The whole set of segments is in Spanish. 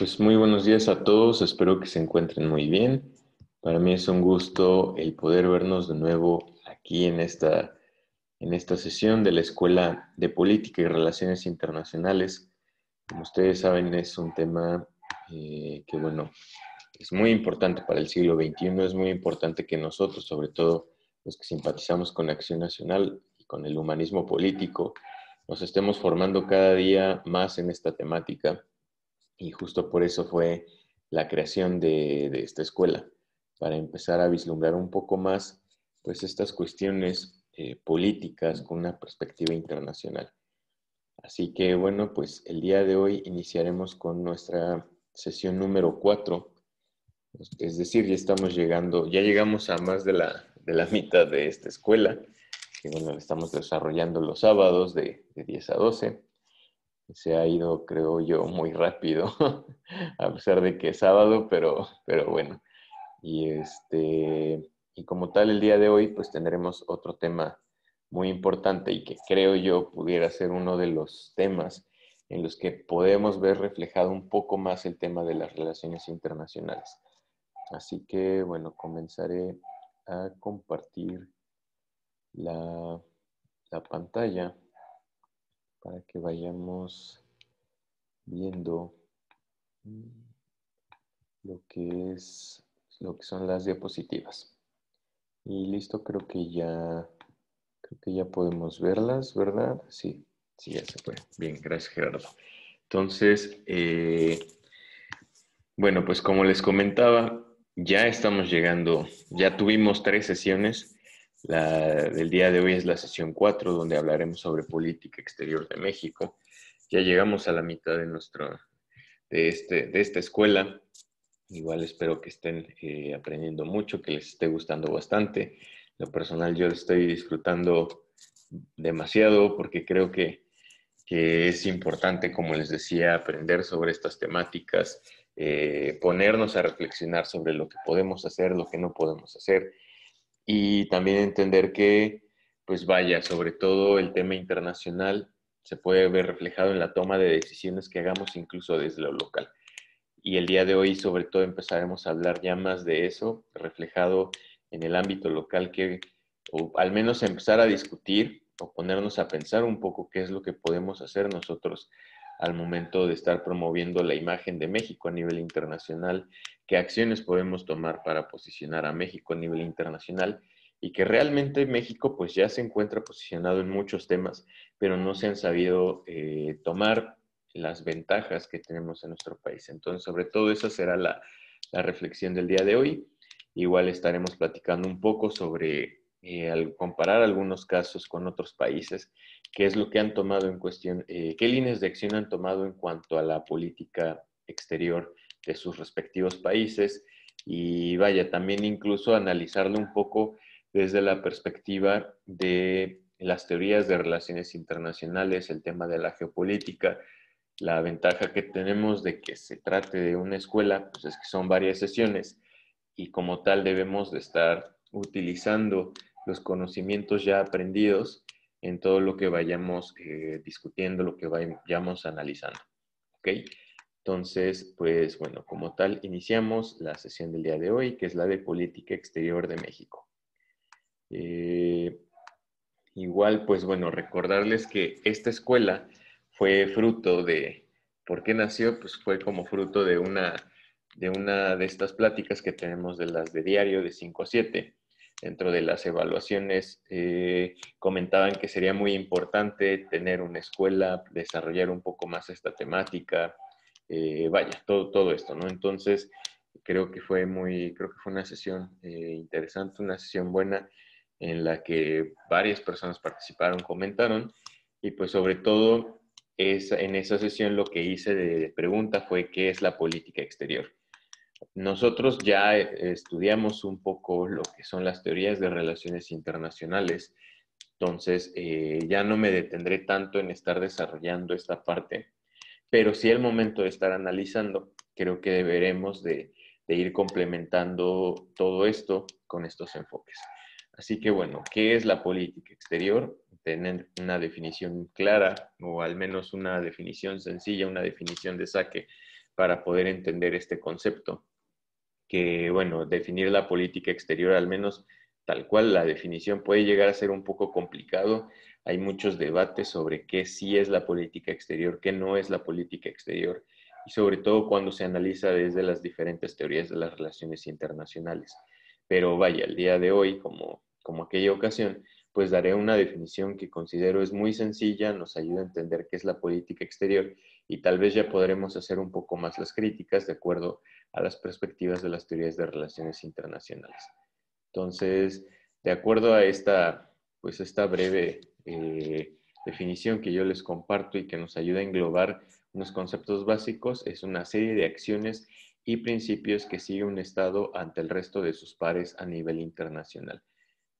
Pues muy buenos días a todos, espero que se encuentren muy bien. Para mí es un gusto el poder vernos de nuevo aquí en esta, en esta sesión de la Escuela de Política y Relaciones Internacionales. Como ustedes saben, es un tema eh, que, bueno, es muy importante para el siglo XXI, es muy importante que nosotros, sobre todo los que simpatizamos con Acción Nacional y con el humanismo político, nos estemos formando cada día más en esta temática y justo por eso fue la creación de, esta escuela, para empezar a vislumbrar un poco más pues estas cuestiones eh, políticas con una perspectiva internacional. Así que bueno, pues el día de hoy iniciaremos con nuestra sesión número 4. Es decir, ya estamos llegando, ya llegamos a más de la, mitad de esta escuela, que bueno, estamos desarrollando los sábados de, de 10 a 12 se ha ido, creo yo, muy rápido, a pesar de que es sábado, pero, pero bueno. Y, este, y como tal, el día de hoy, pues tendremos otro tema muy importante y que creo yo pudiera ser uno de los temas en los que podemos ver reflejado un poco más el tema de las relaciones internacionales. Así que, bueno, comenzaré a compartir la, la pantalla para que vayamos viendo mm, lo que es lo que son las diapositivas. Y listo, creo que ya creo que ya podemos verlas, ¿verdad? Sí, sí, ya se fue. Bien, gracias Gerardo. Entonces, eh, bueno, pues como les comentaba, ya estamos llegando, ya tuvimos tres sesiones la del día de hoy es la sesión 4, donde hablaremos sobre política exterior de México. Ya llegamos a la mitad de, nuestro, este, de, esta escuela. Igual espero que estén eh, aprendiendo mucho, que les esté gustando bastante. Lo personal yo estoy disfrutando demasiado porque creo que, es importante, como les decía, aprender sobre estas temáticas, eh, ponernos a reflexionar sobre lo que podemos hacer, lo que no podemos hacer y también entender que, pues vaya, sobre todo el tema internacional se puede ver reflejado en la toma de decisiones que hagamos incluso desde lo local. Y el día de hoy, sobre todo, empezaremos a hablar ya más de eso, reflejado en el ámbito local, que o al menos empezar a discutir o ponernos a pensar un poco qué es lo que podemos hacer nosotros al momento de estar promoviendo la imagen de México a nivel internacional, qué acciones podemos tomar para posicionar a México a nivel internacional y que realmente México pues ya se encuentra posicionado en muchos temas, pero no se han sabido eh, tomar las ventajas que tenemos en nuestro país. Entonces, sobre todo esa será la, la reflexión del día de hoy. Igual estaremos platicando un poco sobre eh, al comparar algunos casos con otros países, qué es lo que han tomado en cuestión, eh, qué líneas de acción han tomado en cuanto a la política exterior de sus respectivos países y vaya, también incluso analizarlo un poco desde la perspectiva de las teorías de relaciones internacionales, el tema de la geopolítica, la ventaja que tenemos de que se trate de una escuela, pues es que son varias sesiones y como tal debemos de estar utilizando los conocimientos ya aprendidos en todo lo que vayamos eh, discutiendo, lo que vayamos analizando. ¿Ok? Entonces, pues bueno, como tal, iniciamos la sesión del día de hoy, que es la de política exterior de México. Eh, igual, pues bueno, recordarles que esta escuela fue fruto de, ¿por qué nació? Pues fue como fruto de una de, una de estas pláticas que tenemos de las de diario de 5 a 7, dentro de las evaluaciones eh, comentaban que sería muy importante tener una escuela, desarrollar un poco más esta temática, eh, vaya, todo, todo esto, ¿no? Entonces, creo que fue muy, creo que fue una sesión eh, interesante, una sesión buena en la que varias personas participaron, comentaron y pues sobre todo es, en esa sesión lo que hice de pregunta fue qué es la política exterior. Nosotros ya eh, estudiamos un poco lo que son las teorías de relaciones internacionales, entonces eh, ya no me detendré tanto en estar desarrollando esta parte, pero sí el momento de estar analizando, creo que deberemos de, de ir complementando todo esto con estos enfoques. Así que bueno, ¿qué es la política exterior? Tener una definición clara o al menos una definición sencilla, una definición de saque para poder entender este concepto que, bueno, definir la política exterior, al menos tal cual la definición, puede llegar a ser un poco complicado. Hay muchos debates sobre qué sí es la política exterior, qué no es la política exterior, y sobre todo cuando se analiza desde las diferentes teorías de las relaciones internacionales. Pero vaya, al día de hoy, como, como aquella ocasión, pues daré una definición que considero es muy sencilla, nos ayuda a entender qué es la política exterior y tal vez ya podremos hacer un poco más las críticas de acuerdo a las perspectivas de las teorías de relaciones internacionales. Entonces, de acuerdo a esta, pues esta breve eh, definición que yo les comparto y que nos ayuda a englobar unos conceptos básicos, es una serie de acciones y principios que sigue un Estado ante el resto de sus pares a nivel internacional.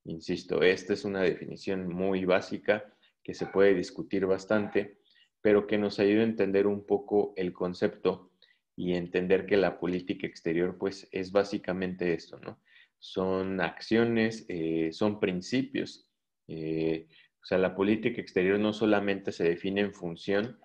Insisto, esta es una definición muy básica que se puede discutir bastante pero que nos ayude a entender un poco el concepto y entender que la política exterior, pues, es básicamente esto, ¿no? Son acciones, eh, son principios. Eh, o sea, la política exterior no solamente se define en función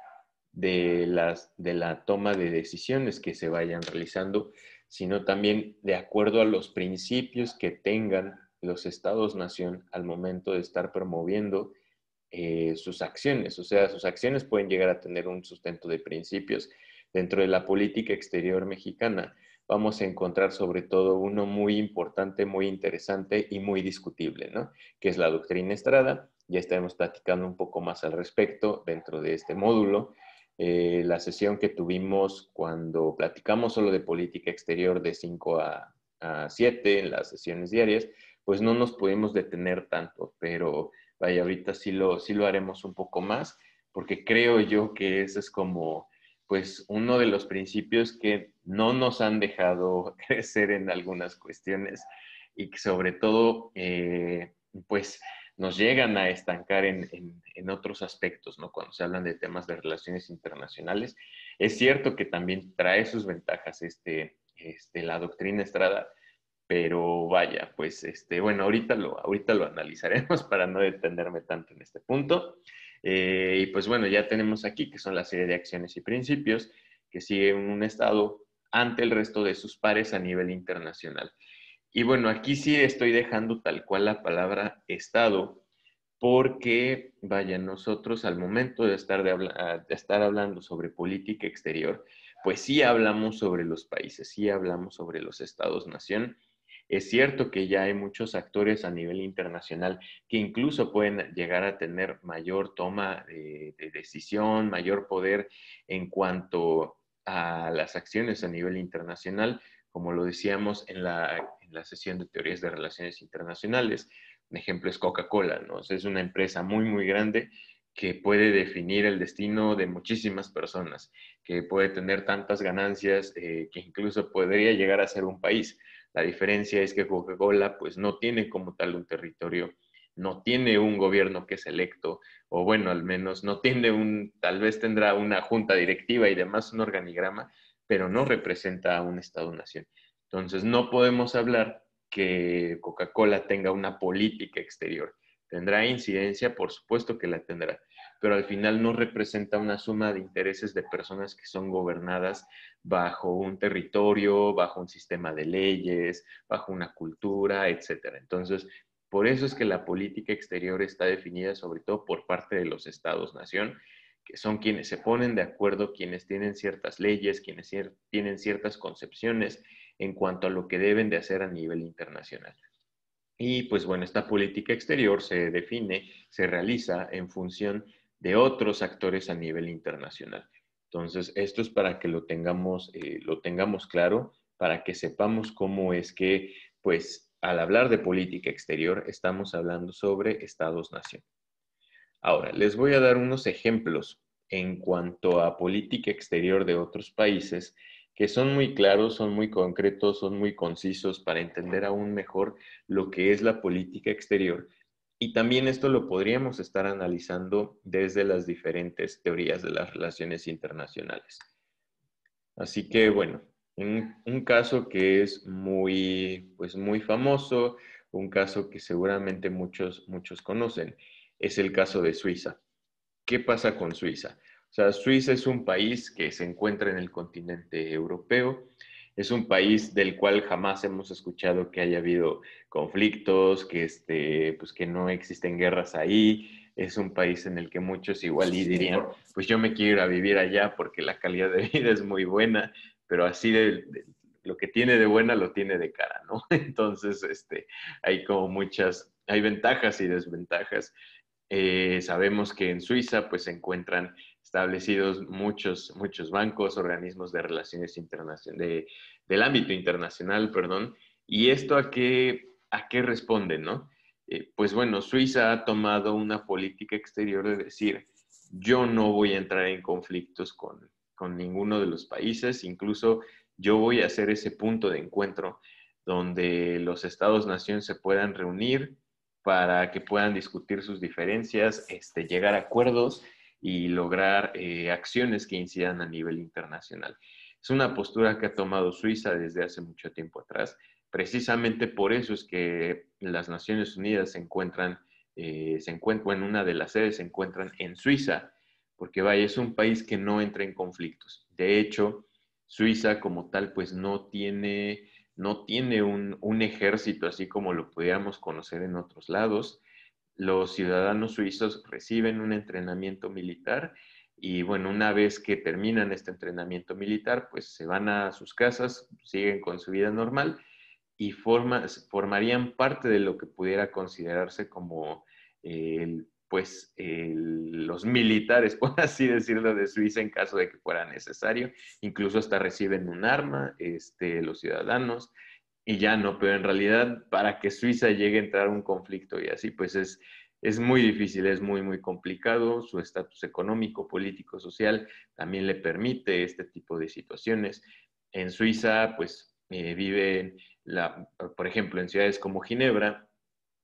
de, las, de la toma de decisiones que se vayan realizando, sino también de acuerdo a los principios que tengan los estados-nación al momento de estar promoviendo eh, sus acciones. O sea, sus acciones pueden llegar a tener un sustento de principios. Dentro de la política exterior mexicana vamos a encontrar sobre todo uno muy importante, muy interesante y muy discutible, ¿no? Que es la doctrina Estrada. Ya estaremos platicando un poco más al respecto dentro de este módulo. Eh, la sesión que tuvimos cuando platicamos solo de política exterior de 5 a, a 7 en las sesiones diarias, pues no nos pudimos detener tanto, pero vaya, ahorita sí lo, sí lo haremos un poco más, porque creo yo que ese es como, pues, uno de los principios que no nos han dejado crecer en algunas cuestiones y que sobre todo, eh, pues, nos llegan a estancar en, en, otros aspectos, ¿no? Cuando se hablan de temas de relaciones internacionales. Es cierto que también trae sus ventajas este, este, la doctrina Estrada, pero vaya, pues este, bueno, ahorita lo, ahorita lo analizaremos para no detenerme tanto en este punto. Eh, y pues bueno, ya tenemos aquí que son la serie de acciones y principios que sigue un estado ante el resto de sus pares a nivel internacional. Y bueno, aquí sí estoy dejando tal cual la palabra estado, porque vaya, nosotros al momento de estar, de ah, de estar hablando sobre política exterior, pues sí hablamos sobre los países, sí hablamos sobre los estados-nación es cierto que ya hay muchos actores a nivel internacional que incluso pueden llegar a tener mayor toma de, decisión, mayor poder en cuanto a las acciones a nivel internacional, como lo decíamos en la, sesión de teorías de relaciones internacionales. Un ejemplo es Coca-Cola, es una empresa muy, muy grande que puede definir el destino de muchísimas personas, que puede tener tantas ganancias eh, que incluso podría llegar a ser un país. La diferencia es que Coca-Cola pues no tiene como tal un territorio, no tiene un gobierno que es electo, o bueno, al menos no tiene un, tal vez tendrá una junta directiva y demás, un organigrama, pero no representa a un Estado-nación. Entonces no podemos hablar que Coca-Cola tenga una política exterior. Tendrá incidencia, por supuesto que la tendrá, pero al final no representa una suma de intereses de personas que son gobernadas bajo un territorio, bajo un sistema de leyes, bajo una cultura, etc. Entonces, por eso es que la política exterior está definida sobre todo por parte de los estados-nación, que son quienes se ponen de acuerdo, quienes tienen ciertas leyes, quienes tienen ciertas concepciones en cuanto a lo que deben de hacer a nivel internacional. Y pues bueno, esta política exterior se define, se realiza en función de otros actores a nivel internacional. Entonces, esto es para que lo tengamos, eh, lo tengamos claro, para que sepamos cómo es que, pues, al hablar de política exterior, estamos hablando sobre Estados-Nación. Ahora, les voy a dar unos ejemplos en cuanto a política exterior de otros países que son muy claros, son muy concretos, son muy concisos para entender aún mejor lo que es la política exterior y también esto lo podríamos estar analizando desde las diferentes teorías de las relaciones internacionales. Así que bueno, un, caso que es muy, pues muy famoso, un caso que seguramente muchos, muchos conocen, es el caso de Suiza. ¿Qué pasa con Suiza? O sea, Suiza es un país que se encuentra en el continente europeo, es un país del cual jamás hemos escuchado que haya habido conflictos, que, este, pues que no existen guerras ahí. Es un país en el que muchos igual dirían, pues yo me quiero ir a vivir allá porque la calidad de vida es muy buena, pero así lo que tiene de buena lo tiene de cara, ¿no? Entonces, este, hay como muchas, hay ventajas y desventajas. Eh, sabemos que en Suiza pues se encuentran establecidos muchos, muchos bancos, organismos de relaciones internacionales, de, del ámbito internacional, perdón. ¿Y esto a qué, a qué responde, no? Eh, pues bueno, Suiza ha tomado una política exterior de decir, yo no voy a entrar en conflictos con, con ninguno de los países, incluso yo voy a hacer ese punto de encuentro donde los estados-nación se puedan reunir para que puedan discutir sus diferencias, este, llegar a acuerdos y lograr eh, acciones que incidan a nivel internacional. Es una postura que ha tomado Suiza desde hace mucho tiempo atrás. Precisamente por eso es que las Naciones Unidas se encuentran, eh, se encuentran, una de las sedes se encuentran en Suiza, porque vaya, es un país que no entra en conflictos. De hecho, Suiza como tal, pues no tiene, no tiene un, ejército así como lo pudiéramos conocer en otros lados. Los ciudadanos suizos reciben un entrenamiento militar y bueno, una vez que terminan este entrenamiento militar, pues se van a sus casas, siguen con su vida normal y formarían parte de lo que pudiera considerarse como el pues los militares, por así decirlo, de Suiza en caso de que fuera necesario. Incluso hasta reciben un arma, este, los ciudadanos y ya no, pero en realidad para que Suiza llegue a entrar a un conflicto y así, pues es, es muy difícil, es muy, muy complicado. Su estatus económico, político, social también le permite este tipo de situaciones. En Suiza, pues eh, viven, la, por ejemplo, en ciudades como Ginebra,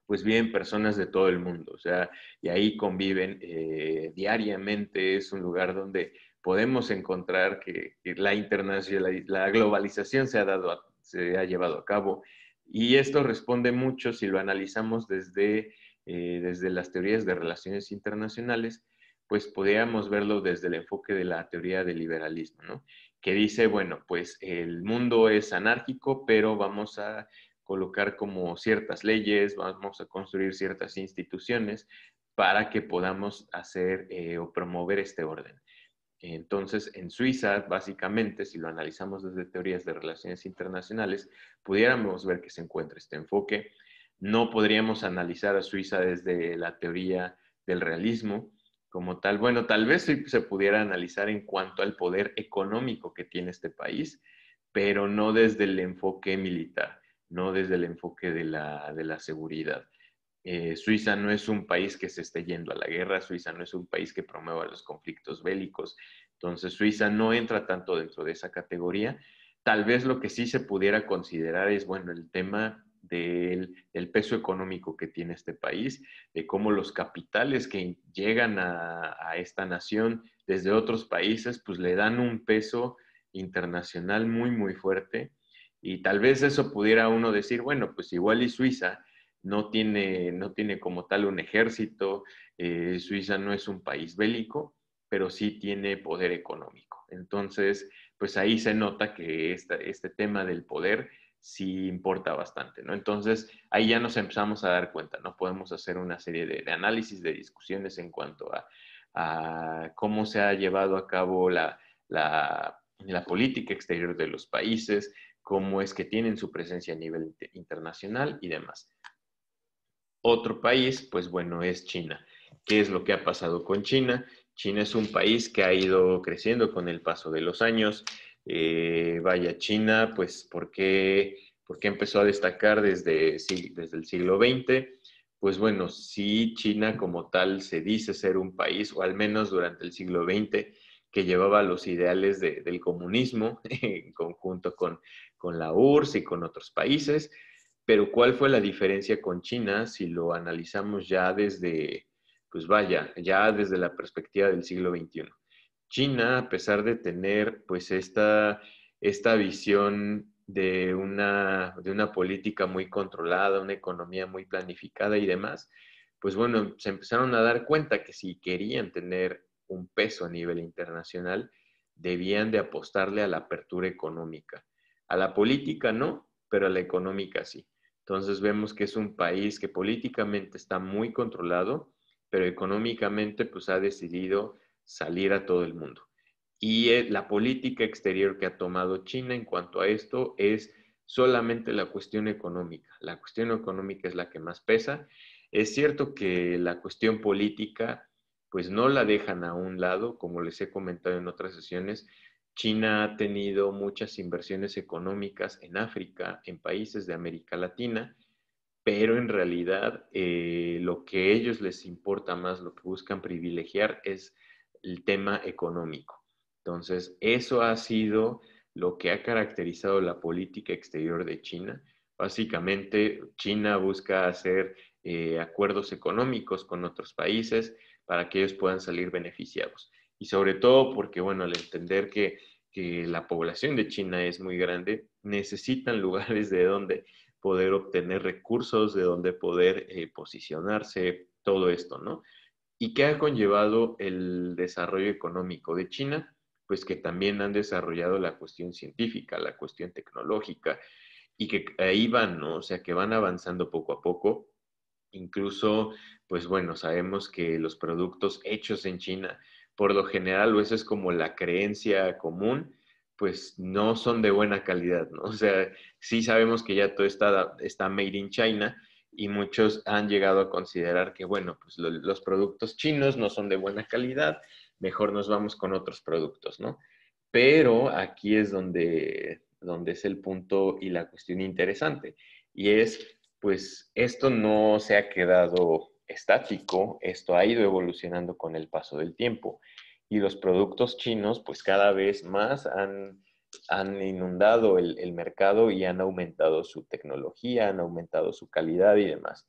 pues viven personas de todo el mundo, o sea, y ahí conviven eh, diariamente. Es un lugar donde podemos encontrar que, la internacional, la globalización se ha dado a se ha llevado a cabo. Y esto responde mucho si lo analizamos desde, eh, desde las teorías de relaciones internacionales, pues podríamos verlo desde el enfoque de la teoría del liberalismo, que dice, bueno, pues el mundo es anárquico, pero vamos a colocar como ciertas leyes, vamos a construir ciertas instituciones para que podamos hacer eh, o promover este orden. Entonces, en Suiza, básicamente, si lo analizamos desde teorías de relaciones internacionales, pudiéramos ver que se encuentra este enfoque. No podríamos analizar a Suiza desde la teoría del realismo como tal. Bueno, tal vez se pudiera analizar en cuanto al poder económico que tiene este país, pero no desde el enfoque militar, no desde el enfoque de la, de la seguridad. Eh, Suiza no es un país que se esté yendo a la guerra, Suiza no es un país que promueva los conflictos bélicos, entonces Suiza no entra tanto dentro de esa categoría. Tal vez lo que sí se pudiera considerar es, bueno, el tema del, peso económico que tiene este país, de cómo los capitales que llegan a, a esta nación desde otros países, pues le dan un peso internacional muy, muy fuerte. Y tal vez eso pudiera uno decir, bueno, pues igual y Suiza no tiene, como tal un ejército, eh, Suiza no es un país bélico, pero sí tiene poder económico. Entonces, pues ahí se nota que este tema del poder sí importa bastante, ¿no? Entonces, ahí ya nos empezamos a dar cuenta, ¿no? Podemos hacer una serie de, análisis, de discusiones en cuanto a, cómo se ha llevado a cabo la, la política exterior de los países, cómo es que tienen su presencia a nivel internacional y demás. Otro país, pues bueno, es China. ¿Qué es lo que ha pasado con China? China es un país que ha ido creciendo con el paso de los años. Eh, vaya China, pues ¿por qué empezó a destacar desde, desde el siglo XX? Pues bueno, sí, China como tal se dice ser un país, o al menos durante el siglo XX, que llevaba los ideales del comunismo en conjunto con, con la URSS y con otros países, pero ¿cuál fue la diferencia con China si lo analizamos ya desde, pues vaya, ya desde la perspectiva del siglo XXI? China, a pesar de tener pues esta, esta visión de una, de una política muy controlada, una economía muy planificada y demás, pues bueno, se empezaron a dar cuenta que si querían tener un peso a nivel internacional, debían de apostarle a la apertura económica. A la política no, pero a la económica sí. Entonces vemos que es un país que políticamente está muy controlado, pero económicamente pues ha decidido salir a todo el mundo. Y eh, la política exterior que ha tomado China en cuanto a esto es solamente la cuestión económica. La cuestión económica es la que más pesa. Es cierto que la cuestión política pues no la dejan a un lado, como les he comentado en otras sesiones, China ha tenido muchas inversiones económicas en África, en países de América Latina, pero en realidad eh, lo que a ellos les importa más, lo que buscan privilegiar es el tema económico. Entonces, eso ha sido lo que ha caracterizado la política exterior de China. Básicamente, China busca hacer eh, acuerdos económicos con otros países para que ellos puedan salir beneficiados y sobre todo porque, bueno, al entender que, la población de China es muy grande, necesitan lugares de donde poder obtener recursos, de donde poder eh, posicionarse, todo esto, ¿no? ¿Y que ha conllevado el desarrollo económico de China? Pues que también han desarrollado la cuestión científica, la cuestión tecnológica, y que ahí van, ¿no? O sea, que van avanzando poco a poco. Incluso, pues bueno, sabemos que los productos hechos en China por lo general, o eso es como la creencia común, pues no son de buena calidad, ¿no? O sea, sí sabemos que ya todo está, está made in China y muchos han llegado a considerar que, bueno, pues los productos chinos no son de buena calidad, mejor nos vamos con otros productos, ¿no? Pero aquí es donde, donde es el punto y la cuestión interesante, y es, pues esto no se ha quedado estático, esto ha ido evolucionando con el paso del tiempo y los productos chinos pues cada vez más han, inundado el, mercado y han aumentado su tecnología, han aumentado su calidad y demás.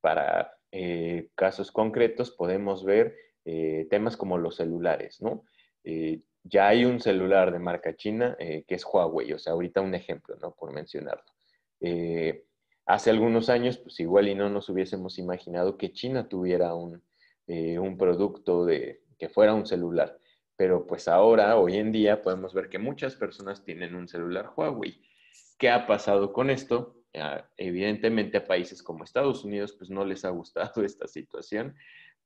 Para eh, casos concretos podemos ver eh, temas como los celulares, ¿no? Eh, ya hay un celular de marca china que es Huawei, o sea, ahorita un ejemplo, ¿no? Por mencionarlo hace algunos años, pues igual y no nos hubiésemos imaginado que China tuviera eh, un, producto de, que fuera un celular. Pero pues ahora, hoy en día, podemos ver que muchas personas tienen un celular Huawei. ¿Qué ha pasado con esto? Ah, evidentemente a países como Estados Unidos, pues no les ha gustado esta situación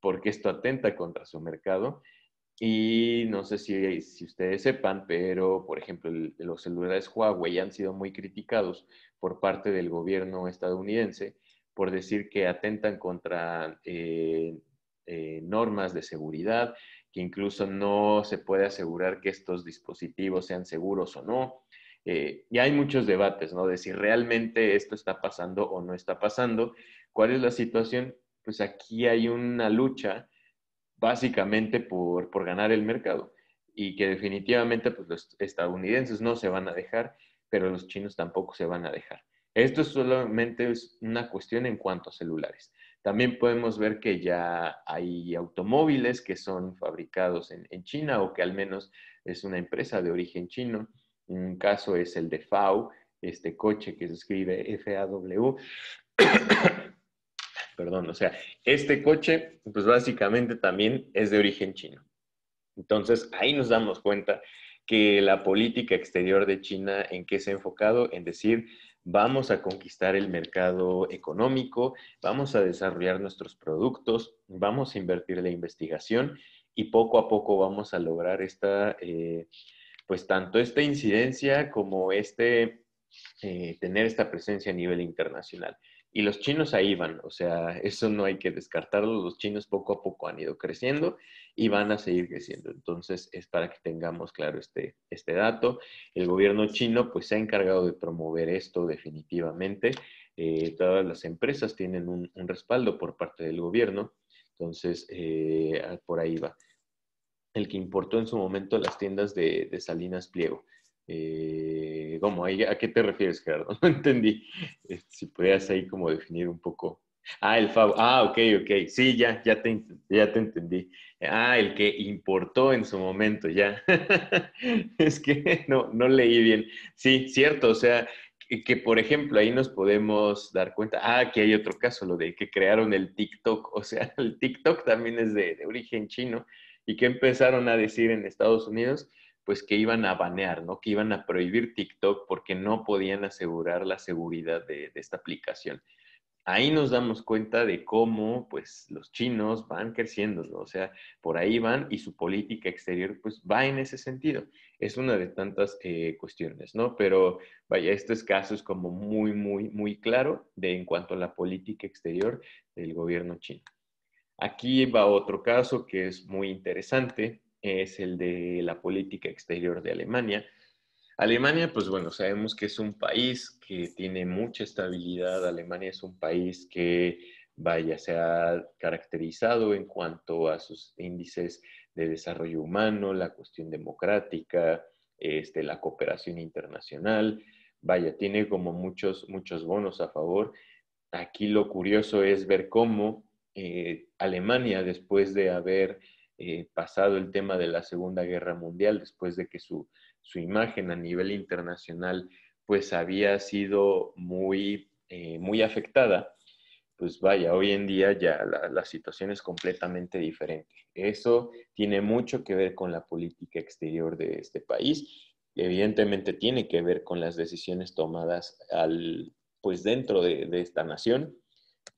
porque esto atenta contra su mercado y no sé si, eh, si ustedes sepan, pero por ejemplo, los celulares Huawei han sido muy criticados por parte del gobierno estadounidense por decir que atentan contra eh, eh, normas de seguridad, que incluso no se puede asegurar que estos dispositivos sean seguros o no. y hay muchos debates, ¿no? De si realmente esto está pasando o no está pasando. ¿Cuál es la situación? Pues aquí hay una lucha básicamente por, ganar el mercado y que definitivamente pues, los estadounidenses no se van a dejar, pero los chinos tampoco se van a dejar. Esto solamente es una cuestión en cuanto a celulares. También podemos ver que ya hay automóviles que son fabricados en, China o que al menos es una empresa de origen chino. Un caso es el de FAO, este coche que se escribe FAW, perdón, o sea, este coche, pues básicamente también es de origen chino. Entonces, ahí nos damos cuenta que la política exterior de China, ¿en qué se ha enfocado? En decir, vamos a conquistar el mercado económico, vamos a desarrollar nuestros productos, vamos a invertir la investigación y poco a poco vamos a lograr esta, eh, pues tanto esta incidencia como este, eh, tener esta presencia a nivel internacional. Y los chinos ahí van, o sea, eso no hay que descartarlo. Los chinos poco a poco han ido creciendo y van a seguir creciendo. Entonces, es para que tengamos claro este, este dato. El gobierno chino pues se ha encargado de promover esto definitivamente. Eh, todas las empresas tienen un, respaldo por parte del gobierno. Entonces, eh, por ahí va. El que importó en su momento las tiendas de Salinas Pliego eh, ¿Cómo? ¿A qué te refieres, Gerardo? No entendí. Este, si pudieras ahí como definir un poco. Ah, el FAO. Ah, ok, ok. Sí, ya, ya te, ya te entendí. Ah, el que importó en su momento, ya. es que no, no leí bien. Sí, cierto, o sea, que, por ejemplo ahí nos podemos dar cuenta, ah, aquí hay otro caso, lo de que crearon el TikTok, o sea, el TikTok también es de, de origen chino y que empezaron a decir en Estados Unidos, pues que iban a banear, ¿no? Que iban a prohibir TikTok porque no podían asegurar la seguridad de, esta aplicación. Ahí nos damos cuenta de cómo, pues, los chinos van creciendo, O sea, por ahí van y su política exterior, pues, va en ese sentido. Es una de tantas eh, cuestiones, ¿no? Pero, vaya, este caso es como muy, muy, muy claro de en cuanto a la política exterior del gobierno chino. Aquí va otro caso que es muy interesante, es el de la política exterior de Alemania. Alemania, pues bueno, sabemos que es un país que tiene mucha estabilidad. Alemania es un país que, vaya, se ha caracterizado en cuanto a sus índices de desarrollo humano, la cuestión democrática, este, la cooperación internacional. Vaya, tiene como muchos, muchos bonos a favor. Aquí lo curioso es ver cómo eh, Alemania, después de haber eh, pasado el tema de la Segunda Guerra Mundial, después de que su, imagen a nivel internacional pues había sido muy, eh, muy afectada, pues vaya, hoy en día ya la, situación es completamente diferente. Eso tiene mucho que ver con la política exterior de este país, evidentemente tiene que ver con las decisiones tomadas pues dentro de esta nación,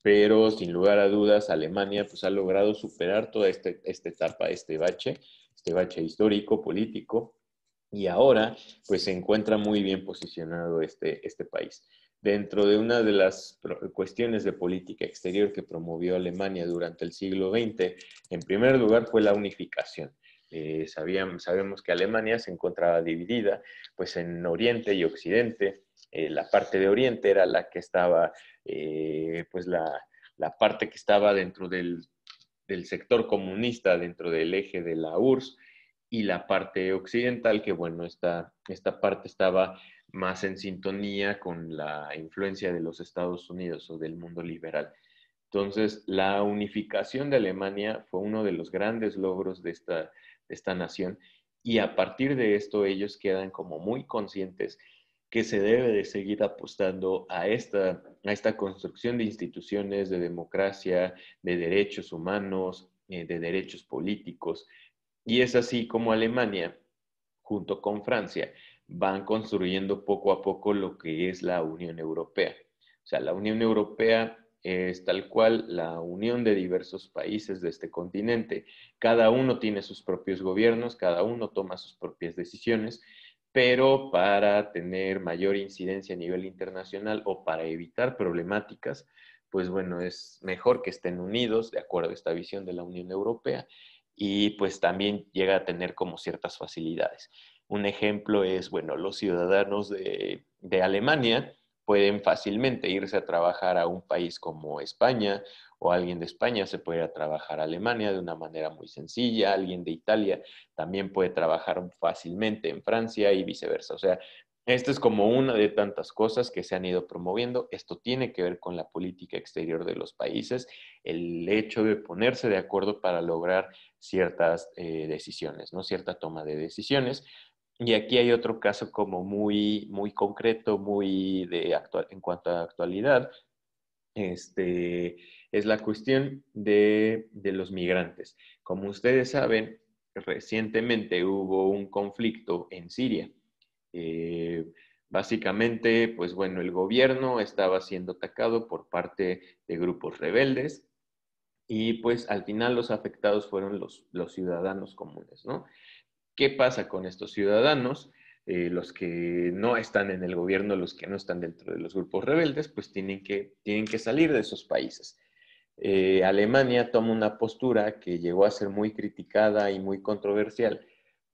pero sin lugar a dudas Alemania pues ha logrado superar toda este, esta, etapa, este bache, este bache histórico, político, y ahora pues se encuentra muy bien posicionado este, este país. Dentro de una de las cuestiones de política exterior que promovió Alemania durante el siglo XX, en primer lugar fue la unificación. Eh, sabemos que Alemania se encontraba dividida pues en Oriente y Occidente, eh, la parte de Oriente era la que estaba, eh, pues la, parte que estaba dentro del, sector comunista, dentro del eje de la URSS, y la parte occidental, que bueno, esta, parte estaba más en sintonía con la influencia de los Estados Unidos o del mundo liberal. Entonces, la unificación de Alemania fue uno de los grandes logros de esta, de esta nación y a partir de esto ellos quedan como muy conscientes que se debe de seguir apostando a esta, construcción de instituciones de democracia, de derechos humanos, eh, de derechos políticos. Y es así como Alemania, junto con Francia, van construyendo poco a poco lo que es la Unión Europea. O sea, la Unión Europea es tal cual la unión de diversos países de este continente. Cada uno tiene sus propios gobiernos, cada uno toma sus propias decisiones pero para tener mayor incidencia a nivel internacional o para evitar problemáticas, pues bueno, es mejor que estén unidos de acuerdo a esta visión de la Unión Europea y pues también llega a tener como ciertas facilidades. Un ejemplo es, bueno, los ciudadanos de, de Alemania pueden fácilmente irse a trabajar a un país como España o alguien de España se puede ir a trabajar a Alemania de una manera muy sencilla, alguien de Italia también puede trabajar fácilmente en Francia y viceversa. O sea, esto es como una de tantas cosas que se han ido promoviendo. Esto tiene que ver con la política exterior de los países, el hecho de ponerse de acuerdo para lograr ciertas eh, decisiones, ¿no? Cierta toma de decisiones. Y aquí hay otro caso como muy, muy concreto, muy de en cuanto a actualidad. Este, es la cuestión de, los migrantes. Como ustedes saben, recientemente hubo un conflicto en Siria. Eh, básicamente, pues bueno, el gobierno estaba siendo atacado por parte de grupos rebeldes y pues al final los afectados fueron los, ciudadanos comunes, ¿no? ¿Qué pasa con estos ciudadanos? Eh, los que no están en el gobierno, los que no están dentro de los grupos rebeldes, pues tienen que salir de esos países. Eh, Alemania toma una postura que llegó a ser muy criticada y muy controversial,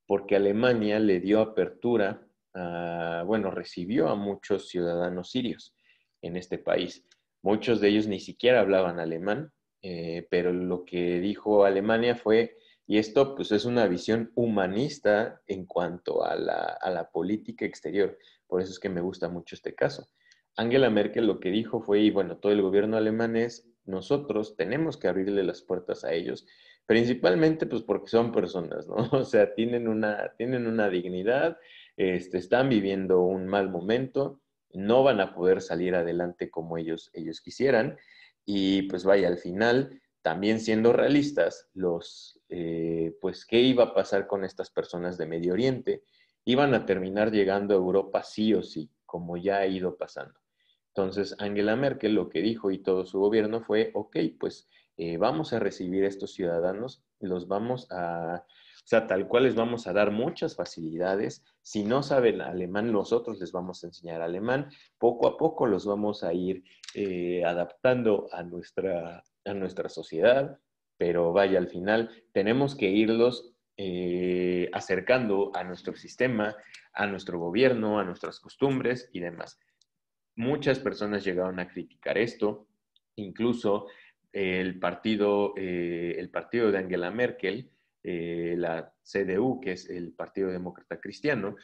porque Alemania le dio apertura, bueno, recibió a muchos ciudadanos sirios en este país. Muchos de ellos ni siquiera hablaban alemán, eh, pero lo que dijo Alemania fue, y esto pues es una visión humanista en cuanto a la, a la política exterior, por eso es que me gusta mucho este caso. Angela Merkel lo que dijo fue, y bueno, todo el gobierno alemán es, nosotros tenemos que abrirle las puertas a ellos, principalmente pues porque son personas, ¿no? O sea, tienen una, tienen una dignidad, este, están viviendo un mal momento, no van a poder salir adelante como ellos, ellos quisieran y pues vaya, al final, también siendo realistas, los, eh, pues qué iba a pasar con estas personas de Medio Oriente, iban a terminar llegando a Europa sí o sí, como ya ha ido pasando. Entonces, Angela Merkel lo que dijo y todo su gobierno fue, ok, pues eh, vamos a recibir a estos ciudadanos, los vamos a, o sea, tal cual les vamos a dar muchas facilidades. Si no saben alemán, nosotros les vamos a enseñar alemán. Poco a poco los vamos a ir eh, adaptando a nuestra, a nuestra sociedad, pero vaya, al final tenemos que irlos eh, acercando a nuestro sistema, a nuestro gobierno, a nuestras costumbres y demás. Muchas personas llegaron a criticar esto, incluso el partido, eh, el partido de Angela Merkel, eh, la CDU, que es el Partido Demócrata Cristiano,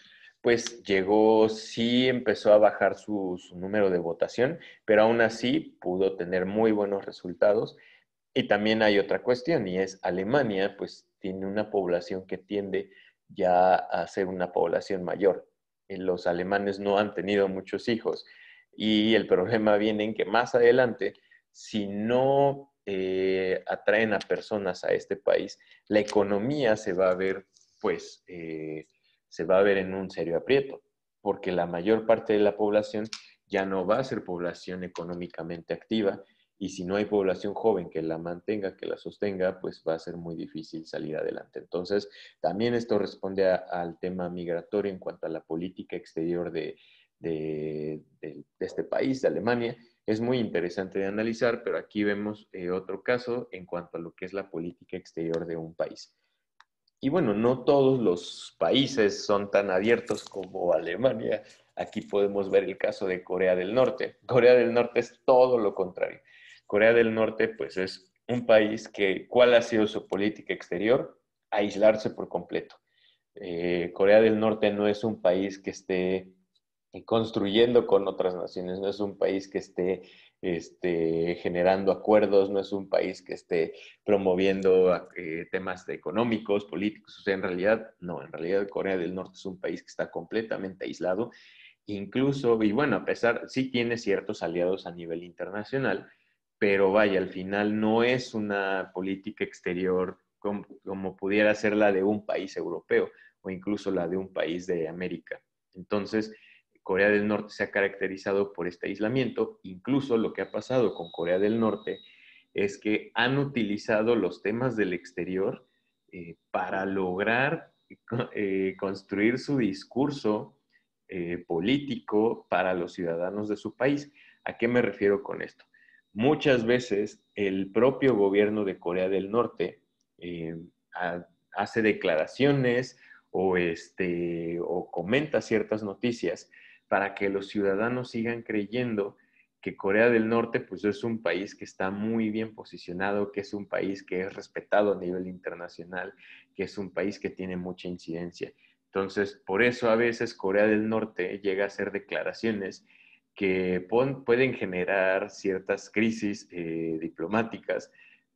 pues llegó, sí empezó a bajar su, su número de votación, pero aún así pudo tener muy buenos resultados. Y también hay otra cuestión, y es Alemania, pues tiene una población que tiende ya a ser una población mayor. Eh, los alemanes no han tenido muchos hijos. Y el problema viene en que más adelante, si no eh, atraen a personas a este país, la economía se va a ver, pues, eh, se va a ver en un serio aprieto, porque la mayor parte de la población ya no va a ser población económicamente activa y si no hay población joven que la mantenga, que la sostenga, pues va a ser muy difícil salir adelante. Entonces, también esto responde al tema migratorio en cuanto a la política exterior de, de, este país, de Alemania, es muy interesante de analizar, pero aquí vemos eh, otro caso en cuanto a lo que es la política exterior de un país. Y bueno, no todos los países son tan abiertos como Alemania. Aquí podemos ver el caso de Corea del Norte. Corea del Norte es todo lo contrario. Corea del Norte, pues es un país que, ¿cuál ha sido su política exterior? Aislarse por completo. Eh, Corea del Norte no es un país que esté construyendo con otras naciones, no es un país que esté este, generando acuerdos, no es un país que esté promoviendo ah, eh, temas económicos, políticos, o sea, en realidad, no, en realidad Corea del Norte es un país que está completamente aislado, incluso, y bueno, a pesar, sí tiene ciertos aliados a nivel internacional, pero vaya, al final no es una política exterior como pudiera ser la de un país europeo o incluso la de un país de América. Entonces, Corea del Norte se ha caracterizado por este aislamiento. Incluso lo que ha pasado con Corea del Norte es que han utilizado los temas del exterior eh, para lograr eh, construir su discurso eh, político para los ciudadanos de su país. ¿A qué me refiero con esto? Muchas veces el propio gobierno de Corea del Norte hace declaraciones este, o comenta ciertas noticias para que los ciudadanos sigan creyendo que Corea del Norte pues es un país que está muy bien posicionado, que es un país que es respetado a nivel internacional, que es un país que tiene mucha incidencia. Entonces, por eso a veces Corea del Norte llega a hacer declaraciones que pueden generar ciertas crisis eh, diplomáticas,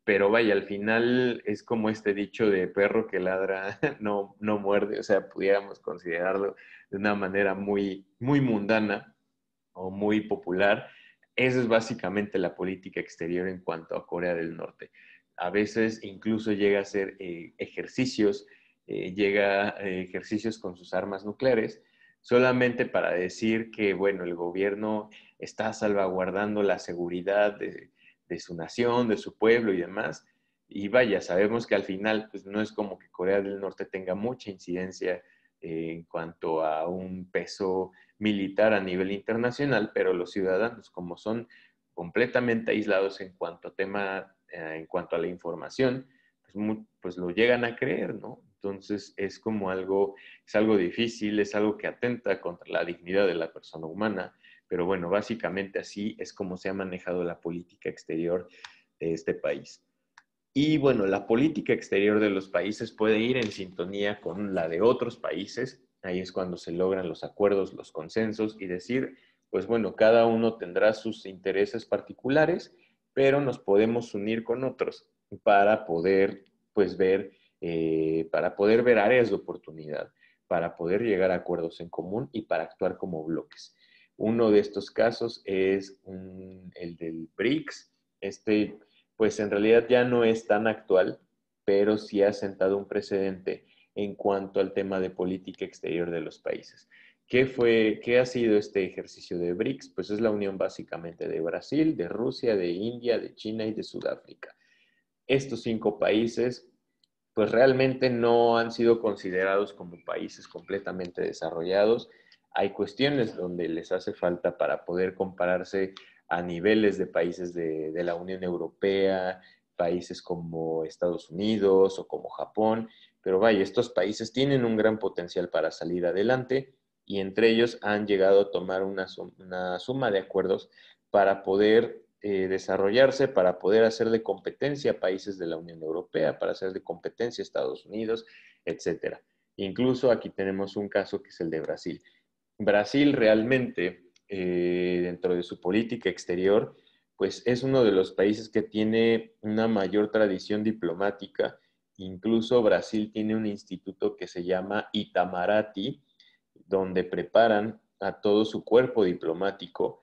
pero vaya, al final es como este dicho de perro que ladra, no, no muerde, o sea, pudiéramos considerarlo de una manera muy, muy mundana o muy popular. Esa es básicamente la política exterior en cuanto a Corea del Norte. A veces incluso llega a hacer eh, ejercicios, eh, llega eh, ejercicios con sus armas nucleares, solamente para decir que, bueno, el gobierno está salvaguardando la seguridad de de su nación, de su pueblo y demás. Y vaya, sabemos que al final pues, no es como que Corea del Norte tenga mucha incidencia eh, en cuanto a un peso militar a nivel internacional, pero los ciudadanos, como son completamente aislados en cuanto a tema, eh, en cuanto a la información, pues, pues lo llegan a creer, ¿no? Entonces es como algo, es algo difícil, es algo que atenta contra la dignidad de la persona humana, pero bueno, básicamente así es como se ha manejado la política exterior de este país. Y bueno, la política exterior de los países puede ir en sintonía con la de otros países. Ahí es cuando se logran los acuerdos, los consensos y decir, pues bueno, cada uno tendrá sus intereses particulares, pero nos podemos unir con otros para poder, pues, ver, eh, para poder ver áreas de oportunidad, para poder llegar a acuerdos en común y para actuar como bloques. Uno de estos casos es el del BRICS. Este, pues en realidad ya no es tan actual, pero sí ha sentado un precedente en cuanto al tema de política exterior de los países. ¿Qué, fue, ¿Qué ha sido este ejercicio de BRICS? Pues es la unión básicamente de Brasil, de Rusia, de India, de China y de Sudáfrica. Estos cinco países pues realmente no han sido considerados como países completamente desarrollados hay cuestiones donde les hace falta para poder compararse a niveles de países de, la Unión Europea, países como Estados Unidos o como Japón, pero vaya, estos países tienen un gran potencial para salir adelante y entre ellos han llegado a tomar una, suma de acuerdos para poder eh, desarrollarse, para poder hacer de competencia a países de la Unión Europea, para hacer de competencia Estados Unidos, etc. Incluso aquí tenemos un caso que es el de Brasil. Brasil realmente, eh, dentro de su política exterior, pues es uno de los países que tiene una mayor tradición diplomática. Incluso Brasil tiene un instituto que se llama Itamarati, donde preparan a todo su cuerpo diplomático.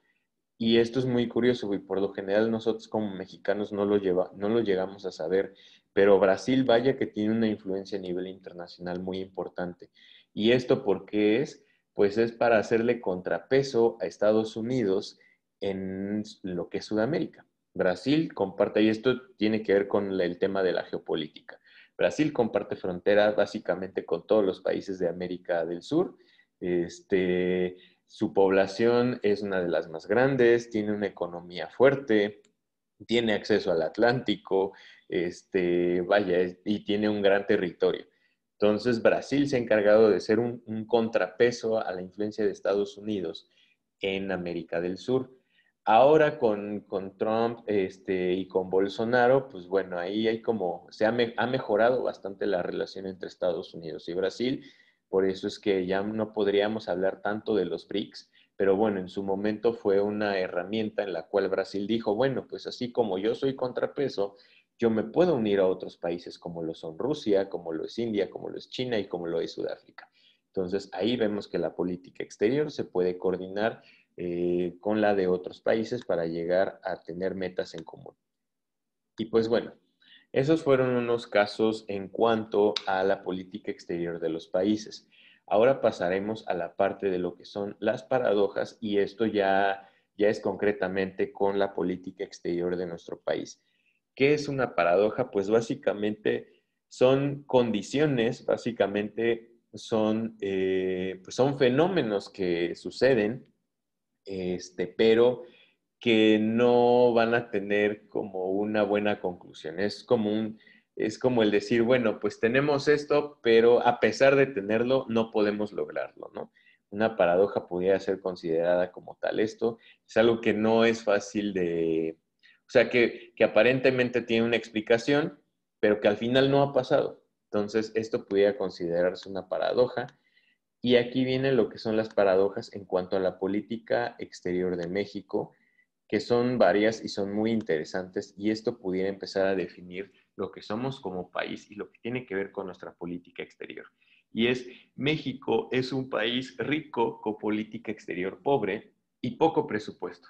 Y esto es muy curioso, y por lo general nosotros como mexicanos no lo, lleva, no lo llegamos a saber, pero Brasil vaya que tiene una influencia a nivel internacional muy importante. ¿Y esto por qué es? pues es para hacerle contrapeso a Estados Unidos en lo que es Sudamérica. Brasil comparte, y esto tiene que ver con el tema de la geopolítica. Brasil comparte fronteras básicamente con todos los países de América del Sur. Este, su población es una de las más grandes, tiene una economía fuerte, tiene acceso al Atlántico, este, vaya, y tiene un gran territorio. Entonces, Brasil se ha encargado de ser un, contrapeso a la influencia de Estados Unidos en América del Sur. Ahora con, Trump este, y con Bolsonaro, pues bueno, ahí hay como, se ha, mejorado bastante la relación entre Estados Unidos y Brasil, por eso es que ya no podríamos hablar tanto de los BRICS, pero bueno, en su momento fue una herramienta en la cual Brasil dijo, bueno, pues así como yo soy contrapeso, yo me puedo unir a otros países como lo son Rusia, como lo es India, como lo es China y como lo es Sudáfrica. Entonces ahí vemos que la política exterior se puede coordinar eh, con la de otros países para llegar a tener metas en común. Y pues bueno, esos fueron unos casos en cuanto a la política exterior de los países. Ahora pasaremos a la parte de lo que son las paradojas y esto ya, ya es concretamente con la política exterior de nuestro país. ¿Qué es una paradoja? Pues básicamente son condiciones, básicamente son, eh, pues son fenómenos que suceden, este, pero que no van a tener como una buena conclusión. Es como, es como el decir, bueno, pues tenemos esto, pero a pesar de tenerlo, no podemos lograrlo, ¿no? Una paradoja podría ser considerada como tal. Esto es algo que no es fácil de, o sea, que, aparentemente tiene una explicación, pero que al final no ha pasado. Entonces, esto pudiera considerarse una paradoja. Y aquí viene lo que son las paradojas en cuanto a la política exterior de México, que son varias y son muy interesantes, y esto pudiera empezar a definir lo que somos como país y lo que tiene que ver con nuestra política exterior. Y es, México es un país rico con política exterior pobre y poco presupuesto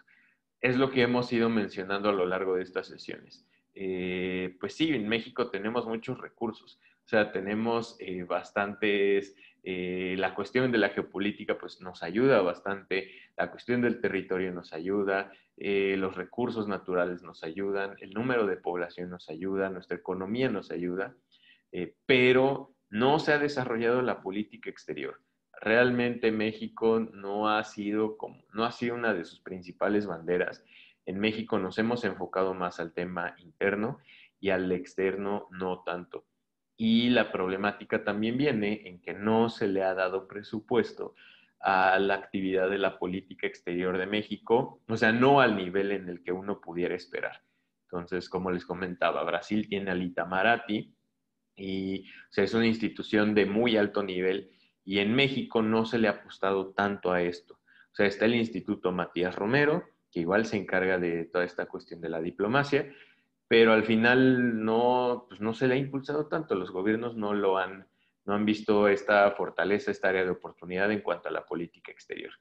es lo que hemos ido mencionando a lo largo de estas sesiones. Eh, pues sí, en México tenemos muchos recursos, o sea, tenemos eh, bastantes, eh, la cuestión de la geopolítica pues nos ayuda bastante, la cuestión del territorio nos ayuda, los recursos naturales nos ayudan, el número de población nos ayuda, nuestra economía nos ayuda, pero no se ha desarrollado la política exterior realmente México no ha sido como, no ha sido una de sus principales banderas. En México nos hemos enfocado más al tema interno y al externo no tanto. Y la problemática también viene en que no se le ha dado presupuesto a la actividad de la política exterior de México, o sea, no al nivel en el que uno pudiera esperar. Entonces, como les comentaba, Brasil tiene al Itamaraty y es una institución de muy alto nivel y en México no se le ha apostado tanto a esto. O sea, está el Instituto Matías Romero, que igual se encarga de toda esta cuestión de la diplomacia, pero al final no, pues, se le ha impulsado tanto, los gobiernos no lo han, no han visto esta fortaleza, esta área de oportunidad en cuanto a la política exterior.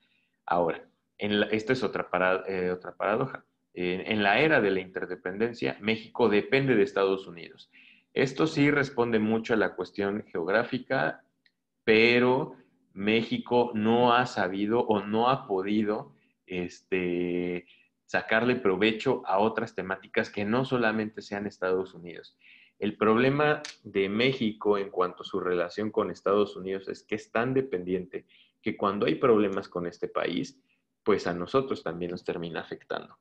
Ahora, en esta es otra, eh, otra paradoja. en la era de la interdependencia, México depende de Estados Unidos. Esto sí responde mucho a la cuestión geográfica pero México no ha sabido o no ha podido este, sacarle provecho a otras temáticas que no solamente sean Estados Unidos. El problema de México en cuanto a su relación con Estados Unidos es que es tan dependiente que cuando hay problemas con este país, pues a nosotros también nos termina afectando.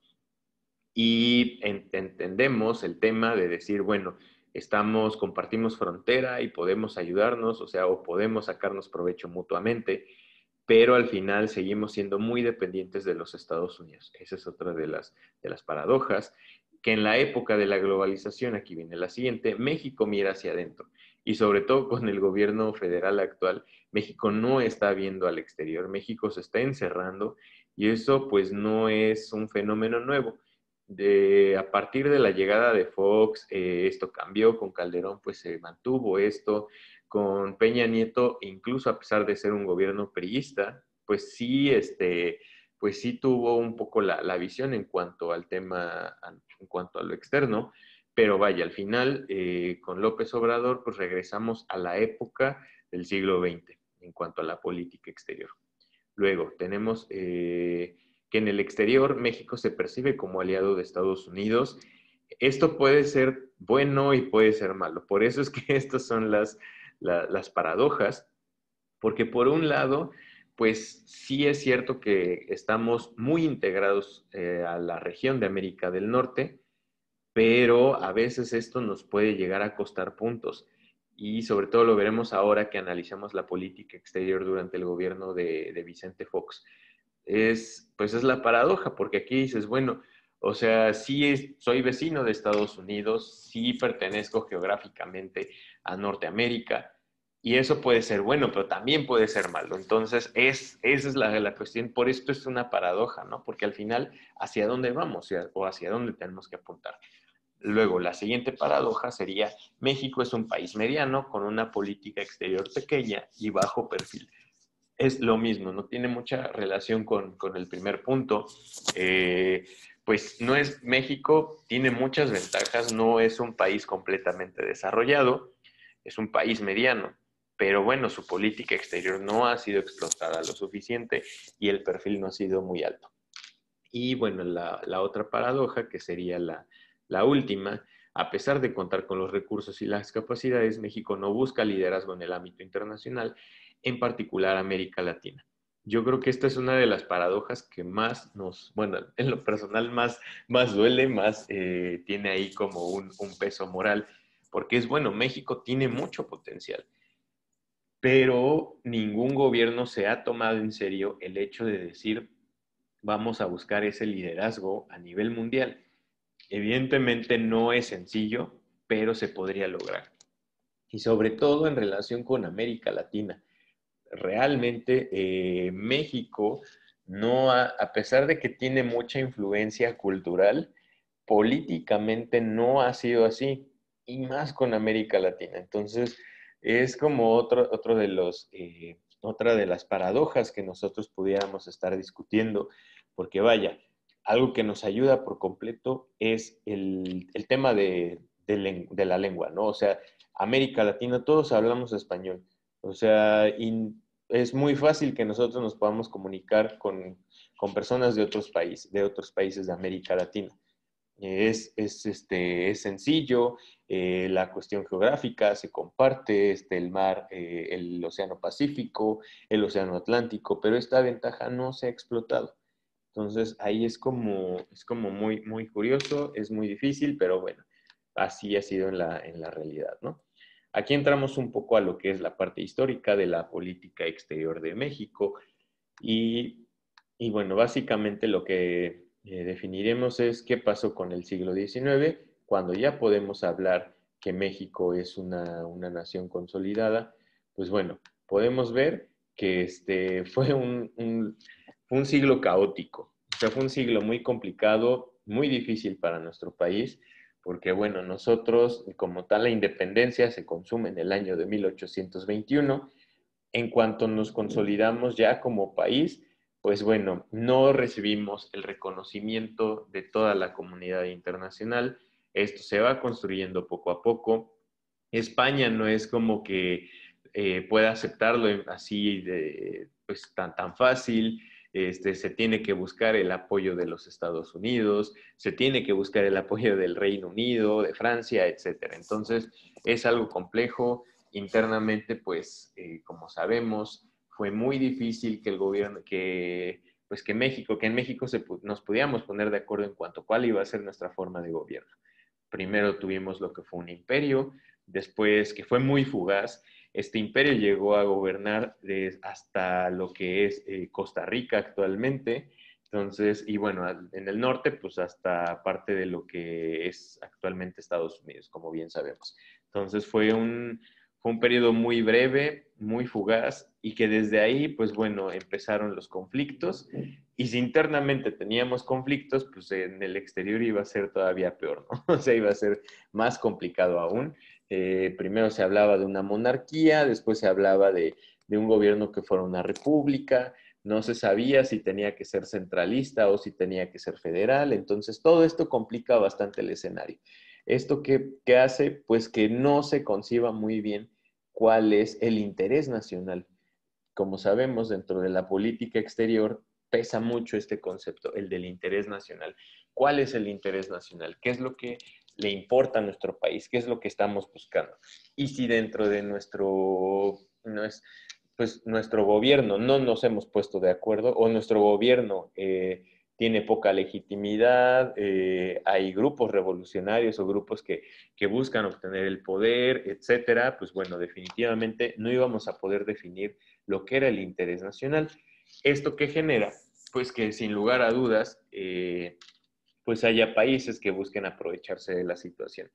Y entendemos el tema de decir, bueno, estamos, compartimos frontera y podemos ayudarnos, o sea, o podemos sacarnos provecho mutuamente, pero al final seguimos siendo muy dependientes de los Estados Unidos. Esa es otra de las, de las paradojas, que en la época de la globalización, aquí viene la siguiente, México mira hacia adentro. Y sobre todo con el gobierno federal actual, México no está viendo al exterior, México se está encerrando y eso pues no es un fenómeno nuevo de, a partir de la llegada de Fox, eh, esto cambió, con Calderón pues se mantuvo esto, con Peña Nieto, incluso a pesar de ser un gobierno perillista pues sí, este, pues sí tuvo un poco la, visión en cuanto al tema, en cuanto a lo externo, pero vaya, al final eh, con López Obrador pues regresamos a la época del siglo XX en cuanto a la política exterior. Luego tenemos... Eh, que en el exterior México se percibe como aliado de Estados Unidos. Esto puede ser bueno y puede ser malo. Por eso es que estas son las, paradojas, porque por un lado, pues sí es cierto que estamos muy integrados eh, a la región de América del Norte, pero a veces esto nos puede llegar a costar puntos. Y sobre todo lo veremos ahora que analizamos la política exterior durante el gobierno de, de Vicente Fox es, pues es la paradoja, porque aquí dices, bueno, o sea, sí soy vecino de Estados Unidos, sí pertenezco geográficamente a Norteamérica, y eso puede ser bueno, pero también puede ser malo. Entonces, esa es la, la cuestión, por esto es una paradoja, ¿no? Porque al final, ¿hacia dónde vamos o hacia dónde tenemos que apuntar? Luego, la siguiente paradoja sería, México es un país mediano con una política exterior pequeña y bajo perfil es lo mismo, no tiene mucha relación con, el primer punto. Eh, pues no es México, tiene muchas ventajas, no es un país completamente desarrollado, es un país mediano, pero bueno, su política exterior no ha sido explotada lo suficiente y el perfil no ha sido muy alto. Y bueno, la, otra paradoja, que sería la, la última, a pesar de contar con los recursos y las capacidades, México no busca liderazgo en el ámbito internacional en particular América Latina. Yo creo que esta es una de las paradojas que más nos, bueno, en lo personal más, más duele, más eh, tiene ahí como un, un peso moral, porque es bueno, México tiene mucho potencial, pero ningún gobierno se ha tomado en serio el hecho de decir, vamos a buscar ese liderazgo a nivel mundial. Evidentemente no es sencillo, pero se podría lograr. Y sobre todo en relación con América Latina realmente eh, México no, a pesar de que tiene mucha influencia cultural, políticamente no ha sido así, y más con América Latina. Entonces, es como otro, otro de los, eh, otra de las paradojas que nosotros pudiéramos estar discutiendo, porque vaya, algo que nos ayuda por completo es el, tema de, la lengua, ¿no? O sea, América Latina, todos hablamos español, o sea, es muy fácil que nosotros nos podamos comunicar con, personas de otros países, de otros países de América Latina. Es, este, sencillo, eh, la cuestión geográfica se comparte, este, el mar, eh, el océano Pacífico, el océano Atlántico, pero esta ventaja no se ha explotado. Entonces ahí es como, es como muy, muy curioso, es muy difícil, pero bueno, así ha sido en la, en la realidad, ¿no? Aquí entramos un poco a lo que es la parte histórica de la política exterior de México y, bueno, básicamente lo que eh, definiremos es qué pasó con el siglo XIX, cuando ya podemos hablar que México es una, nación consolidada, pues bueno, podemos ver que este fue un, un siglo caótico, o sea, fue un siglo muy complicado, muy difícil para nuestro país, porque bueno, nosotros como tal la independencia se consume en el año de 1821. En cuanto nos consolidamos ya como país, pues bueno, no recibimos el reconocimiento de toda la comunidad internacional. Esto se va construyendo poco a poco. España no es como que eh, pueda aceptarlo así pues, tan, tan fácil. Este, se tiene que buscar el apoyo de los Estados Unidos, se tiene que buscar el apoyo del Reino Unido, de Francia, etc. Entonces, es algo complejo. Internamente, pues, eh, como sabemos, fue muy difícil que el gobierno, que, pues, que México, que en México nos pudiéramos poner de acuerdo en cuanto a cuál iba a ser nuestra forma de gobierno. Primero tuvimos lo que fue un imperio, después que fue muy fugaz, este imperio llegó a gobernar hasta lo que es eh, Costa Rica actualmente. Entonces, y bueno, en el norte, pues hasta parte de lo que es actualmente Estados Unidos, como bien sabemos. Entonces fue un, fue un periodo muy breve, muy fugaz, y que desde ahí, pues bueno, empezaron los conflictos. Y si internamente teníamos conflictos, pues en el exterior iba a ser todavía peor, ¿no? O sea, iba a ser más complicado aún. Eh, primero se hablaba de una monarquía, después se hablaba de, un gobierno que fuera una república, no se sabía si tenía que ser centralista o si tenía que ser federal, entonces todo esto complica bastante el escenario. ¿Esto que qué hace? Pues que no se conciba muy bien cuál es el interés nacional. Como sabemos, dentro de la política exterior pesa mucho este concepto, el del interés nacional. ¿Cuál es el interés nacional? ¿Qué es lo que le importa a nuestro país, qué es lo que estamos buscando. Y si dentro de nuestro, pues nuestro gobierno no nos hemos puesto de acuerdo o nuestro gobierno eh, tiene poca legitimidad, eh, hay grupos revolucionarios o grupos que, buscan obtener el poder, etcétera, pues bueno, definitivamente no íbamos a poder definir lo que era el interés nacional. ¿Esto qué genera? Pues que sin lugar a dudas, eh, pues haya países que busquen aprovecharse de la situación.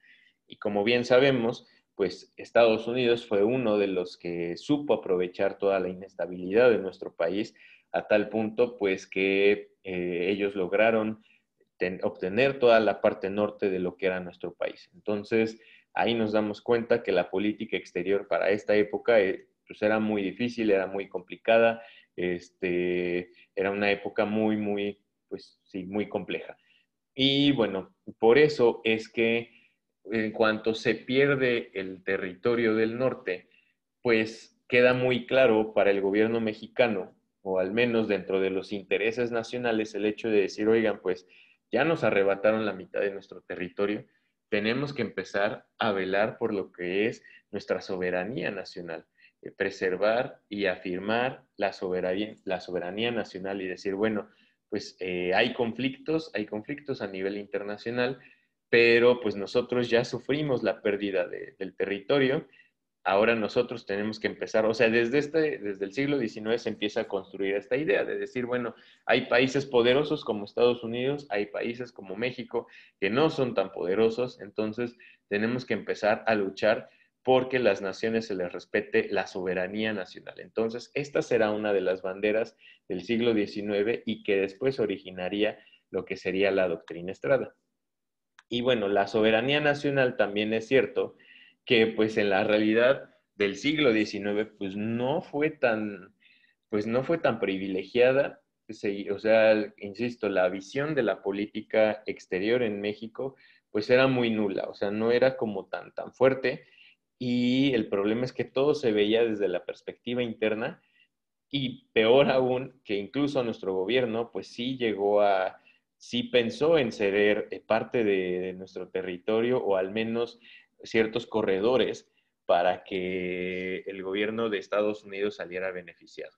Y como bien sabemos, pues Estados Unidos fue uno de los que supo aprovechar toda la inestabilidad de nuestro país a tal punto pues que eh, ellos lograron obtener toda la parte norte de lo que era nuestro país. Entonces, ahí nos damos cuenta que la política exterior para esta época eh, pues era muy difícil, era muy complicada, este, era una época muy, muy, pues sí, muy compleja. Y bueno, por eso es que en cuanto se pierde el territorio del norte, pues queda muy claro para el gobierno mexicano, o al menos dentro de los intereses nacionales, el hecho de decir, oigan, pues ya nos arrebataron la mitad de nuestro territorio, tenemos que empezar a velar por lo que es nuestra soberanía nacional, eh, preservar y afirmar la soberanía, la soberanía nacional y decir, bueno, pues eh, hay conflictos, hay conflictos a nivel internacional, pero pues nosotros ya sufrimos la pérdida del territorio. Ahora nosotros tenemos que empezar, o sea, desde, este, desde el siglo XIX se empieza a construir esta idea de decir, bueno, hay países poderosos como Estados Unidos, hay países como México que no son tan poderosos, entonces tenemos que empezar a luchar porque las naciones se les respete la soberanía nacional. Entonces, esta será una de las banderas del siglo XIX y que después originaría lo que sería la doctrina Estrada. Y bueno, la soberanía nacional también es cierto que pues en la realidad del siglo XIX pues no fue tan, pues no fue tan privilegiada. O sea, insisto, la visión de la política exterior en México pues era muy nula, o sea, no era como tan, tan fuerte y el problema es que todo se veía desde la perspectiva interna y peor aún que incluso nuestro gobierno pues sí llegó a, sí pensó en ceder eh, parte de, nuestro territorio o al menos ciertos corredores para que el gobierno de Estados Unidos saliera beneficiado.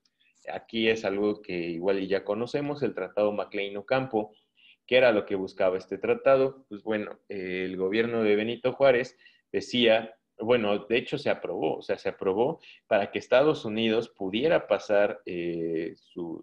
Aquí es algo que igual ya conocemos, el Tratado MacLean Ocampo, que era lo que buscaba este tratado. Pues bueno, el gobierno de Benito Juárez decía bueno, de hecho se aprobó, o sea, se aprobó para que Estados Unidos pudiera pasar eh,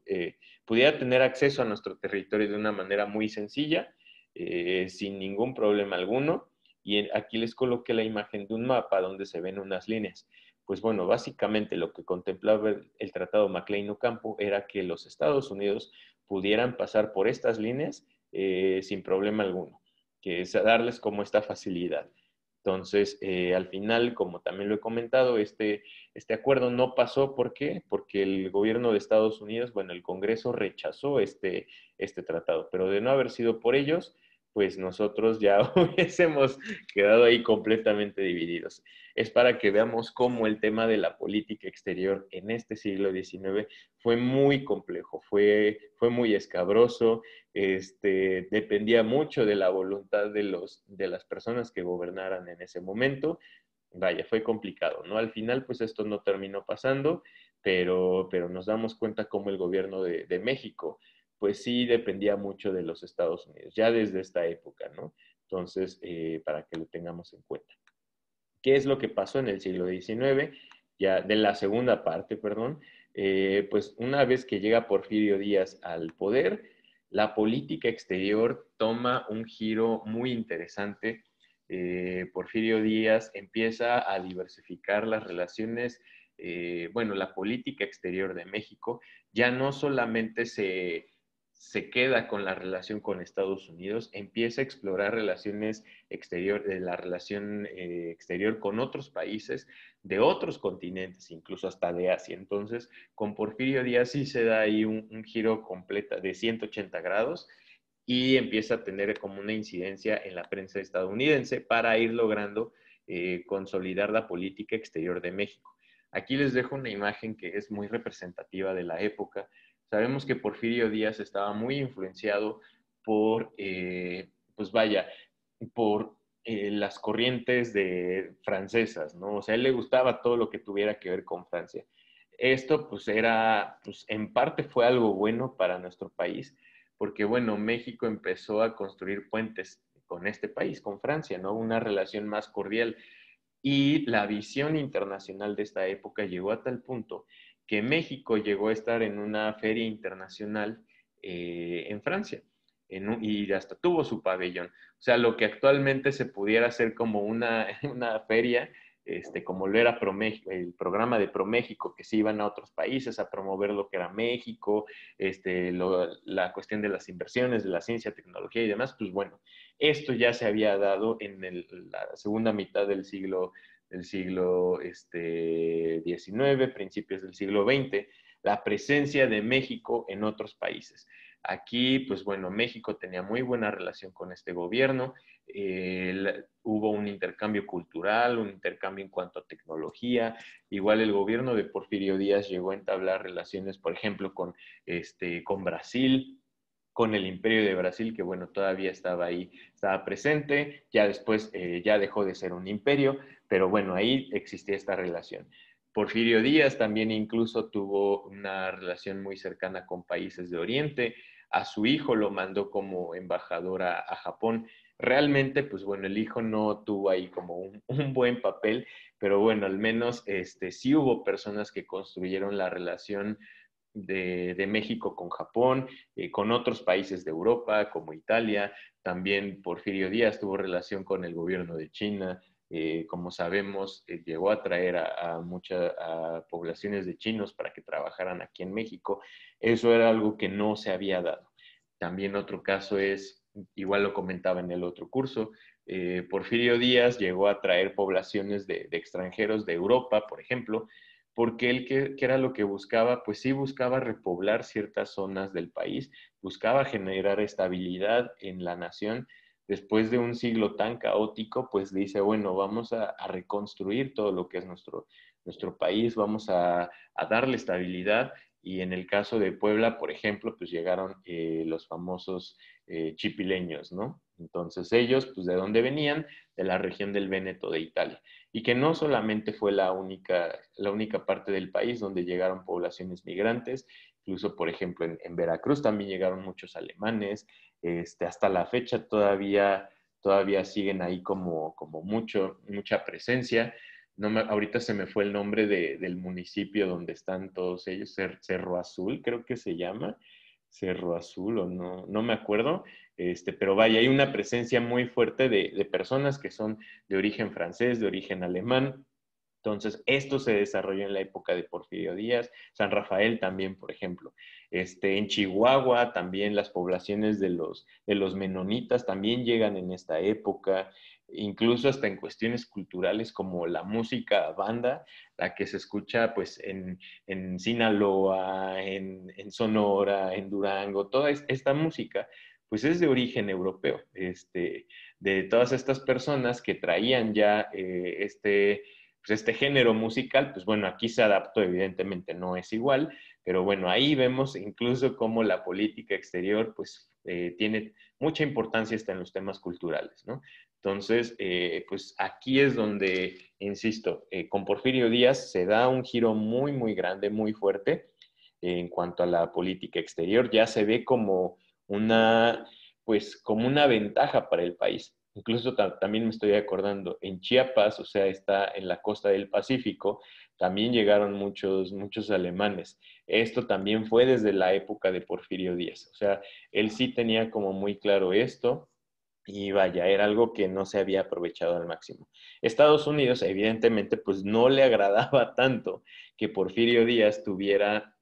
eh, pudiera tener acceso a nuestro territorio de una manera muy sencilla, eh, sin ningún problema alguno. Y aquí les coloqué la imagen de un mapa donde se ven unas líneas. Pues bueno, básicamente lo que contemplaba el, Tratado maclean Campo era que los Estados Unidos pudieran pasar por estas líneas sin problema alguno, que es darles como esta facilidad. Entonces, eh, al final, como también lo he comentado, este, este, acuerdo no pasó. ¿Por qué? Porque el gobierno de Estados Unidos, bueno, el Congreso rechazó este, este tratado, pero de no haber sido por ellos, pues nosotros ya hubiésemos quedado ahí completamente divididos. Es para que veamos cómo el tema de la política exterior en este siglo XIX fue muy complejo, fue, fue muy escabroso, este, dependía mucho de la voluntad de, los, de las personas que gobernaran en ese momento. Vaya, fue complicado, ¿no? Al final, pues esto no terminó pasando, pero, pero nos damos cuenta cómo el gobierno de, de México pues sí dependía mucho de los Estados Unidos, ya desde esta época, ¿no? Entonces, eh, para que lo tengamos en cuenta. ¿Qué es lo que pasó en el siglo XIX? Ya de la segunda parte, perdón, eh, pues una vez que llega Porfirio Díaz al poder, la política exterior toma un giro muy interesante. Eh, Porfirio Díaz empieza a diversificar las relaciones, bueno, la política exterior de México ya no solamente se, se queda con la relación con Estados Unidos, empieza a explorar relaciones exterior, eh, la relación eh, exterior con otros países de otros continentes, incluso hasta de Asia. Entonces, con Porfirio Díaz sí se da ahí un, giro completo de 180 grados y empieza a tener como una incidencia en la prensa estadounidense para ir logrando eh, consolidar la política exterior de México. Aquí les dejo una imagen que es muy representativa de la época Sabemos que Porfirio Díaz estaba muy influenciado por, eh, pues vaya, por eh, las corrientes de francesas, ¿no? O sea, a él le gustaba todo lo que tuviera que ver con Francia. Esto, pues, era, pues, en parte fue algo bueno para nuestro país, porque, bueno, México empezó a construir puentes con este país, con Francia, ¿no? Una relación más cordial. Y la visión internacional de esta época llegó a tal punto que México llegó a estar en una feria internacional eh, en Francia y hasta tuvo su pabellón. O sea, lo que actualmente se pudiera hacer como una, feria, este, como lo era el programa de ProMéxico, que se iban a otros países a promover lo que era México, este, la cuestión de las inversiones, de la ciencia, tecnología y demás, pues bueno, esto ya se había dado en la segunda mitad del siglo del siglo este, XIX, principios del siglo XX, la presencia de México en otros países. Aquí, pues bueno, México tenía muy buena relación con este gobierno, hubo un intercambio cultural, un intercambio en cuanto a tecnología, igual el gobierno de Porfirio Díaz llegó a entablar relaciones, por ejemplo, con, este, con Brasil, con el Imperio de Brasil, que bueno, todavía estaba ahí, estaba presente, ya después eh, ya dejó de ser un imperio, pero bueno, ahí existía esta relación. Porfirio Díaz también incluso tuvo una relación muy cercana con países de Oriente. A su hijo lo mandó como embajador a, Japón. Realmente, pues bueno, el hijo no tuvo ahí como un, buen papel, pero bueno, al menos este, sí hubo personas que construyeron la relación de, México con Japón, eh, con otros países de Europa, como Italia. También Porfirio Díaz tuvo relación con el gobierno de China, eh, como sabemos, eh, llegó a traer a, muchas poblaciones de chinos para que trabajaran aquí en México. Eso era algo que no se había dado. También otro caso es, igual lo comentaba en el otro curso, eh, Porfirio Díaz llegó a traer poblaciones de, extranjeros de Europa, por ejemplo, porque él, ¿qué era lo que buscaba? Pues sí buscaba repoblar ciertas zonas del país, buscaba generar estabilidad en la nación después de un siglo tan caótico, pues dice, bueno, vamos a, reconstruir todo lo que es nuestro, país, vamos a, darle estabilidad. Y en el caso de Puebla, por ejemplo, pues llegaron eh, los famosos eh, chipileños, ¿no? Entonces ellos, pues de dónde venían, de la región del Véneto de Italia. Y que no solamente fue la única, parte del país donde llegaron poblaciones migrantes, incluso por ejemplo en Veracruz también llegaron muchos alemanes, este, hasta la fecha todavía, todavía siguen ahí como, mucho, mucha presencia. ahorita se me fue el nombre del municipio donde están todos ellos, Cerro Azul creo que se llama, Cerro Azul o no, no me acuerdo, este, pero vaya, hay una presencia muy fuerte de, de personas que son de origen francés, de origen alemán, entonces, esto se desarrolló en la época de Porfirio Díaz, San Rafael también, por ejemplo. Este, en Chihuahua también las poblaciones de los, los menonitas también llegan en esta época, incluso hasta en cuestiones culturales como la música banda, la que se escucha pues en, Sinaloa, en, Sonora, en Durango, toda esta música pues es de origen europeo, este, de todas estas personas que traían ya eh, este pues, este género musical, pues bueno, aquí se adaptó, evidentemente no es igual, pero bueno, ahí vemos incluso cómo la política exterior, pues eh, tiene mucha importancia hasta en los temas culturales, ¿no? Entonces, eh, pues aquí es donde, insisto, eh, con Porfirio Díaz se da un giro muy, muy grande, muy fuerte en cuanto a la política exterior. Ya se ve como una, pues, como una ventaja para el país. Incluso también me estoy acordando, en Chiapas, o sea, está en la costa del Pacífico, también llegaron muchos, muchos alemanes. Esto también fue desde la época de Porfirio Díaz. O sea, él sí tenía como muy claro esto y vaya, era algo que no se había aprovechado al máximo. Estados Unidos, evidentemente, pues no le agradaba tanto que Porfirio Díaz tuviera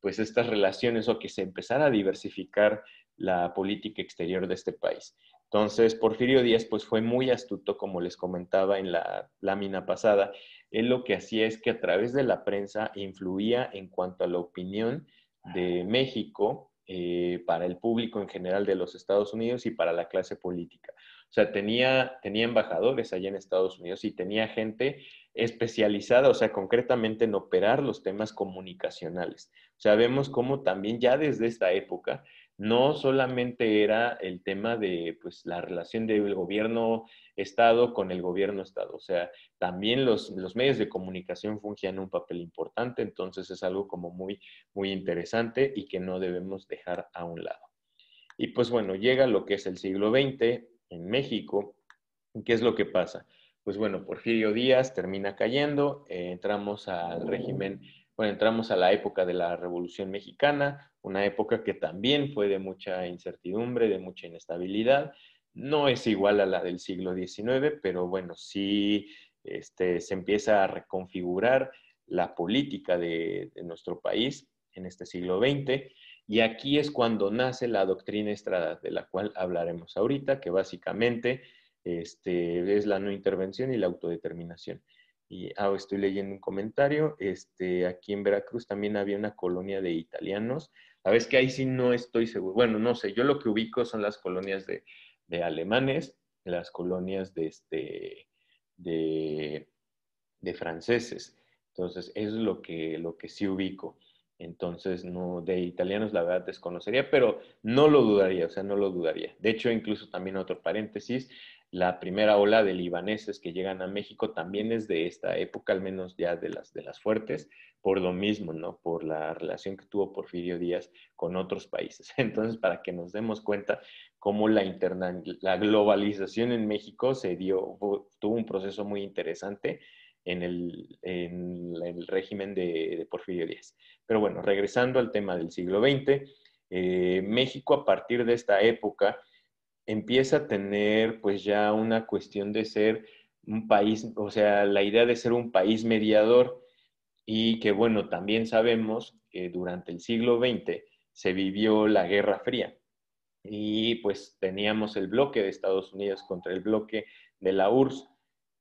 pues estas relaciones o que se empezara a diversificar la política exterior de este país. Entonces, Porfirio Díaz pues fue muy astuto, como les comentaba en la lámina pasada. Él lo que hacía es que a través de la prensa influía en cuanto a la opinión de México eh, para el público en general de los Estados Unidos y para la clase política. O sea, tenía, tenía embajadores allá en Estados Unidos y tenía gente especializada, o sea, concretamente en operar los temas comunicacionales. O sea, vemos cómo también ya desde esta época no solamente era el tema de pues, la relación del gobierno-estado con el gobierno-estado, o sea, también los, medios de comunicación fungían un papel importante, entonces es algo como muy, muy interesante y que no debemos dejar a un lado. Y pues bueno, llega lo que es el siglo XX en México, ¿qué es lo que pasa? Pues bueno, Porfirio Díaz termina cayendo, entramos al régimen, bueno, entramos a la época de la Revolución Mexicana, una época que también fue de mucha incertidumbre, de mucha inestabilidad. No es igual a la del siglo XIX, pero bueno, sí este, se empieza a reconfigurar la política de, nuestro país en este siglo XX. Y aquí es cuando nace la doctrina Estrada, de la cual hablaremos ahorita, que básicamente este, es la no intervención y la autodeterminación. Y ah, estoy leyendo un comentario, este, aquí en Veracruz también había una colonia de italianos, ¿Sabes que ahí sí no estoy seguro. Bueno, no sé, yo lo que ubico son las colonias de, alemanes, las colonias de, este, franceses. Entonces, eso es lo que, lo que sí ubico. Entonces, no, de italianos la verdad desconocería, pero no lo dudaría, o sea, no lo dudaría. De hecho, incluso también otro paréntesis, la primera ola de libaneses que llegan a México también es de esta época, al menos ya de las, de las fuertes, por lo mismo, ¿no? Por la relación que tuvo Porfirio Díaz con otros países. Entonces, para que nos demos cuenta cómo la, globalización en México se dio, tuvo un proceso muy interesante en el, régimen de, Porfirio Díaz. Pero bueno, regresando al tema del siglo XX, eh, México a partir de esta época empieza a tener pues ya una cuestión de ser un país, o sea, la idea de ser un país mediador y que bueno, también sabemos que durante el siglo XX se vivió la Guerra Fría y pues teníamos el bloque de Estados Unidos contra el bloque de la URSS,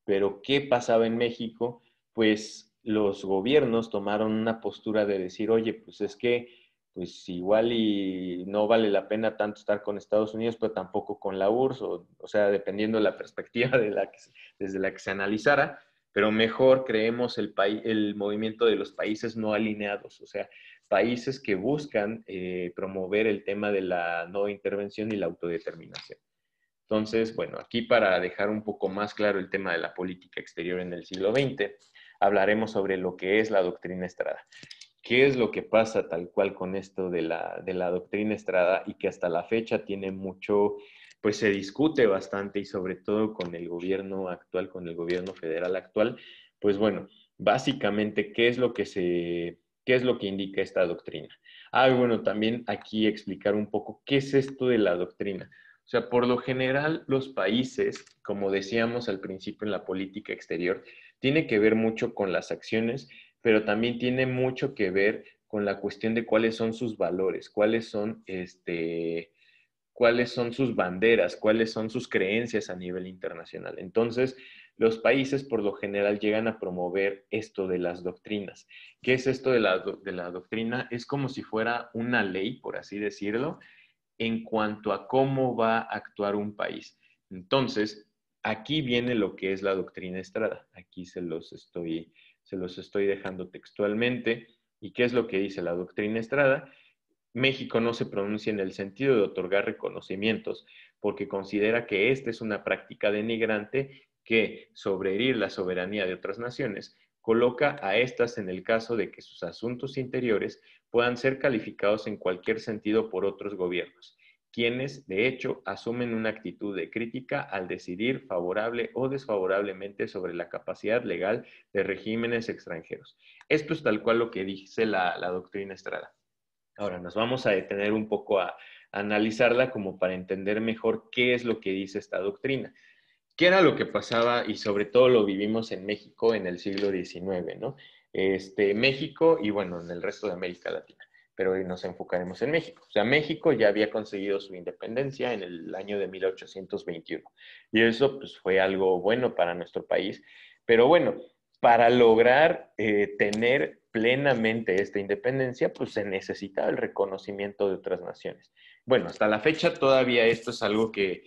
pero ¿qué pasaba en México? Pues los gobiernos tomaron una postura de decir, oye, pues es que pues igual y no vale la pena tanto estar con Estados Unidos, pero tampoco con la URSS, o, sea, dependiendo de la perspectiva de la desde la que se analizara, pero mejor creemos el, el movimiento de los países no alineados, o sea, países que buscan eh, promover el tema de la no intervención y la autodeterminación. Entonces, bueno, aquí para dejar un poco más claro el tema de la política exterior en el siglo XX, hablaremos sobre lo que es la doctrina Estrada qué es lo que pasa tal cual con esto de la, de la doctrina Estrada y que hasta la fecha tiene mucho, pues se discute bastante y sobre todo con el gobierno actual, con el gobierno federal actual, pues bueno, básicamente qué es lo que se, qué es lo que indica esta doctrina. Ah, bueno, también aquí explicar un poco qué es esto de la doctrina. O sea, por lo general los países, como decíamos al principio en la política exterior, tiene que ver mucho con las acciones pero también tiene mucho que ver con la cuestión de cuáles son sus valores, cuáles son, este, cuáles son sus banderas, cuáles son sus creencias a nivel internacional. Entonces, los países por lo general llegan a promover esto de las doctrinas. ¿Qué es esto de la, de la doctrina? Es como si fuera una ley, por así decirlo, en cuanto a cómo va a actuar un país. Entonces, aquí viene lo que es la doctrina Estrada. Aquí se los estoy se los estoy dejando textualmente. ¿Y qué es lo que dice la doctrina Estrada? México no se pronuncia en el sentido de otorgar reconocimientos, porque considera que esta es una práctica denigrante que, sobreherir la soberanía de otras naciones, coloca a estas en el caso de que sus asuntos interiores puedan ser calificados en cualquier sentido por otros gobiernos quienes de hecho asumen una actitud de crítica al decidir favorable o desfavorablemente sobre la capacidad legal de regímenes extranjeros. Esto es tal cual lo que dice la, doctrina Estrada. Ahora nos vamos a detener un poco a, analizarla como para entender mejor qué es lo que dice esta doctrina. ¿Qué era lo que pasaba y sobre todo lo vivimos en México en el siglo XIX, ¿no? Este, México y bueno, en el resto de América Latina pero hoy nos enfocaremos en México. O sea, México ya había conseguido su independencia en el año de 1821 y eso pues, fue algo bueno para nuestro país, pero bueno, para lograr eh, tener plenamente esta independencia, pues se necesitaba el reconocimiento de otras naciones. Bueno, hasta la fecha todavía esto es algo que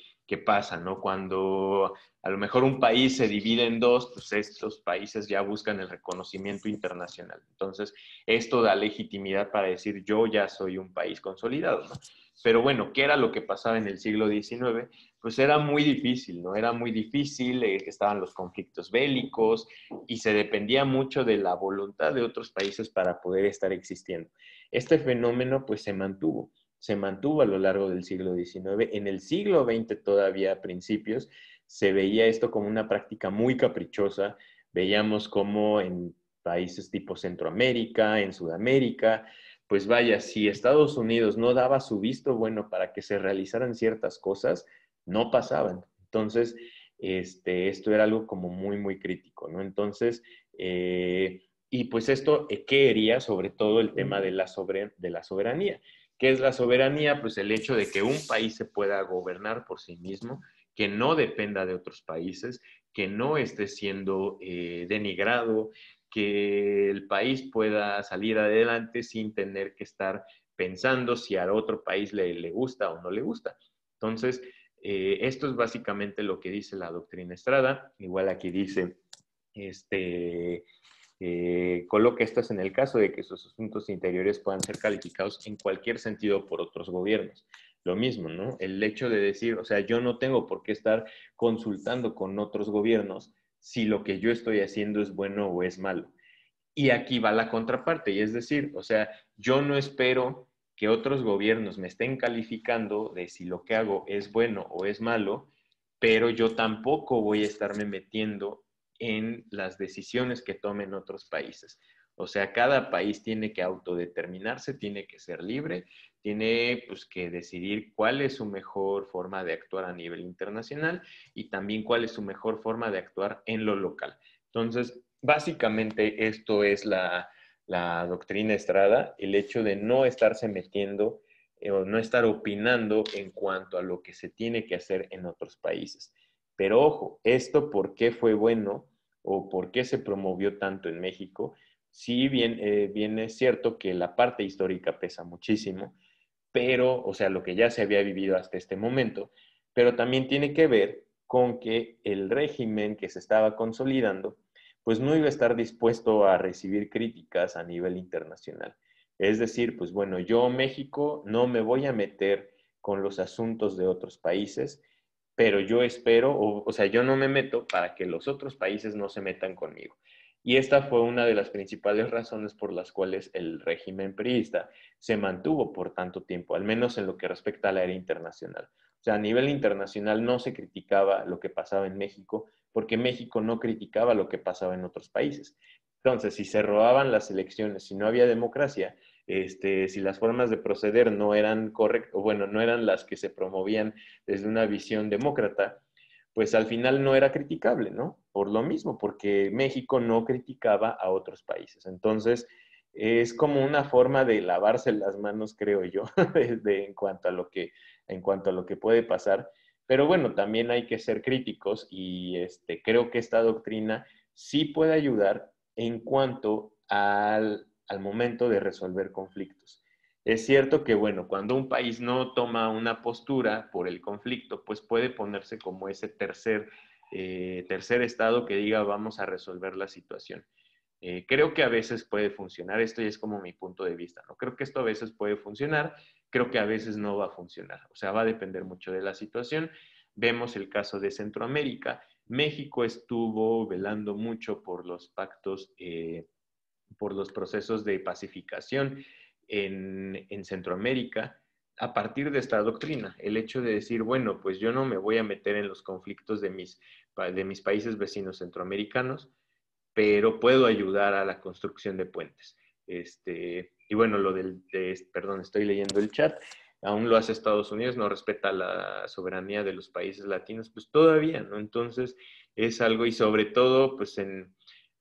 pasa, ¿no? Cuando a lo mejor un país se divide en dos, pues estos países ya buscan el reconocimiento internacional. Entonces, esto da legitimidad para decir yo ya soy un país consolidado. Pero bueno, ¿qué era lo que pasaba en el siglo XIX? Pues era muy difícil, ¿no? Era muy difícil, eh, estaban los conflictos bélicos y se dependía mucho de la voluntad de otros países para poder estar existiendo. Este fenómeno pues se mantuvo, se mantuvo a lo largo del siglo XIX. En el siglo XX todavía a principios se veía esto como una práctica muy caprichosa. Veíamos cómo en países tipo Centroamérica, en Sudamérica, pues vaya, si Estados Unidos no daba su visto bueno para que se realizaran ciertas cosas, no pasaban. Entonces, este, esto era algo como muy, muy crítico, ¿no? Entonces, eh, y pues esto eh, ¿qué sobre todo el tema de la, de la soberanía. ¿Qué es la soberanía? Pues el hecho de que un país se pueda gobernar por sí mismo, que no dependa de otros países, que no esté siendo eh, denigrado, que el país pueda salir adelante sin tener que estar pensando si al otro país le, gusta o no le gusta. Entonces, eh, esto es básicamente lo que dice la doctrina Estrada. Igual aquí dice, este, eh, estas en el caso de que sus asuntos interiores puedan ser calificados en cualquier sentido por otros gobiernos lo mismo, ¿no? El hecho de decir, o sea, yo no tengo por qué estar consultando con otros gobiernos si lo que yo estoy haciendo es bueno o es malo. Y aquí va la contraparte, y es decir, o sea, yo no espero que otros gobiernos me estén calificando de si lo que hago es bueno o es malo, pero yo tampoco voy a estarme metiendo en las decisiones que tomen otros países. O sea, cada país tiene que autodeterminarse, tiene que ser libre, tiene pues, que decidir cuál es su mejor forma de actuar a nivel internacional y también cuál es su mejor forma de actuar en lo local. Entonces, básicamente esto es la, doctrina Estrada, el hecho de no estarse metiendo eh, o no estar opinando en cuanto a lo que se tiene que hacer en otros países. Pero ojo, esto por qué fue bueno o por qué se promovió tanto en México, si bien, eh, bien es cierto que la parte histórica pesa muchísimo, pero, o sea, lo que ya se había vivido hasta este momento, pero también tiene que ver con que el régimen que se estaba consolidando, pues no iba a estar dispuesto a recibir críticas a nivel internacional. Es decir, pues bueno, yo México no me voy a meter con los asuntos de otros países, pero yo espero, o, o, sea, yo no me meto para que los otros países no se metan conmigo. Y esta fue una de las principales razones por las cuales el régimen priista se mantuvo por tanto tiempo, al menos en lo que respecta a la era internacional. O sea, a nivel internacional no se criticaba lo que pasaba en México porque México no criticaba lo que pasaba en otros países. Entonces, si se robaban las elecciones, si no había democracia, este, si las formas de proceder no eran correctas, bueno, no eran las que se promovían desde una visión demócrata, pues al final no era criticable, ¿no? Por lo mismo, porque México no criticaba a otros países. Entonces, es como una forma de lavarse las manos, creo yo, desde en cuanto a lo que, en cuanto a lo que puede pasar. Pero bueno, también hay que ser críticos y este, creo que esta doctrina sí puede ayudar en cuanto al, al momento de resolver conflictos. Es cierto que, bueno, cuando un país no toma una postura por el conflicto, pues puede ponerse como ese tercer, eh, tercer estado que diga vamos a resolver la situación. Eh, creo que a veces puede funcionar, esto ya es como mi punto de vista, ¿no? Creo que esto a veces puede funcionar, creo que a veces no va a funcionar, o sea, va a depender mucho de la situación. Vemos el caso de Centroamérica, México estuvo velando mucho por los pactos, eh, por los procesos de pacificación en, Centroamérica a partir de esta doctrina, el hecho de decir, bueno, pues yo no me voy a meter en los conflictos de mis, de mis países vecinos centroamericanos, pero puedo ayudar a la construcción de puentes. Este, y bueno, lo del, perdón, estoy leyendo el chat, aún lo hace Estados Unidos, no respeta la soberanía de los países latinos, pues todavía, ¿no? Entonces es algo y sobre todo, pues en,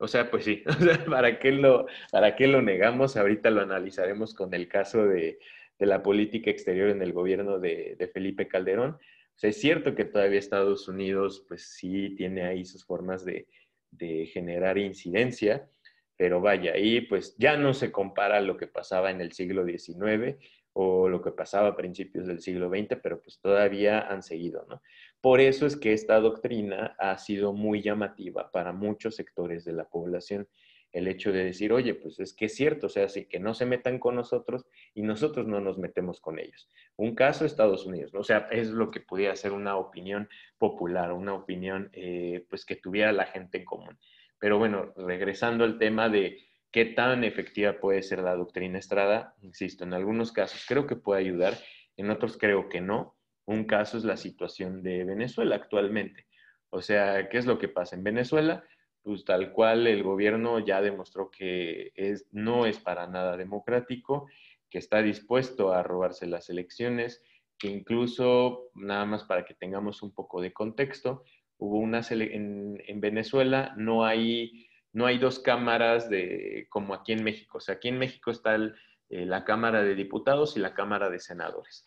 o sea, pues sí, ¿para, qué lo, ¿para lo negamos? Ahorita lo analizaremos con el caso de, la política exterior en el gobierno de, Felipe Calderón. O sea, es cierto que todavía Estados Unidos, pues sí, tiene ahí sus formas de, de generar incidencia, pero vaya, ahí pues ya no se compara lo que pasaba en el siglo XIX o lo que pasaba a principios del siglo XX, pero pues todavía han seguido, ¿no? Por eso es que esta doctrina ha sido muy llamativa para muchos sectores de la población. El hecho de decir, oye, pues es que es cierto, o sea, así que no se metan con nosotros y nosotros no nos metemos con ellos. Un caso, Estados Unidos, o sea, es lo que pudiera ser una opinión popular, una opinión eh, pues que tuviera la gente en común. Pero bueno, regresando al tema de qué tan efectiva puede ser la doctrina Estrada, insisto, en algunos casos creo que puede ayudar, en otros creo que no un caso es la situación de Venezuela actualmente. O sea, ¿qué es lo que pasa en Venezuela? Pues tal cual el gobierno ya demostró que es, no es para nada democrático, que está dispuesto a robarse las elecciones, que incluso, nada más para que tengamos un poco de contexto, hubo una en, Venezuela no hay, no hay dos cámaras de, como aquí en México. O sea, aquí en México está eh, la Cámara de Diputados y la Cámara de Senadores.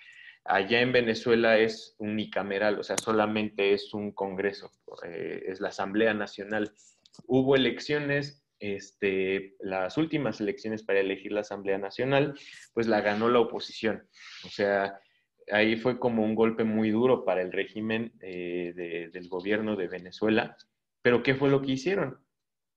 Allá en Venezuela es unicameral, o sea, solamente es un Congreso, eh, es la Asamblea Nacional. Hubo elecciones, este, las últimas elecciones para elegir la Asamblea Nacional, pues la ganó la oposición. O sea, ahí fue como un golpe muy duro para el régimen eh, del gobierno de Venezuela. Pero ¿qué fue lo que hicieron?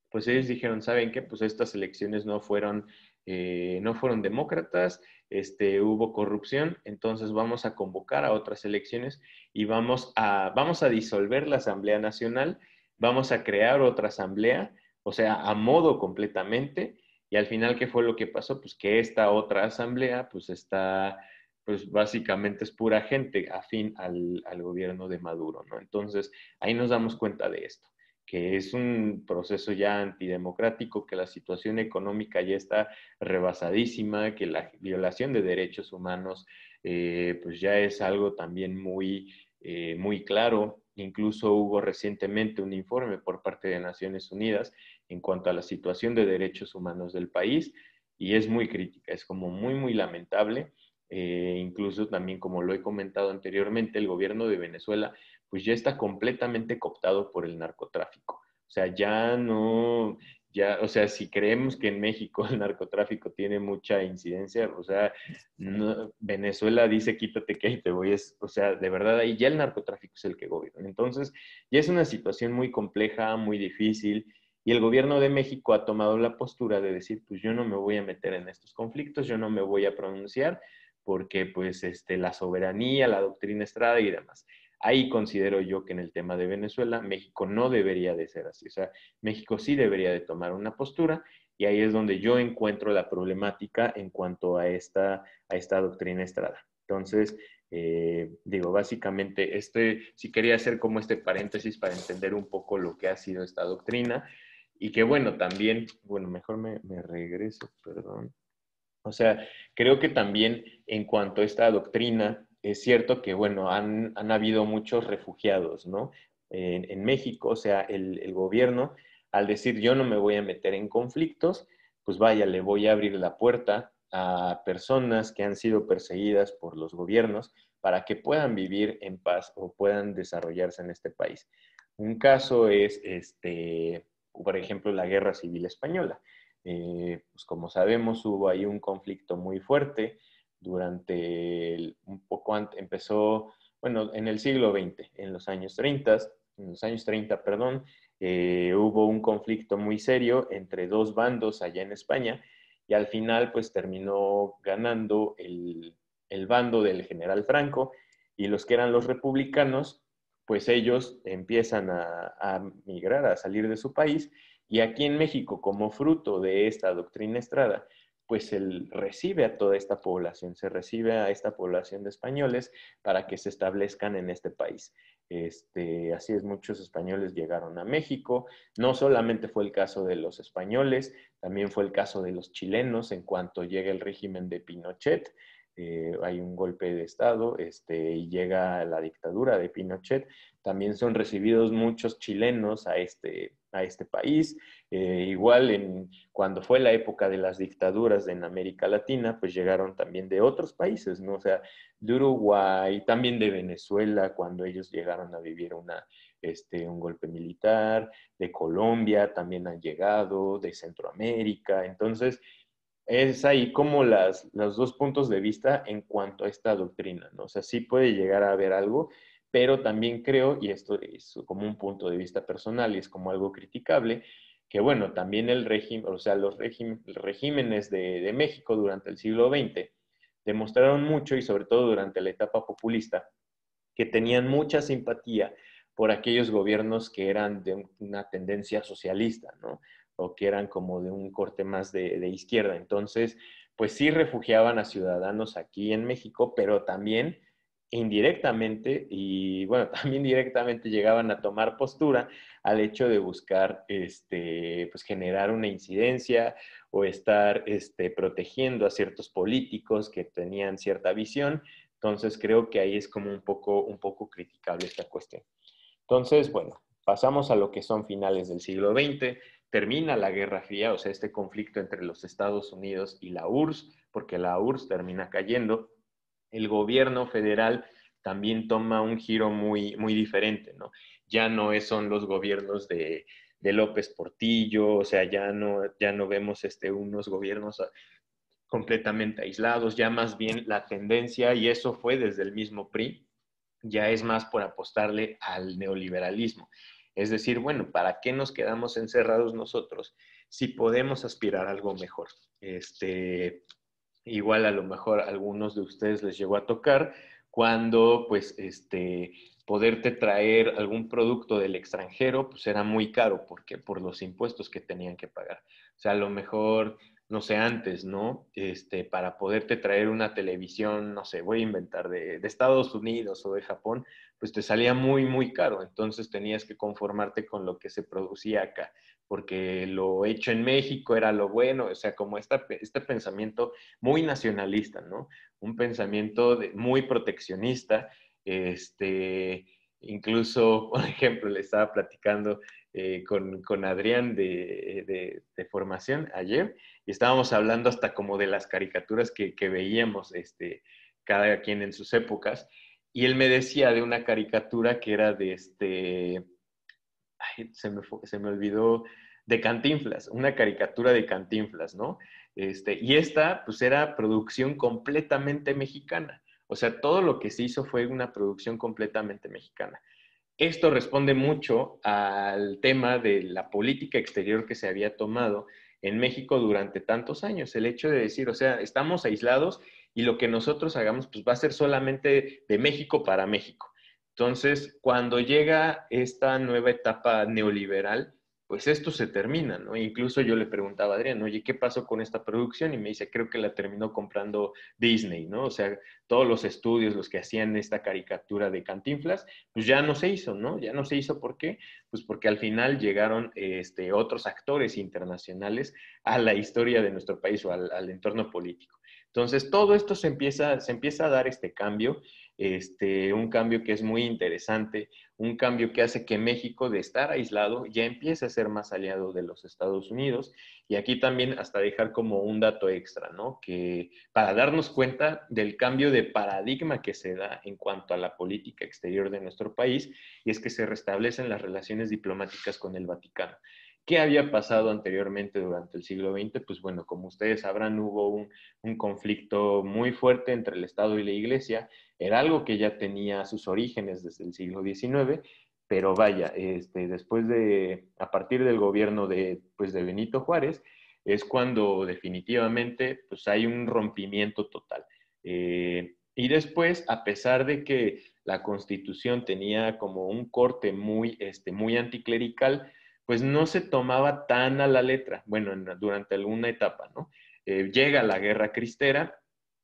Pues ellos dijeron, ¿saben qué? Pues estas elecciones no fueron eh, no fueron demócratas, este, hubo corrupción, entonces vamos a convocar a otras elecciones y vamos a, vamos a disolver la Asamblea Nacional, vamos a crear otra asamblea, o sea, a modo completamente, y al final, ¿qué fue lo que pasó? Pues que esta otra asamblea, pues está, pues básicamente es pura gente afín al, al gobierno de Maduro, ¿no? Entonces, ahí nos damos cuenta de esto que es un proceso ya antidemocrático, que la situación económica ya está rebasadísima, que la violación de derechos humanos eh, pues ya es algo también muy, eh, muy claro. Incluso hubo recientemente un informe por parte de Naciones Unidas en cuanto a la situación de derechos humanos del país y es muy crítica, es como muy, muy lamentable. Eh, incluso también, como lo he comentado anteriormente, el gobierno de Venezuela pues ya está completamente cooptado por el narcotráfico. O sea, ya no, ya, o sea, si creemos que en México el narcotráfico tiene mucha incidencia, o sea, Venezuela dice quítate que te voy, o sea, de verdad ahí ya el narcotráfico es el que gobierna. Entonces, ya es una situación muy compleja, muy difícil. Y el gobierno de México ha tomado la postura de decir, pues yo no me voy a meter en estos conflictos, yo no me voy a pronunciar, porque pues este, la soberanía, la doctrina Estrada y demás. Ahí considero yo que en el tema de Venezuela, México no debería de ser así. O sea, México sí debería de tomar una postura y ahí es donde yo encuentro la problemática en cuanto a esta, a esta doctrina estrada. Entonces, eh, digo, básicamente, este, si quería hacer como este paréntesis para entender un poco lo que ha sido esta doctrina y que bueno, también, bueno, mejor me, me regreso, perdón. O sea, creo que también en cuanto a esta doctrina es cierto que, bueno, han, habido muchos refugiados, ¿no? En, México, o sea, el, gobierno, al decir yo no me voy a meter en conflictos, pues vaya, le voy a abrir la puerta a personas que han sido perseguidas por los gobiernos para que puedan vivir en paz o puedan desarrollarse en este país. Un caso es, este, por ejemplo, la Guerra Civil Española. Eh, pues como sabemos, hubo ahí un conflicto muy fuerte durante un poco antes, empezó, bueno, en el siglo XX, en los años 30, en los años 30, perdón, eh, hubo un conflicto muy serio entre dos bandos allá en España y al final pues terminó ganando el, bando del general Franco y los que eran los republicanos, pues ellos empiezan a, a migrar, a salir de su país y aquí en México, como fruto de esta doctrina Estrada, pues él recibe a toda esta población, se recibe a esta población de españoles para que se establezcan en este país. Este, así es, muchos españoles llegaron a México. No solamente fue el caso de los españoles, también fue el caso de los chilenos en cuanto llega el régimen de Pinochet. Eh, hay un golpe de Estado este, y llega la dictadura de Pinochet. También son recibidos muchos chilenos a este, a este país. Eh, igual en, cuando fue la época de las dictaduras en América Latina, pues llegaron también de otros países, ¿no? O sea, de Uruguay, también de Venezuela, cuando ellos llegaron a vivir una, este, un golpe militar, de Colombia también han llegado, de Centroamérica. Entonces, es ahí como las, los dos puntos de vista en cuanto a esta doctrina, ¿no? O sea, sí puede llegar a haber algo, pero también creo, y esto es como un punto de vista personal y es como algo criticable, que bueno, también el régimen, o sea, los regímenes de, México durante el siglo XX demostraron mucho y sobre todo durante la etapa populista, que tenían mucha simpatía por aquellos gobiernos que eran de una tendencia socialista, ¿no? O que eran como de un corte más de izquierda. Entonces, pues sí refugiaban a ciudadanos aquí en México, pero también indirectamente y bueno, también directamente llegaban a tomar postura al hecho de buscar este, pues, generar una incidencia o estar este, protegiendo a ciertos políticos que tenían cierta visión. Entonces creo que ahí es como un poco, un poco criticable esta cuestión. Entonces, bueno, pasamos a lo que son finales del siglo XX. Termina la Guerra Fría, o sea, este conflicto entre los Estados Unidos y la URSS, porque la URSS termina cayendo el gobierno federal también toma un giro muy, muy diferente, ¿no? Ya no son los gobiernos de, López Portillo, o sea, ya no, ya no vemos este, unos gobiernos completamente aislados, ya más bien la tendencia, y eso fue desde el mismo PRI, ya es más por apostarle al neoliberalismo. Es decir, bueno, ¿para qué nos quedamos encerrados nosotros si podemos aspirar a algo mejor? Este, igual a lo mejor a algunos de ustedes les llegó a tocar, cuando pues este, poderte traer algún producto del extranjero pues era muy caro porque por los impuestos que tenían que pagar. O sea, a lo mejor no sé, antes, ¿no? Este, para poderte traer una televisión, no sé, voy a inventar, de, de, Estados Unidos o de Japón, pues te salía muy, muy caro. Entonces tenías que conformarte con lo que se producía acá porque lo hecho en México era lo bueno, o sea, como este pensamiento muy nacionalista, ¿no? Un pensamiento muy proteccionista, este, incluso, por ejemplo, le estaba platicando eh, con, Adrián de, formación ayer y estábamos hablando hasta como de las caricaturas que, veíamos, este, cada quien en sus épocas, y él me decía de una caricatura que era de este se, me, se me olvidó, de Cantinflas, una caricatura de Cantinflas, ¿no? Este, y esta, pues era producción completamente mexicana. O sea, todo lo que se hizo fue una producción completamente mexicana. Esto responde mucho al tema de la política exterior que se había tomado en México durante tantos años. El hecho de decir, o sea, estamos aislados y lo que nosotros hagamos, pues va a ser solamente de México para México. Entonces, cuando llega esta nueva etapa neoliberal, pues esto se termina, ¿no? Incluso yo le preguntaba a Adrián, oye, ¿qué pasó con esta producción? Y me dice, creo que la terminó comprando Disney, ¿no? O sea, todos los estudios, los que hacían esta caricatura de Cantinflas, pues ya no se hizo, ¿no? Ya no se hizo, ¿por qué? Pues porque al final llegaron este, otros actores internacionales a la historia de nuestro país o al, al entorno político. Entonces, todo esto se empieza, se empieza a dar este cambio este, un cambio que es muy interesante, un cambio que hace que México, de estar aislado, ya empiece a ser más aliado de los Estados Unidos. Y aquí también hasta dejar como un dato extra, ¿no? Que para darnos cuenta del cambio de paradigma que se da en cuanto a la política exterior de nuestro país, y es que se restablecen las relaciones diplomáticas con el Vaticano. ¿Qué había pasado anteriormente durante el siglo XX? Pues bueno, como ustedes sabrán, hubo un, conflicto muy fuerte entre el Estado y la Iglesia. Era algo que ya tenía sus orígenes desde el siglo XIX, pero vaya, este, después de, a partir del gobierno de, pues, de Benito Juárez, es cuando definitivamente pues hay un rompimiento total. Eh, y después, a pesar de que la constitución tenía como un corte muy, este, muy anticlerical, pues no se tomaba tan a la letra, bueno, durante alguna etapa, ¿no? Eh, llega la guerra cristera,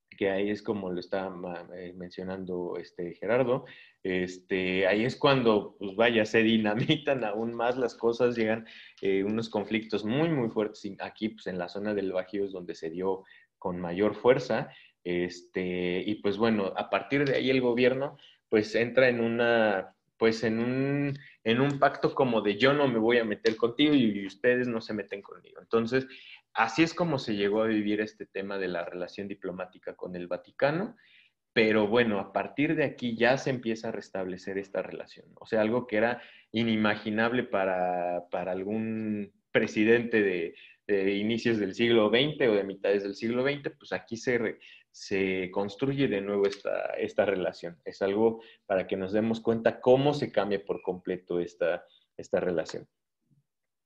que ahí es como lo está eh, mencionando este Gerardo, este, ahí es cuando, pues vaya, se dinamitan aún más las cosas, llegan eh, unos conflictos muy, muy fuertes. Aquí, pues en la zona del Bajío es donde se dio con mayor fuerza, este, y pues bueno, a partir de ahí el gobierno, pues entra en una pues en un, en un pacto como de yo no me voy a meter contigo y ustedes no se meten conmigo. Entonces, así es como se llegó a vivir este tema de la relación diplomática con el Vaticano. Pero bueno, a partir de aquí ya se empieza a restablecer esta relación. O sea, algo que era inimaginable para, algún presidente de, inicios del siglo XX o de mitades del siglo XX, pues aquí se, re, se construye de nuevo esta, esta relación. Es algo para que nos demos cuenta cómo se cambia por completo esta, esta relación.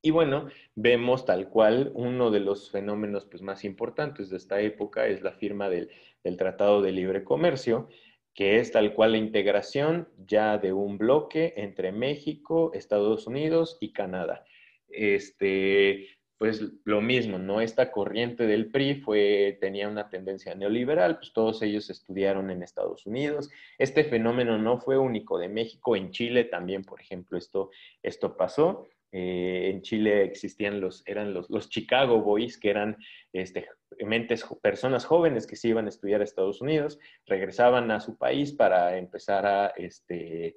Y bueno, vemos tal cual uno de los fenómenos pues, más importantes de esta época es la firma del, del, Tratado de Libre Comercio, que es tal cual la integración ya de un bloque entre México, Estados Unidos y Canadá. Este, pues lo mismo, ¿no? Esta corriente del PRI fue, tenía una tendencia neoliberal, pues todos ellos estudiaron en Estados Unidos. Este fenómeno no fue único de México, en Chile también, por ejemplo, esto, esto pasó. Eh, en Chile existían los, eran los, Chicago Boys, que eran este, mentes, personas jóvenes que se iban a estudiar a Estados Unidos, regresaban a su país para empezar a, este,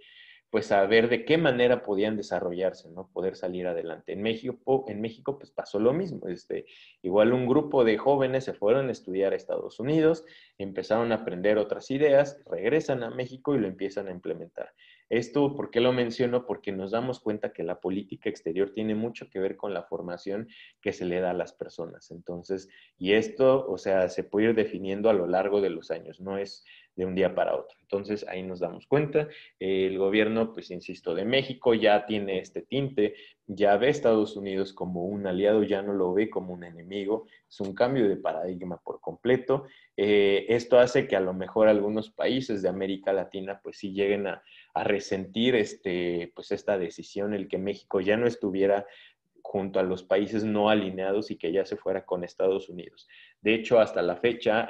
pues a ver de qué manera podían desarrollarse, ¿no? Poder salir adelante. En México, en México pues pasó lo mismo. Este, igual un grupo de jóvenes se fueron a estudiar a Estados Unidos, empezaron a aprender otras ideas, regresan a México y lo empiezan a implementar. Esto, ¿por qué lo menciono? Porque nos damos cuenta que la política exterior tiene mucho que ver con la formación que se le da a las personas. Entonces, y esto, o sea, se puede ir definiendo a lo largo de los años. No es de un día para otro. Entonces ahí nos damos cuenta. El gobierno, pues insisto, de México ya tiene este tinte, ya ve a Estados Unidos como un aliado, ya no lo ve como un enemigo. Es un cambio de paradigma por completo. Eh, esto hace que a lo mejor algunos países de América Latina, pues sí lleguen a, a resentir este, pues esta decisión, el que México ya no estuviera junto a los países no alineados y que ya se fuera con Estados Unidos. De hecho, hasta la fecha,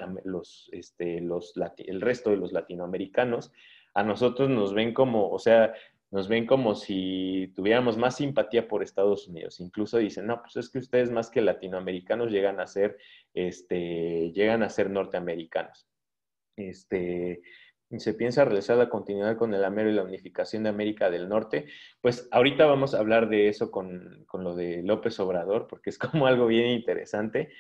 este, el resto de los latinoamericanos a nosotros nos ven como, o sea, nos ven como si tuviéramos más simpatía por Estados Unidos. Incluso dicen, no, pues es que ustedes más que latinoamericanos llegan a ser, este, llegan a ser norteamericanos. Este, se piensa realizar la continuidad con el AMERO y la unificación de América del Norte. Pues ahorita vamos a hablar de eso con, con lo de López Obrador, porque es como algo bien interesante.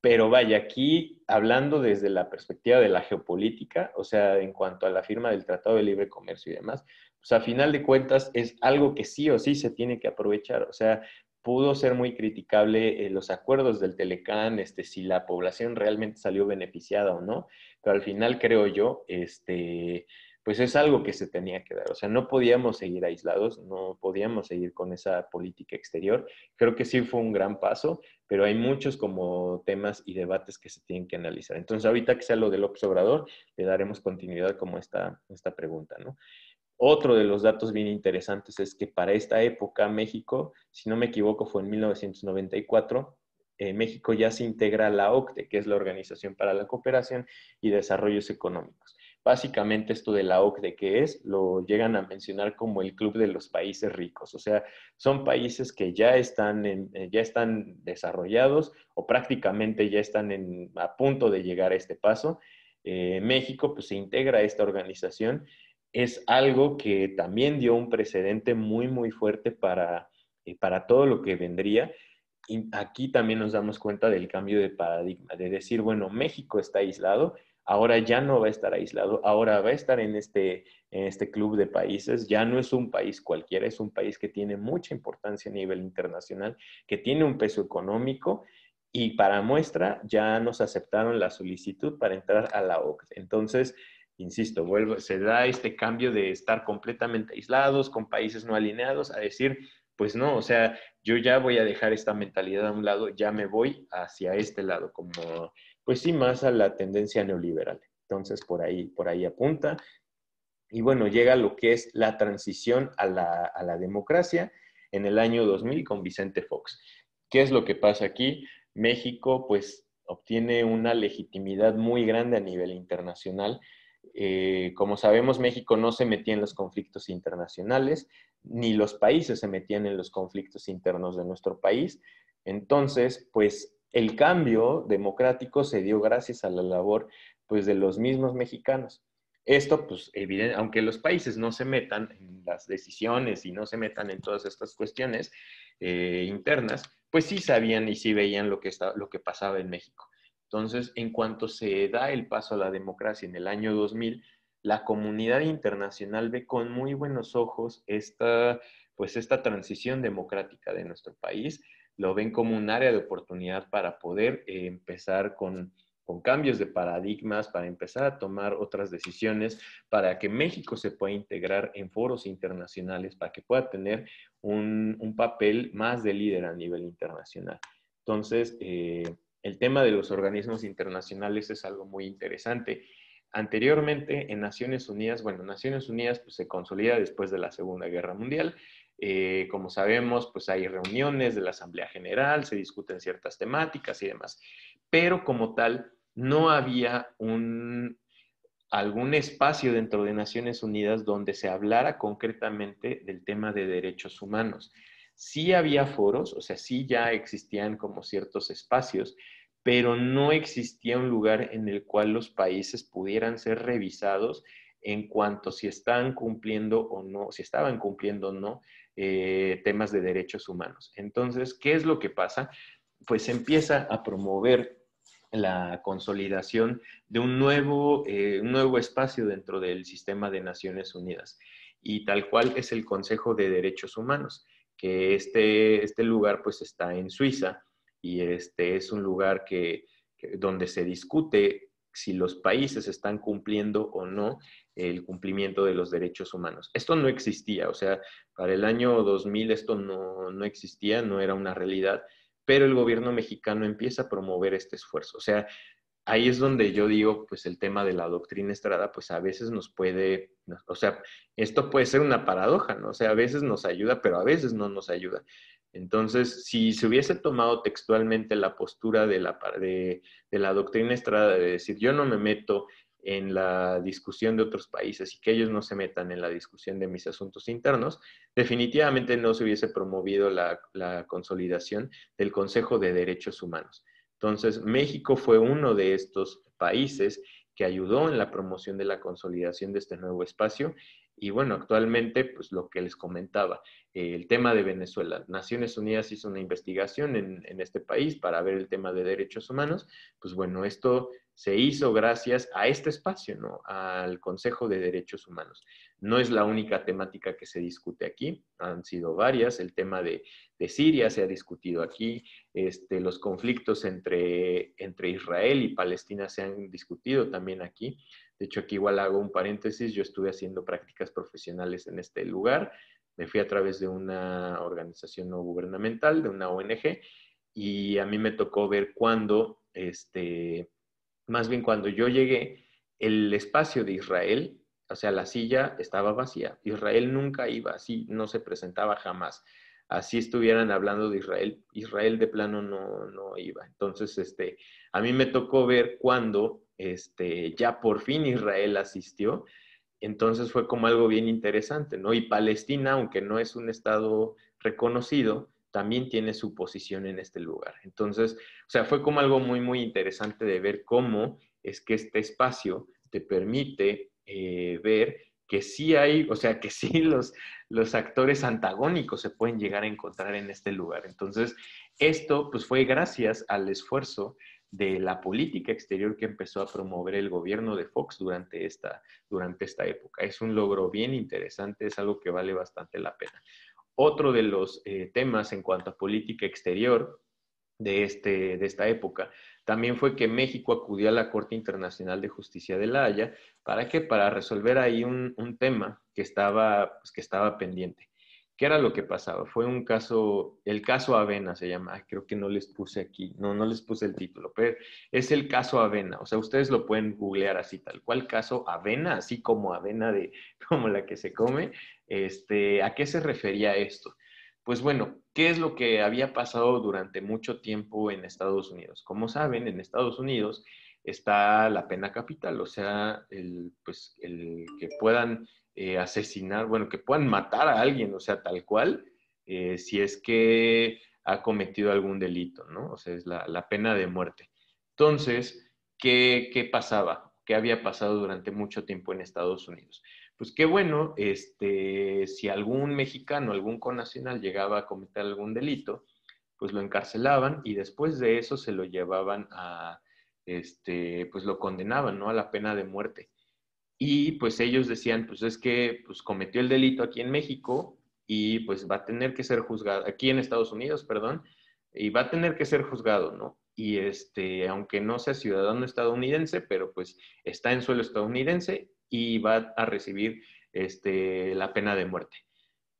Pero vaya, aquí hablando desde la perspectiva de la geopolítica, o sea, en cuanto a la firma del Tratado de Libre Comercio y demás, pues a final de cuentas es algo que sí o sí se tiene que aprovechar. O sea, pudo ser muy criticable eh, los acuerdos del Telecán, este, si la población realmente salió beneficiada o no, pero al final creo yo, este, pues es algo que se tenía que dar. O sea, no podíamos seguir aislados, no podíamos seguir con esa política exterior. Creo que sí fue un gran paso, pero hay muchos como temas y debates que se tienen que analizar. Entonces, ahorita que sea lo del observador, le daremos continuidad como esta, esta pregunta, Otro de los datos bien interesantes es que para esta época México, si no me equivoco, fue en 1994, eh, México ya se integra a la OCTE, que es la Organización para la Cooperación y Desarrollos Económicos. Básicamente esto de la OCDE, que es, lo llegan a mencionar como el club de los países ricos, o sea, son países que ya están, eh, ya están desarrollados o prácticamente ya están a punto de llegar a este paso. Eh, México pues, se integra a esta organización. Es algo que también dio un precedente muy, muy fuerte para, eh, para todo lo que vendría. Y aquí también nos damos cuenta del cambio de paradigma, de decir, bueno, México está aislado, ahora ya no va a estar aislado, ahora va a estar en este, este club de países, ya no es un país cualquiera, es un país que tiene mucha importancia a nivel internacional, que tiene un peso económico y para muestra ya nos aceptaron la solicitud para entrar a la OCDE. Entonces, insisto, vuelvo, se da este cambio de estar completamente aislados con países no alineados a decir, pues no, o sea, yo ya voy a dejar esta mentalidad a un lado, ya me voy hacia este lado como pues sí, más a la tendencia neoliberal. Entonces, por ahí, por ahí apunta. Y bueno, llega lo que es la transición a la, democracia en el año 2000 con Vicente Fox. ¿Qué es lo que pasa aquí? México, pues, obtiene una legitimidad muy grande a nivel internacional. Eh, como sabemos, México no se metía en los conflictos internacionales, ni los países se metían en los conflictos internos de nuestro país. Entonces, pues el cambio democrático se dio gracias a la labor pues, de los mismos mexicanos. Esto, pues, evidente, aunque los países no se metan en las decisiones y no se metan en todas estas cuestiones eh, internas, pues sí sabían y sí veían lo que, lo que pasaba en México. Entonces, en cuanto se da el paso a la democracia en el año 2000, la comunidad internacional ve con muy buenos ojos pues, esta transición democrática de nuestro país lo ven como un área de oportunidad para poder eh, empezar con, cambios de paradigmas, para empezar a tomar otras decisiones, para que México se pueda integrar en foros internacionales, para que pueda tener un, papel más de líder a nivel internacional. Entonces, eh, el tema de los organismos internacionales es algo muy interesante. Anteriormente en Naciones Unidas, bueno, Naciones Unidas pues, se consolida después de la Segunda Guerra Mundial eh, como sabemos, pues hay reuniones de la Asamblea General, se discuten ciertas temáticas y demás, pero como tal, no había algún espacio dentro de Naciones Unidas donde se hablara concretamente del tema de derechos humanos. Sí había foros, o sea, sí ya existían como ciertos espacios, pero no existía un lugar en el cual los países pudieran ser revisados en cuanto si están cumpliendo o no, si estaban cumpliendo o no eh, temas de derechos humanos. Entonces, ¿qué es lo que pasa? Pues empieza a promover la consolidación de un nuevo, eh, un nuevo espacio dentro del sistema de Naciones Unidas. Y tal cual es el Consejo de Derechos Humanos, que este, este lugar pues está en Suiza y este es un lugar que donde se discute si los países están cumpliendo o no el cumplimiento de los derechos humanos. Esto no existía, o sea, para el año 2000 esto no, existía, no era una realidad, pero el gobierno mexicano empieza a promover este esfuerzo. O sea, ahí es donde yo digo, pues el tema de la doctrina Estrada, pues a veces nos puede, o sea, esto puede ser una paradoja, ¿no? O sea, a veces nos ayuda, pero a veces no nos ayuda. Entonces, si se hubiese tomado textualmente la postura de la, doctrina Estrada de decir yo no me meto en la discusión de otros países y que ellos no se metan en la discusión de mis asuntos internos, definitivamente no se hubiese promovido la, consolidación del Consejo de Derechos Humanos. Entonces, México fue uno de estos países que ayudó en la promoción de la consolidación de este nuevo espacio. Y bueno, actualmente, pues lo que les comentaba, eh, el tema de Venezuela. Naciones Unidas hizo una investigación en, en, este país para ver el tema de derechos humanos. Pues bueno, esto se hizo gracias a este espacio, ¿no? Al Consejo de Derechos Humanos. No es la única temática que se discute aquí, han sido varias. El tema de, Siria se ha discutido aquí, este, los conflictos entre, Israel y Palestina se han discutido también aquí. De hecho, aquí igual hago un paréntesis, yo estuve haciendo prácticas profesionales en este lugar, me fui a través de una organización no gubernamental, de una ONG, y a mí me tocó ver cuando, este, más bien cuando yo llegué, el espacio de Israel o sea, la silla estaba vacía. Israel nunca iba así, no se presentaba jamás. Así estuvieran hablando de Israel, Israel de plano no, iba. Entonces, este, a mí me tocó ver cuando este, ya por fin Israel asistió. Entonces fue como algo bien interesante, ¿no? Y Palestina, aunque no es un estado reconocido, también tiene su posición en este lugar. Entonces, o sea, fue como algo muy, muy interesante de ver cómo es que este espacio te permite eh, ver que sí hay, o sea, que sí los, los actores antagónicos se pueden llegar a encontrar en este lugar. Entonces, esto pues fue gracias al esfuerzo de la política exterior que empezó a promover el gobierno de Fox durante esta, durante esta época. Es un logro bien interesante, es algo que vale bastante la pena. Otro de los eh, temas en cuanto a política exterior de, este, de esta época. También fue que México acudió a la Corte Internacional de Justicia de La Haya. ¿Para que Para resolver ahí un, tema que estaba, pues, que estaba pendiente. ¿Qué era lo que pasaba? Fue un caso, el caso Avena se llama, creo que no les puse aquí, no, no les puse el título, pero es el caso Avena, o sea, ustedes lo pueden googlear así, tal cual caso Avena, así como avena de, como la que se come, este, ¿a qué se refería esto? Pues bueno, ¿qué es lo que había pasado durante mucho tiempo en Estados Unidos? Como saben, en Estados Unidos está la pena capital, o sea, el, pues, que puedan eh, asesinar, bueno, que puedan matar a alguien, o sea, tal cual, eh, si es que ha cometido algún delito, ¿no? O sea, es la, pena de muerte. Entonces, ¿qué, ¿qué pasaba? ¿Qué había pasado durante mucho tiempo en Estados Unidos? pues qué bueno, este, si algún mexicano, algún connacional llegaba a cometer algún delito, pues lo encarcelaban y después de eso se lo llevaban a, este, pues lo condenaban, ¿no? A la pena de muerte. Y pues ellos decían, pues es que pues cometió el delito aquí en México y pues va a tener que ser juzgado, aquí en Estados Unidos, perdón, y va a tener que ser juzgado, ¿no? Y este, aunque no sea ciudadano estadounidense, pero pues está en suelo estadounidense y va a recibir este, la pena de muerte.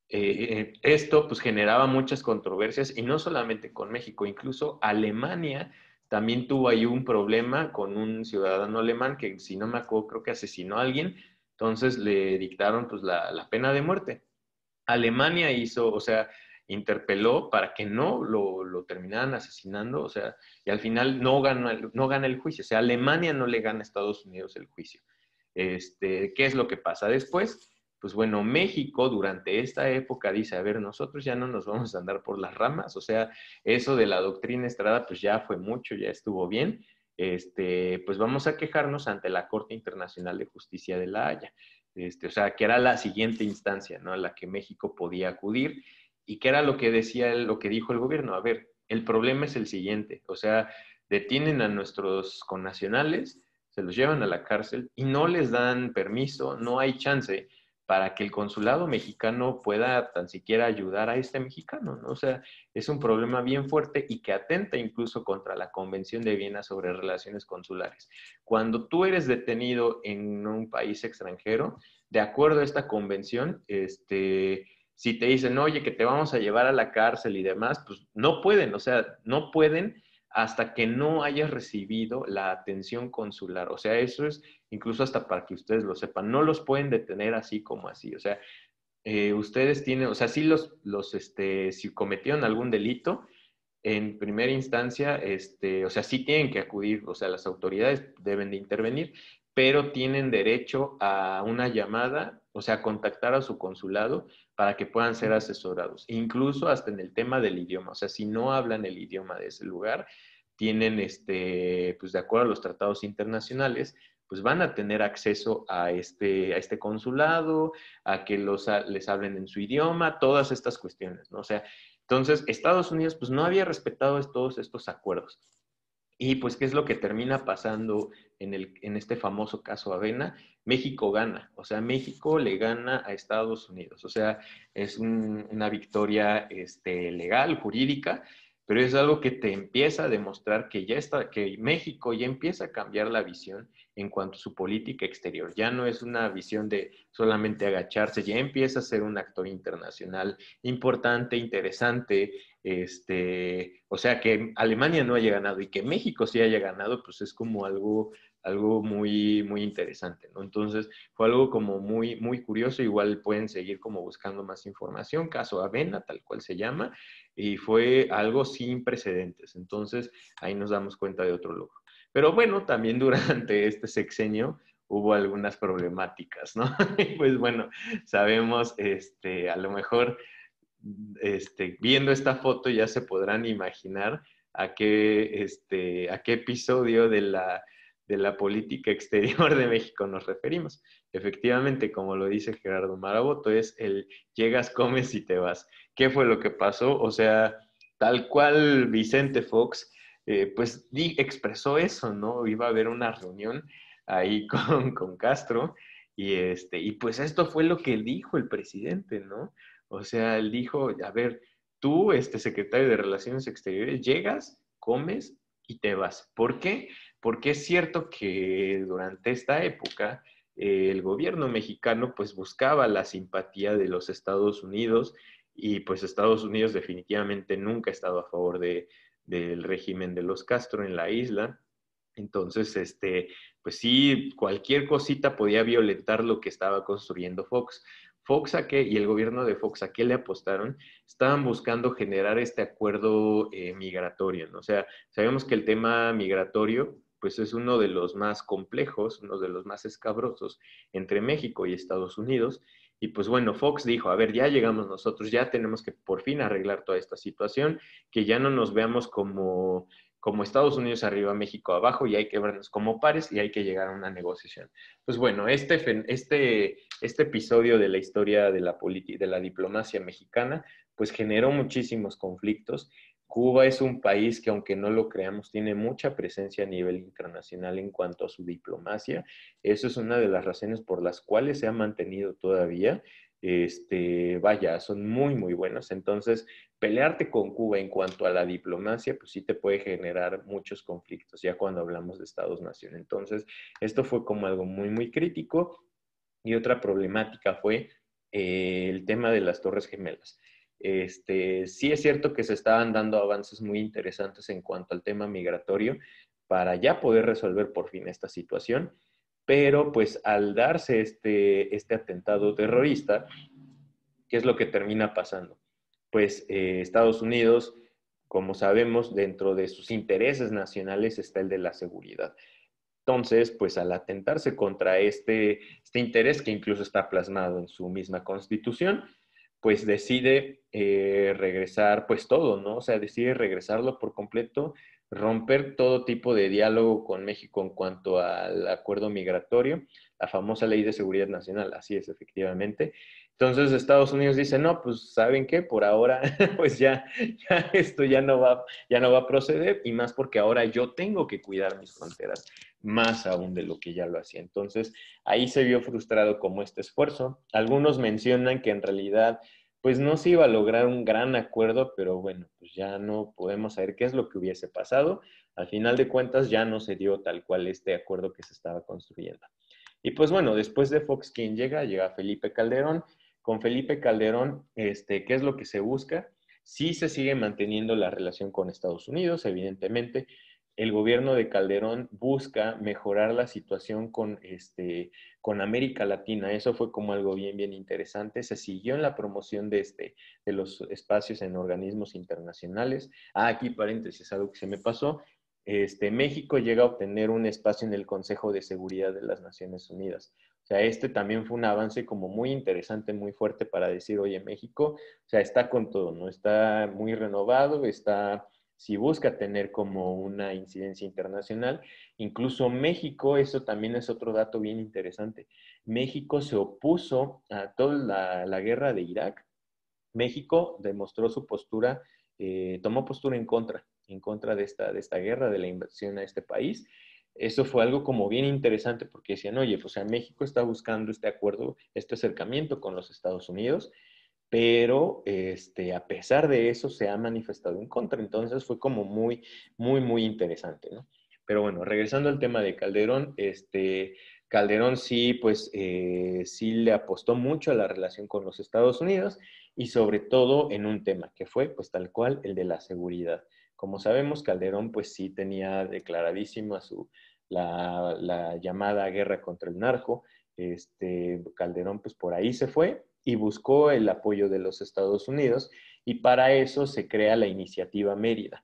Eh, eh, esto pues generaba muchas controversias y no solamente con México, incluso Alemania también tuvo ahí un problema con un ciudadano alemán que si no me acuerdo creo que asesinó a alguien, entonces le dictaron pues la, pena de muerte. Alemania hizo, o sea, interpeló para que no lo, lo, terminaran asesinando, o sea, y al final no gana, no gana el juicio, o sea, Alemania no le gana a Estados Unidos el juicio. Este, ¿Qué es lo que pasa después? Pues bueno, México durante esta época dice, a ver, nosotros ya no nos vamos a andar por las ramas, o sea, eso de la doctrina Estrada pues ya fue mucho, ya estuvo bien, este, pues vamos a quejarnos ante la Corte Internacional de Justicia de la Haya, este, o sea, que era la siguiente instancia, ¿no? A la que México podía acudir y que era lo que decía, lo que dijo el gobierno, a ver, el problema es el siguiente, o sea, detienen a nuestros connacionales, se los llevan a la cárcel y no les dan permiso, no hay chance para que el consulado mexicano pueda tan siquiera ayudar a este mexicano, ¿no? O sea, es un problema bien fuerte y que atenta incluso contra la Convención de Viena sobre Relaciones Consulares. Cuando tú eres detenido en un país extranjero, de acuerdo a esta convención, este, si te dicen, oye, que te vamos a llevar a la cárcel y demás, pues no pueden, o sea, no pueden hasta que no haya recibido la atención consular. O sea, eso es incluso hasta para que ustedes lo sepan. No los pueden detener así como así. O sea, eh, ustedes tienen, o sea, si los, los, este, si cometieron algún delito, en primera instancia, este, o sea, sí tienen que acudir, o sea, las autoridades deben de intervenir, pero tienen derecho a una llamada o sea, contactar a su consulado para que puedan ser asesorados, incluso hasta en el tema del idioma, o sea, si no hablan el idioma de ese lugar, tienen, este, pues de acuerdo a los tratados internacionales, pues van a tener acceso a este, a este consulado, a que los, les hablen en su idioma, todas estas cuestiones, ¿no? O sea, entonces Estados Unidos pues no había respetado todos estos acuerdos. Y pues, ¿qué es lo que termina pasando en, el, en este famoso caso Avena, México gana, o sea, México le gana a Estados Unidos, o sea, es una victoria este, legal, jurídica, pero es algo que te empieza a demostrar que ya está, que México ya empieza a cambiar la visión en cuanto a su política exterior. Ya no es una visión de solamente agacharse, ya empieza a ser un actor internacional importante, interesante. Este, o sea, que Alemania no haya ganado y que México sí haya ganado, pues es como algo algo muy, muy interesante, ¿no? Entonces, fue algo como muy, muy curioso, igual pueden seguir como buscando más información, caso Avena, tal cual se llama, y fue algo sin precedentes, entonces ahí nos damos cuenta de otro lujo. Pero bueno, también durante este sexenio hubo algunas problemáticas, ¿no? pues bueno, sabemos, este, a lo mejor, este, viendo esta foto ya se podrán imaginar a qué, este, a qué episodio de la de la política exterior de México nos referimos. Efectivamente, como lo dice Gerardo Maraboto, es el llegas, comes y te vas. ¿Qué fue lo que pasó? O sea, tal cual Vicente Fox, eh, pues expresó eso, ¿no? Iba a haber una reunión ahí con, Castro y, este, y pues esto fue lo que dijo el presidente, ¿no? O sea, él dijo, a ver, tú, este secretario de Relaciones Exteriores, llegas, comes y te vas. ¿Por qué? porque es cierto que durante esta época eh, el gobierno mexicano pues buscaba la simpatía de los Estados Unidos y pues Estados Unidos definitivamente nunca ha estado a favor del régimen de los Castro en la isla. Entonces, este, pues sí, cualquier cosita podía violentar lo que estaba construyendo Fox. Fox a qué, y el gobierno de Fox a qué le apostaron, estaban buscando generar este acuerdo eh, migratorio, ¿no? O sea, sabemos que el tema migratorio pues es uno de los más complejos, uno de los más escabrosos entre México y Estados Unidos. Y pues bueno, Fox dijo, a ver, ya llegamos nosotros, ya tenemos que por fin arreglar toda esta situación, que ya no nos veamos como, como Estados Unidos arriba, México abajo, y hay que vernos como pares y hay que llegar a una negociación. Pues bueno, este, este, este episodio de la historia de la, de la diplomacia mexicana, pues generó muchísimos conflictos Cuba es un país que, aunque no lo creamos, tiene mucha presencia a nivel internacional en cuanto a su diplomacia. Eso es una de las razones por las cuales se ha mantenido todavía. Este, vaya, son muy, muy buenos. Entonces, pelearte con Cuba en cuanto a la diplomacia, pues sí te puede generar muchos conflictos, ya cuando hablamos de Estados-Nación. Entonces, esto fue como algo muy, muy crítico. Y otra problemática fue eh, el tema de las Torres Gemelas. Este, sí es cierto que se estaban dando avances muy interesantes en cuanto al tema migratorio para ya poder resolver por fin esta situación, pero pues al darse este, este atentado terrorista, ¿qué es lo que termina pasando? Pues eh, Estados Unidos, como sabemos, dentro de sus intereses nacionales está el de la seguridad. Entonces, pues al atentarse contra este, este interés que incluso está plasmado en su misma constitución, pues decide eh, regresar pues todo, ¿no? O sea, decide regresarlo por completo, romper todo tipo de diálogo con México en cuanto al acuerdo migratorio, la famosa ley de seguridad nacional, así es efectivamente, entonces Estados Unidos dice, no, pues saben qué, por ahora, pues ya, esto ya no, va, ya no va a proceder y más porque ahora yo tengo que cuidar mis fronteras, más aún de lo que ya lo hacía. Entonces ahí se vio frustrado como este esfuerzo. Algunos mencionan que en realidad pues no se iba a lograr un gran acuerdo, pero bueno, pues ya no podemos saber qué es lo que hubiese pasado. Al final de cuentas ya no se dio tal cual este acuerdo que se estaba construyendo. Y pues bueno, después de Fox, quién llega? Llega Felipe Calderón con Felipe Calderón, este, ¿qué es lo que se busca? Sí se sigue manteniendo la relación con Estados Unidos, evidentemente. El gobierno de Calderón busca mejorar la situación con, este, con América Latina. Eso fue como algo bien, bien interesante. Se siguió en la promoción de, este, de los espacios en organismos internacionales. Ah, aquí paréntesis, algo que se me pasó. Este, México llega a obtener un espacio en el Consejo de Seguridad de las Naciones Unidas. O sea, este también fue un avance como muy interesante, muy fuerte para decir, oye, México, o sea, está con todo, ¿no? Está muy renovado, está, si busca tener como una incidencia internacional, incluso México, eso también es otro dato bien interesante, México se opuso a toda la, guerra de Irak, México demostró su postura, eh, tomó postura en contra, en contra de esta, de esta guerra, de la invasión a este país, eso fue algo como bien interesante porque decían, oye, pues o México está buscando este acuerdo, este acercamiento con los Estados Unidos, pero este, a pesar de eso se ha manifestado en contra. Entonces fue como muy, muy, muy interesante, ¿no? Pero bueno, regresando al tema de Calderón, este, Calderón sí, pues eh, sí le apostó mucho a la relación con los Estados Unidos y sobre todo en un tema que fue, pues tal cual, el de la seguridad. Como sabemos, Calderón pues sí tenía declaradísima su, la, llamada guerra contra el narco. Este, Calderón pues por ahí se fue y buscó el apoyo de los Estados Unidos y para eso se crea la iniciativa Mérida.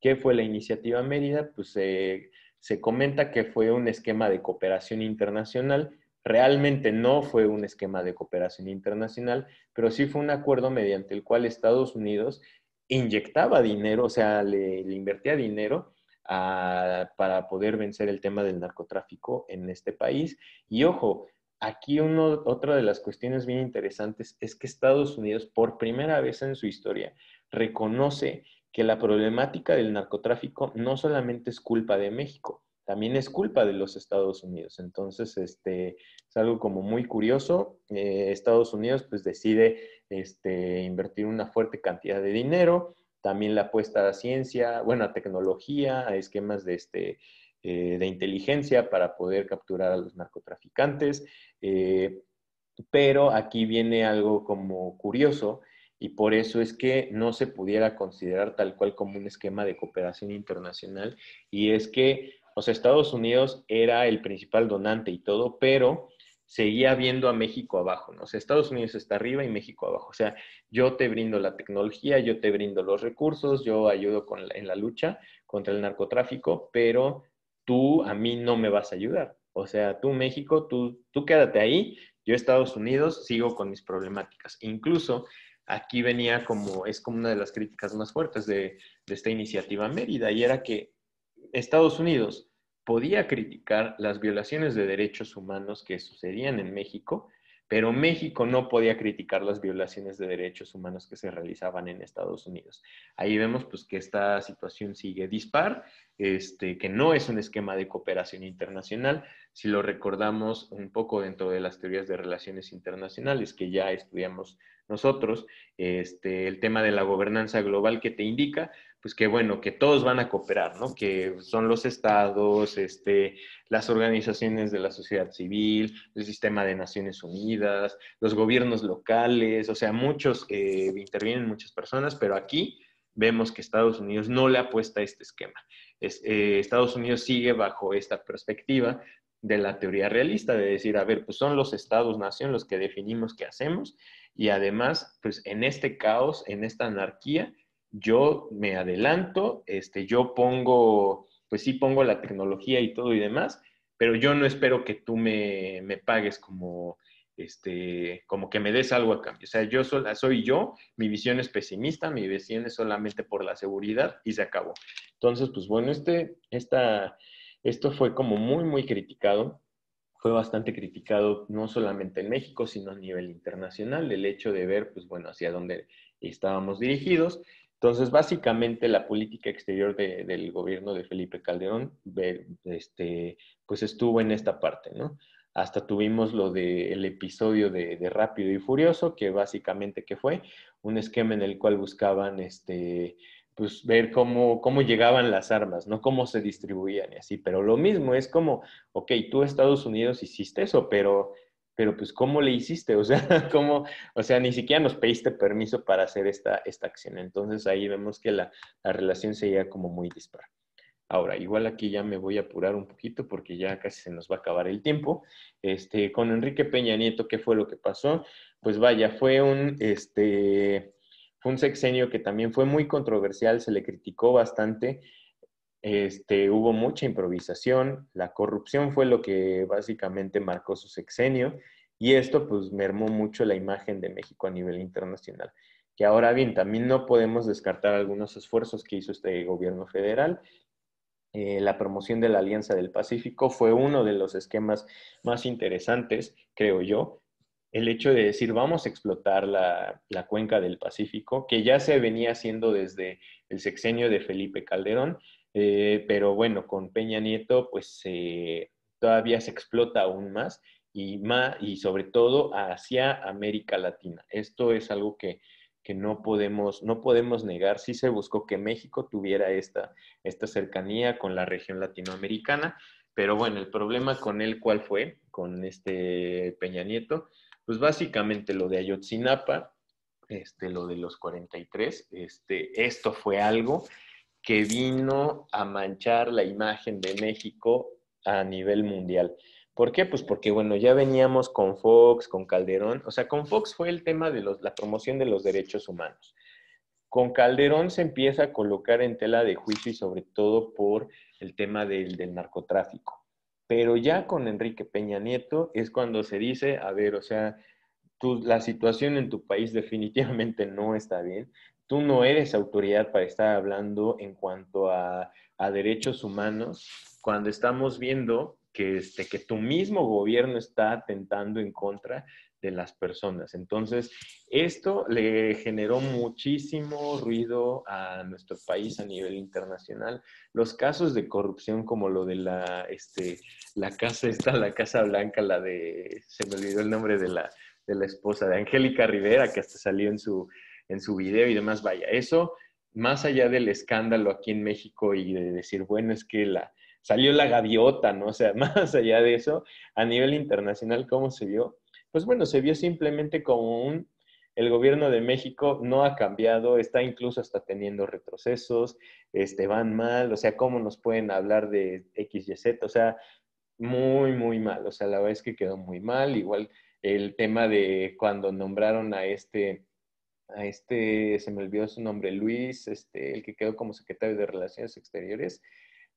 ¿Qué fue la iniciativa Mérida? Pues eh, se comenta que fue un esquema de cooperación internacional. Realmente no fue un esquema de cooperación internacional, pero sí fue un acuerdo mediante el cual Estados Unidos inyectaba dinero, o sea, le, invertía dinero para poder vencer el tema del narcotráfico en este país. Y ojo, aquí uno, otra de las cuestiones bien interesantes es que Estados Unidos, por primera vez en su historia, reconoce que la problemática del narcotráfico no solamente es culpa de México, también es culpa de los Estados Unidos. Entonces, este, es algo como muy curioso. Eh, Estados Unidos pues decide este, invertir una fuerte cantidad de dinero, también la apuesta a ciencia, bueno, a tecnología, a esquemas de, este, eh, de inteligencia para poder capturar a los narcotraficantes. Eh, pero aquí viene algo como curioso, y por eso es que no se pudiera considerar tal cual como un esquema de cooperación internacional y es que o sea, Estados Unidos era el principal donante y todo, pero seguía viendo a México abajo, ¿no? O sea, Estados Unidos está arriba y México abajo. O sea, yo te brindo la tecnología, yo te brindo los recursos, yo ayudo con, en la lucha contra el narcotráfico, pero tú a mí no me vas a ayudar. O sea, tú México, tú, tú quédate ahí, yo Estados Unidos sigo con mis problemáticas. Incluso aquí venía como, es como una de las críticas más fuertes de, de esta iniciativa Mérida, y era que Estados Unidos podía criticar las violaciones de derechos humanos que sucedían en México, pero México no podía criticar las violaciones de derechos humanos que se realizaban en Estados Unidos. Ahí vemos pues que esta situación sigue dispar, este, que no es un esquema de cooperación internacional, si lo recordamos un poco dentro de las teorías de relaciones internacionales que ya estudiamos nosotros, este, el tema de la gobernanza global que te indica pues que bueno, que todos van a cooperar, ¿no? Que son los estados, este, las organizaciones de la sociedad civil, el sistema de Naciones Unidas, los gobiernos locales, o sea, muchos que eh, intervienen muchas personas, pero aquí vemos que Estados Unidos no le apuesta a este esquema. Eh, estados Unidos sigue bajo esta perspectiva de la teoría realista, de decir, a ver, pues son los estados-nación los que definimos qué hacemos y además, pues en este caos, en esta anarquía, yo me adelanto, este, yo pongo, pues sí pongo la tecnología y todo y demás, pero yo no espero que tú me, pagues este, como, que me des algo a cambio. O sea, yo soy yo, mi visión es pesimista, mi visión es solamente por la seguridad y se acabó. Entonces, pues bueno, este, esto fue como muy, muy criticado. Fue bastante criticado no solamente en México, sino a nivel internacional, el hecho de ver, pues bueno, hacia dónde estábamos dirigidos. Entonces, básicamente la política exterior del gobierno de Felipe Calderón este, pues estuvo en esta parte, ¿no? Hasta tuvimos lo del episodio de, Rápido y Furioso, que básicamente que fue un esquema en el cual buscaban este, pues, ver cómo, cómo llegaban las armas, ¿no? Cómo se distribuían y así. Pero lo mismo es como, ok, tú Estados Unidos hiciste eso, pero pero pues ¿cómo le hiciste? O sea, O sea, ni siquiera nos pediste permiso para hacer esta, esta acción. Entonces ahí vemos que la, la relación seguía como muy dispara. Ahora, igual aquí ya me voy a apurar un poquito porque ya casi se nos va a acabar el tiempo. Este, con Enrique Peña Nieto, ¿qué fue lo que pasó? Pues vaya, fue un, este, fue un sexenio que también fue muy controversial, se le criticó bastante. Este, hubo mucha improvisación, la corrupción fue lo que básicamente marcó su sexenio y esto pues mermó mucho la imagen de México a nivel internacional. Que ahora bien, también no podemos descartar algunos esfuerzos que hizo este gobierno federal. Eh, la promoción de la Alianza del Pacífico fue uno de los esquemas más interesantes, creo yo. El hecho de decir, vamos a explotar la cuenca del Pacífico, que ya se venía haciendo desde el sexenio de Felipe Calderón, eh, pero bueno, con Peña Nieto, pues eh, todavía se explota aún más y, más, y sobre todo hacia América Latina. Esto es algo que, no podemos, no podemos negar. Sí se buscó que México tuviera esta, esta cercanía con la región latinoamericana, pero bueno, el problema con él, ¿cuál fue? Con este Peña Nieto, pues básicamente lo de Ayotzinapa, este, lo de los 43, este, esto fue algo que vino a manchar la imagen de México a nivel mundial. ¿Por qué? Pues porque, bueno, ya veníamos con Fox, con Calderón. O sea, con Fox fue el tema de la promoción de los derechos humanos. Con Calderón se empieza a colocar en tela de juicio y sobre todo por el tema del, narcotráfico. Pero ya con Enrique Peña Nieto es cuando se dice, a ver, o sea, la situación en tu país definitivamente no está bien tú no eres autoridad para estar hablando en cuanto a, derechos humanos cuando estamos viendo que, este, que tu mismo gobierno está atentando en contra de las personas. Entonces, esto le generó muchísimo ruido a nuestro país a nivel internacional. Los casos de corrupción como lo de la, este, la casa esta, la Casa Blanca, la de, se me olvidó el nombre de la, de la esposa de Angélica Rivera, que hasta salió en su, en su video y demás, vaya, eso, más allá del escándalo aquí en México y de decir, bueno, es que la, salió la gaviota, ¿no? O sea, más allá de eso, a nivel internacional, ¿cómo se vio? Pues bueno, se vio simplemente como un, el gobierno de México no ha cambiado, está incluso hasta teniendo retrocesos, este, van mal, o sea, ¿cómo nos pueden hablar de XYZ? O sea, muy, muy mal, o sea, la verdad es que quedó muy mal, igual el tema de cuando nombraron a este a este, se me olvidó su nombre, Luis, este, el que quedó como secretario de Relaciones Exteriores,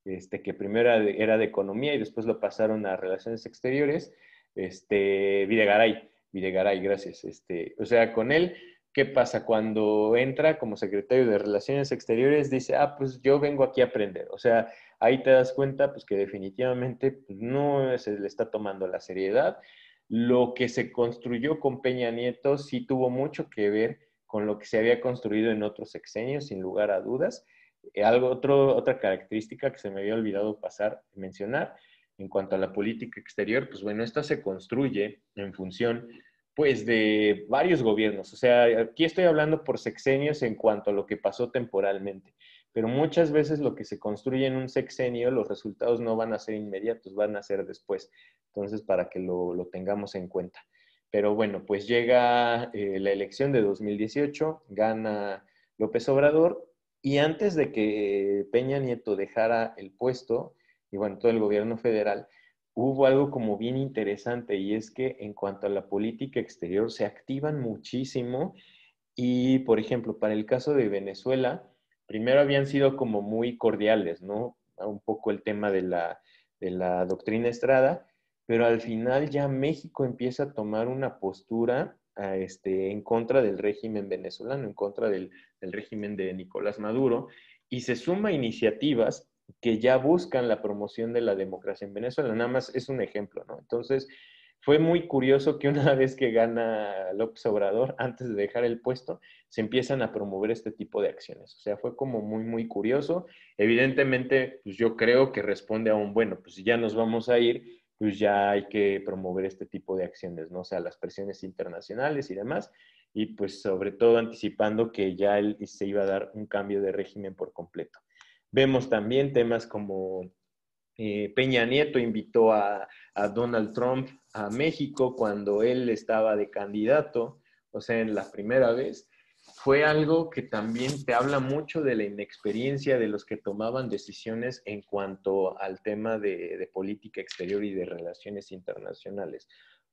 este, que primero era de, Economía y después lo pasaron a Relaciones Exteriores, este, Videgaray, Videgaray, gracias. Este, o sea, con él, ¿qué pasa? Cuando entra como secretario de Relaciones Exteriores, dice, ah, pues yo vengo aquí a aprender. O sea, ahí te das cuenta, pues que definitivamente pues, no se le está tomando la seriedad. Lo que se construyó con Peña Nieto sí tuvo mucho que ver con lo que se había construido en otros sexenios, sin lugar a dudas. Eh, algo, otra característica que se me había olvidado pasar, mencionar, en cuanto a la política exterior, pues bueno, esta se construye en función pues de varios gobiernos. O sea, aquí estoy hablando por sexenios en cuanto a lo que pasó temporalmente, pero muchas veces lo que se construye en un sexenio, los resultados no van a ser inmediatos, van a ser después. Entonces, para que lo tengamos en cuenta. Pero bueno, pues llega eh, la elección de 2018, gana López Obrador y antes de que Peña Nieto dejara el puesto, y bueno, todo el gobierno federal, hubo algo como bien interesante y es que en cuanto a la política exterior se activan muchísimo y, por ejemplo, para el caso de Venezuela, primero habían sido como muy cordiales, ¿no? Un poco el tema de la doctrina Estrada pero al final ya México empieza a tomar una postura ah, este, en contra del régimen venezolano, en contra del, del, régimen de Nicolás Maduro, y se suma iniciativas que ya buscan la promoción de la democracia en Venezuela. Nada más es un ejemplo, ¿no? Entonces, fue muy curioso que una vez que gana López Obrador, antes de dejar el puesto, se empiezan a promover este tipo de acciones. O sea, fue como muy, muy curioso. Evidentemente, pues yo creo que responde a un, bueno, pues ya nos vamos a ir, pues ya hay que promover este tipo de acciones, ¿no? O sea, las presiones internacionales y demás, y pues sobre todo anticipando que ya él se iba a dar un cambio de régimen por completo. Vemos también temas como eh, Peña Nieto invitó a, Donald Trump a México cuando él estaba de candidato, o sea, en la primera vez, fue algo que también te habla mucho de la inexperiencia de los que tomaban decisiones en cuanto al tema de, política exterior y de relaciones internacionales.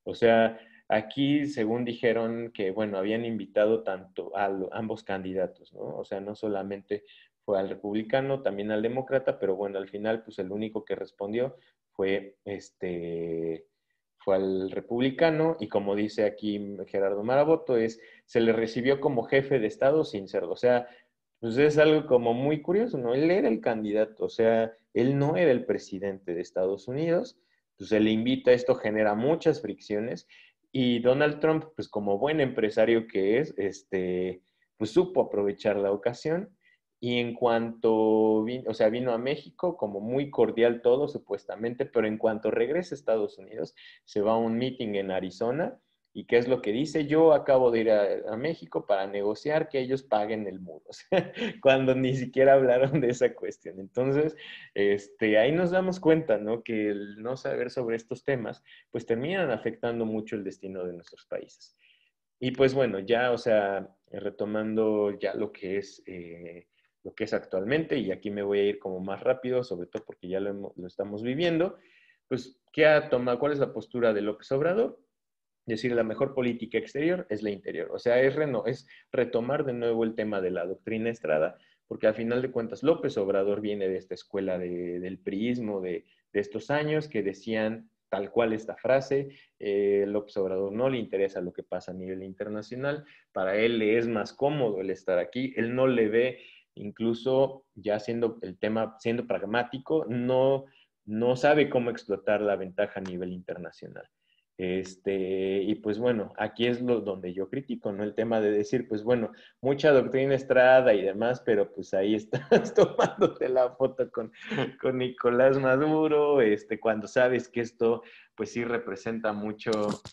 O sea, aquí, según dijeron, que, bueno, habían invitado tanto a, a ambos candidatos, ¿no? O sea, no solamente fue al republicano, también al demócrata, pero bueno, al final, pues el único que respondió fue este fue al republicano y como dice aquí Gerardo Maraboto, es, se le recibió como jefe de Estado sin ser O sea, pues es algo como muy curioso, ¿no? Él era el candidato, o sea, él no era el presidente de Estados Unidos, se pues le invita, esto genera muchas fricciones y Donald Trump, pues como buen empresario que es, este, pues supo aprovechar la ocasión y en cuanto, vino, o sea, vino a México, como muy cordial todo supuestamente, pero en cuanto regresa a Estados Unidos, se va a un meeting en Arizona. ¿Y qué es lo que dice? Yo acabo de ir a, México para negociar que ellos paguen el muro, cuando ni siquiera hablaron de esa cuestión. Entonces, este, ahí nos damos cuenta, ¿no? Que el no saber sobre estos temas, pues terminan afectando mucho el destino de nuestros países. Y pues bueno, ya, o sea, retomando ya lo que es... Eh, lo que es actualmente, y aquí me voy a ir como más rápido, sobre todo porque ya lo, estamos viviendo, pues, ¿qué ha tomado? ¿Cuál es la postura de López Obrador? Es decir, la mejor política exterior es la interior. O sea, es, reno, es retomar de nuevo el tema de la doctrina Estrada, porque al final de cuentas López Obrador viene de esta escuela de, del priismo de, de, estos años que decían tal cual esta frase, eh, López Obrador no le interesa lo que pasa a nivel internacional, para él le es más cómodo el estar aquí, él no le ve incluso ya siendo el tema, siendo pragmático, no, sabe cómo explotar la ventaja a nivel internacional. Este, y pues bueno, aquí es lo donde yo critico, ¿no? El tema de decir, pues bueno, mucha doctrina estrada y demás, pero pues ahí estás tomándote la foto con, Nicolás Maduro, este, cuando sabes que esto, pues sí representa mucho,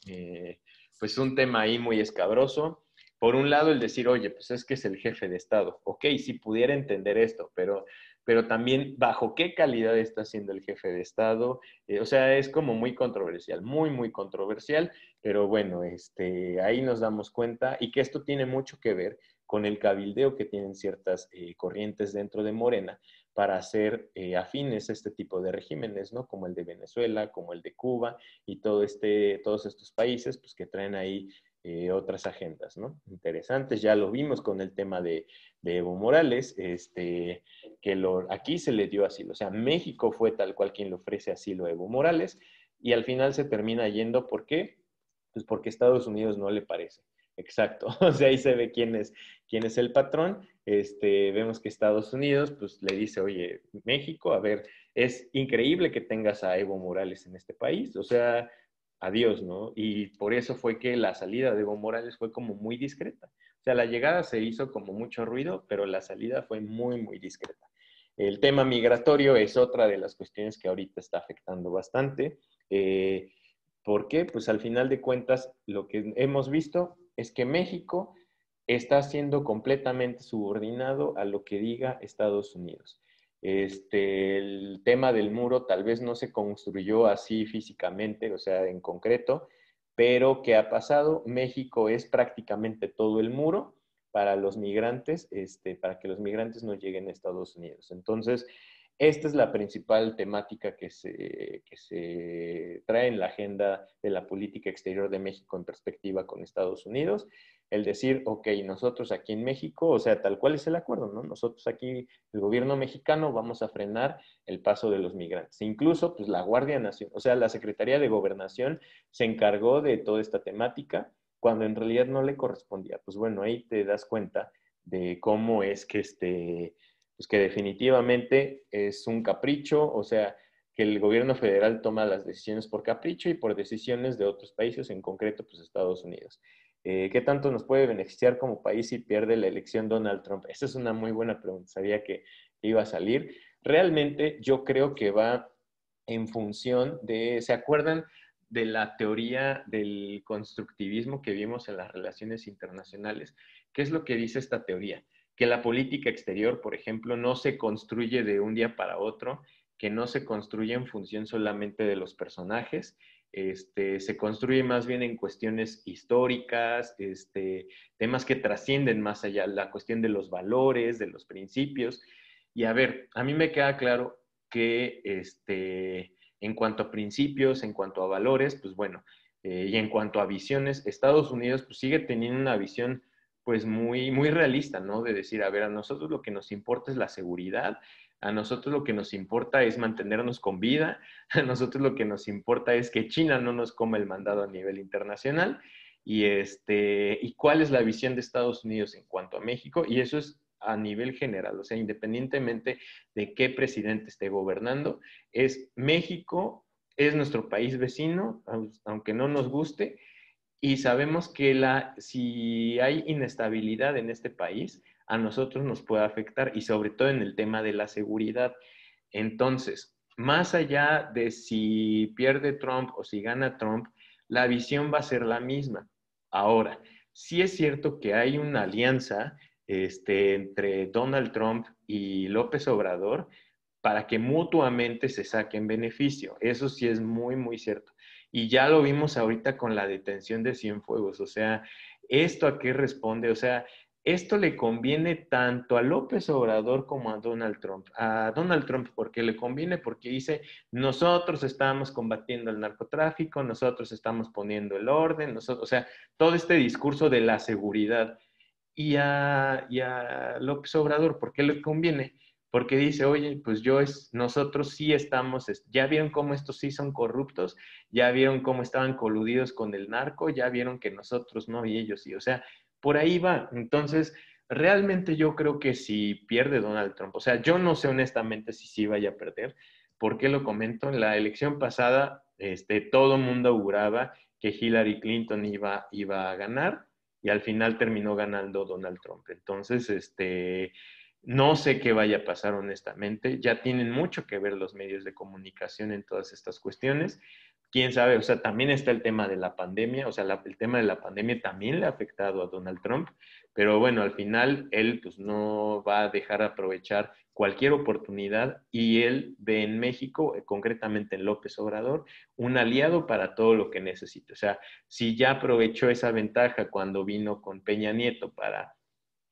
eh, pues un tema ahí muy escabroso. Por un lado, el decir, oye, pues es que es el jefe de Estado. Ok, si pudiera entender esto, pero, pero también bajo qué calidad está siendo el jefe de Estado. Eh, o sea, es como muy controversial, muy, muy controversial, pero bueno, este, ahí nos damos cuenta y que esto tiene mucho que ver con el cabildeo que tienen ciertas eh, corrientes dentro de Morena para hacer eh, afines a este tipo de regímenes, ¿no? Como el de Venezuela, como el de Cuba y todo este, todos estos países, pues que traen ahí eh, otras agendas, ¿no? Interesantes, ya lo vimos con el tema de, Evo Morales, este, que aquí se le dio asilo, o sea, México fue tal cual quien le ofrece asilo a Evo Morales y al final se termina yendo, ¿por qué? Pues porque Estados Unidos no le parece. Exacto, o sea, ahí se ve quién es, quién es el patrón. Este, vemos que Estados Unidos pues, le dice, oye, México, a ver, es increíble que tengas a Evo Morales en este país, o sea, Adiós, ¿no? Y por eso fue que la salida de Evo Morales fue como muy discreta. O sea, la llegada se hizo como mucho ruido, pero la salida fue muy, muy discreta. El tema migratorio es otra de las cuestiones que ahorita está afectando bastante. Eh, ¿Por qué? Pues al final de cuentas, lo que hemos visto es que México está siendo completamente subordinado a lo que diga Estados Unidos. Este, el tema del muro tal vez no se construyó así físicamente, o sea, en concreto, pero ¿qué ha pasado? México es prácticamente todo el muro para los migrantes, este, para que los migrantes no lleguen a Estados Unidos. Entonces, esta es la principal temática que se trae en la agenda de la política exterior de México en perspectiva con Estados Unidos el decir, ok, nosotros aquí en México, o sea, tal cual es el acuerdo, ¿no? Nosotros aquí, el gobierno mexicano, vamos a frenar el paso de los migrantes. Incluso, pues la Guardia Nacional, o sea, la Secretaría de Gobernación se encargó de toda esta temática cuando en realidad no le correspondía. Pues bueno, ahí te das cuenta de cómo es que este, pues que definitivamente es un capricho, o sea, que el gobierno federal toma las decisiones por capricho y por decisiones de otros países, en concreto, pues Estados Unidos. Eh, ¿Qué tanto nos puede beneficiar como país si pierde la elección Donald Trump? Esa es una muy buena pregunta. Sabía que iba a salir. Realmente yo creo que va en función de, ¿se acuerdan de la teoría del constructivismo que vimos en las relaciones internacionales? ¿Qué es lo que dice esta teoría? Que la política exterior, por ejemplo, no se construye de un día para otro, que no se construye en función solamente de los personajes, este, se construye más bien en cuestiones históricas, este, temas que trascienden más allá, la cuestión de los valores, de los principios. Y a ver, a mí me queda claro que este, en cuanto a principios, en cuanto a valores, pues bueno, eh, y en cuanto a visiones, Estados Unidos pues, sigue teniendo una visión pues muy, muy realista, ¿no? De decir, a ver, a nosotros lo que nos importa es la seguridad a nosotros lo que nos importa es mantenernos con vida, a nosotros lo que nos importa es que China no nos coma el mandado a nivel internacional y, este, y cuál es la visión de Estados Unidos en cuanto a México y eso es a nivel general, o sea, independientemente de qué presidente esté gobernando, es México, es nuestro país vecino, aunque no nos guste, y sabemos que si hay inestabilidad en este país, a nosotros nos puede afectar y sobre todo en el tema de la seguridad. Entonces, más allá de si pierde Trump o si gana Trump, la visión va a ser la misma. Ahora, sí es cierto que hay una alianza este, entre Donald Trump y López Obrador para que mutuamente se saquen beneficio. Eso sí es muy, muy cierto. Y ya lo vimos ahorita con la detención de Cienfuegos. O sea, ¿esto a qué responde? O sea, esto le conviene tanto a López Obrador como a Donald Trump. A Donald Trump, porque le conviene? Porque dice, nosotros estamos combatiendo el narcotráfico, nosotros estamos poniendo el orden, o sea, todo este discurso de la seguridad. Y a, López Obrador, ¿por qué le conviene? Porque dice, oye, pues yo es, nosotros sí estamos, ya vieron cómo estos sí son corruptos, ya vieron cómo estaban coludidos con el narco, ya vieron que nosotros no y ellos sí. O sea, por ahí va. Entonces, realmente yo creo que si pierde Donald Trump, o sea, yo no sé honestamente si sí vaya a perder, porque lo comento, en la elección pasada este, todo el mundo auguraba que Hillary Clinton iba, iba a ganar y al final terminó ganando Donald Trump. Entonces, este, no sé qué vaya a pasar honestamente, ya tienen mucho que ver los medios de comunicación en todas estas cuestiones quién sabe, o sea, también está el tema de la pandemia, o sea, el tema de la pandemia también le ha afectado a Donald Trump, pero bueno, al final él pues no va a dejar aprovechar cualquier oportunidad y él ve en México, eh, concretamente en López Obrador, un aliado para todo lo que necesite. O sea, si ya aprovechó esa ventaja cuando vino con Peña Nieto para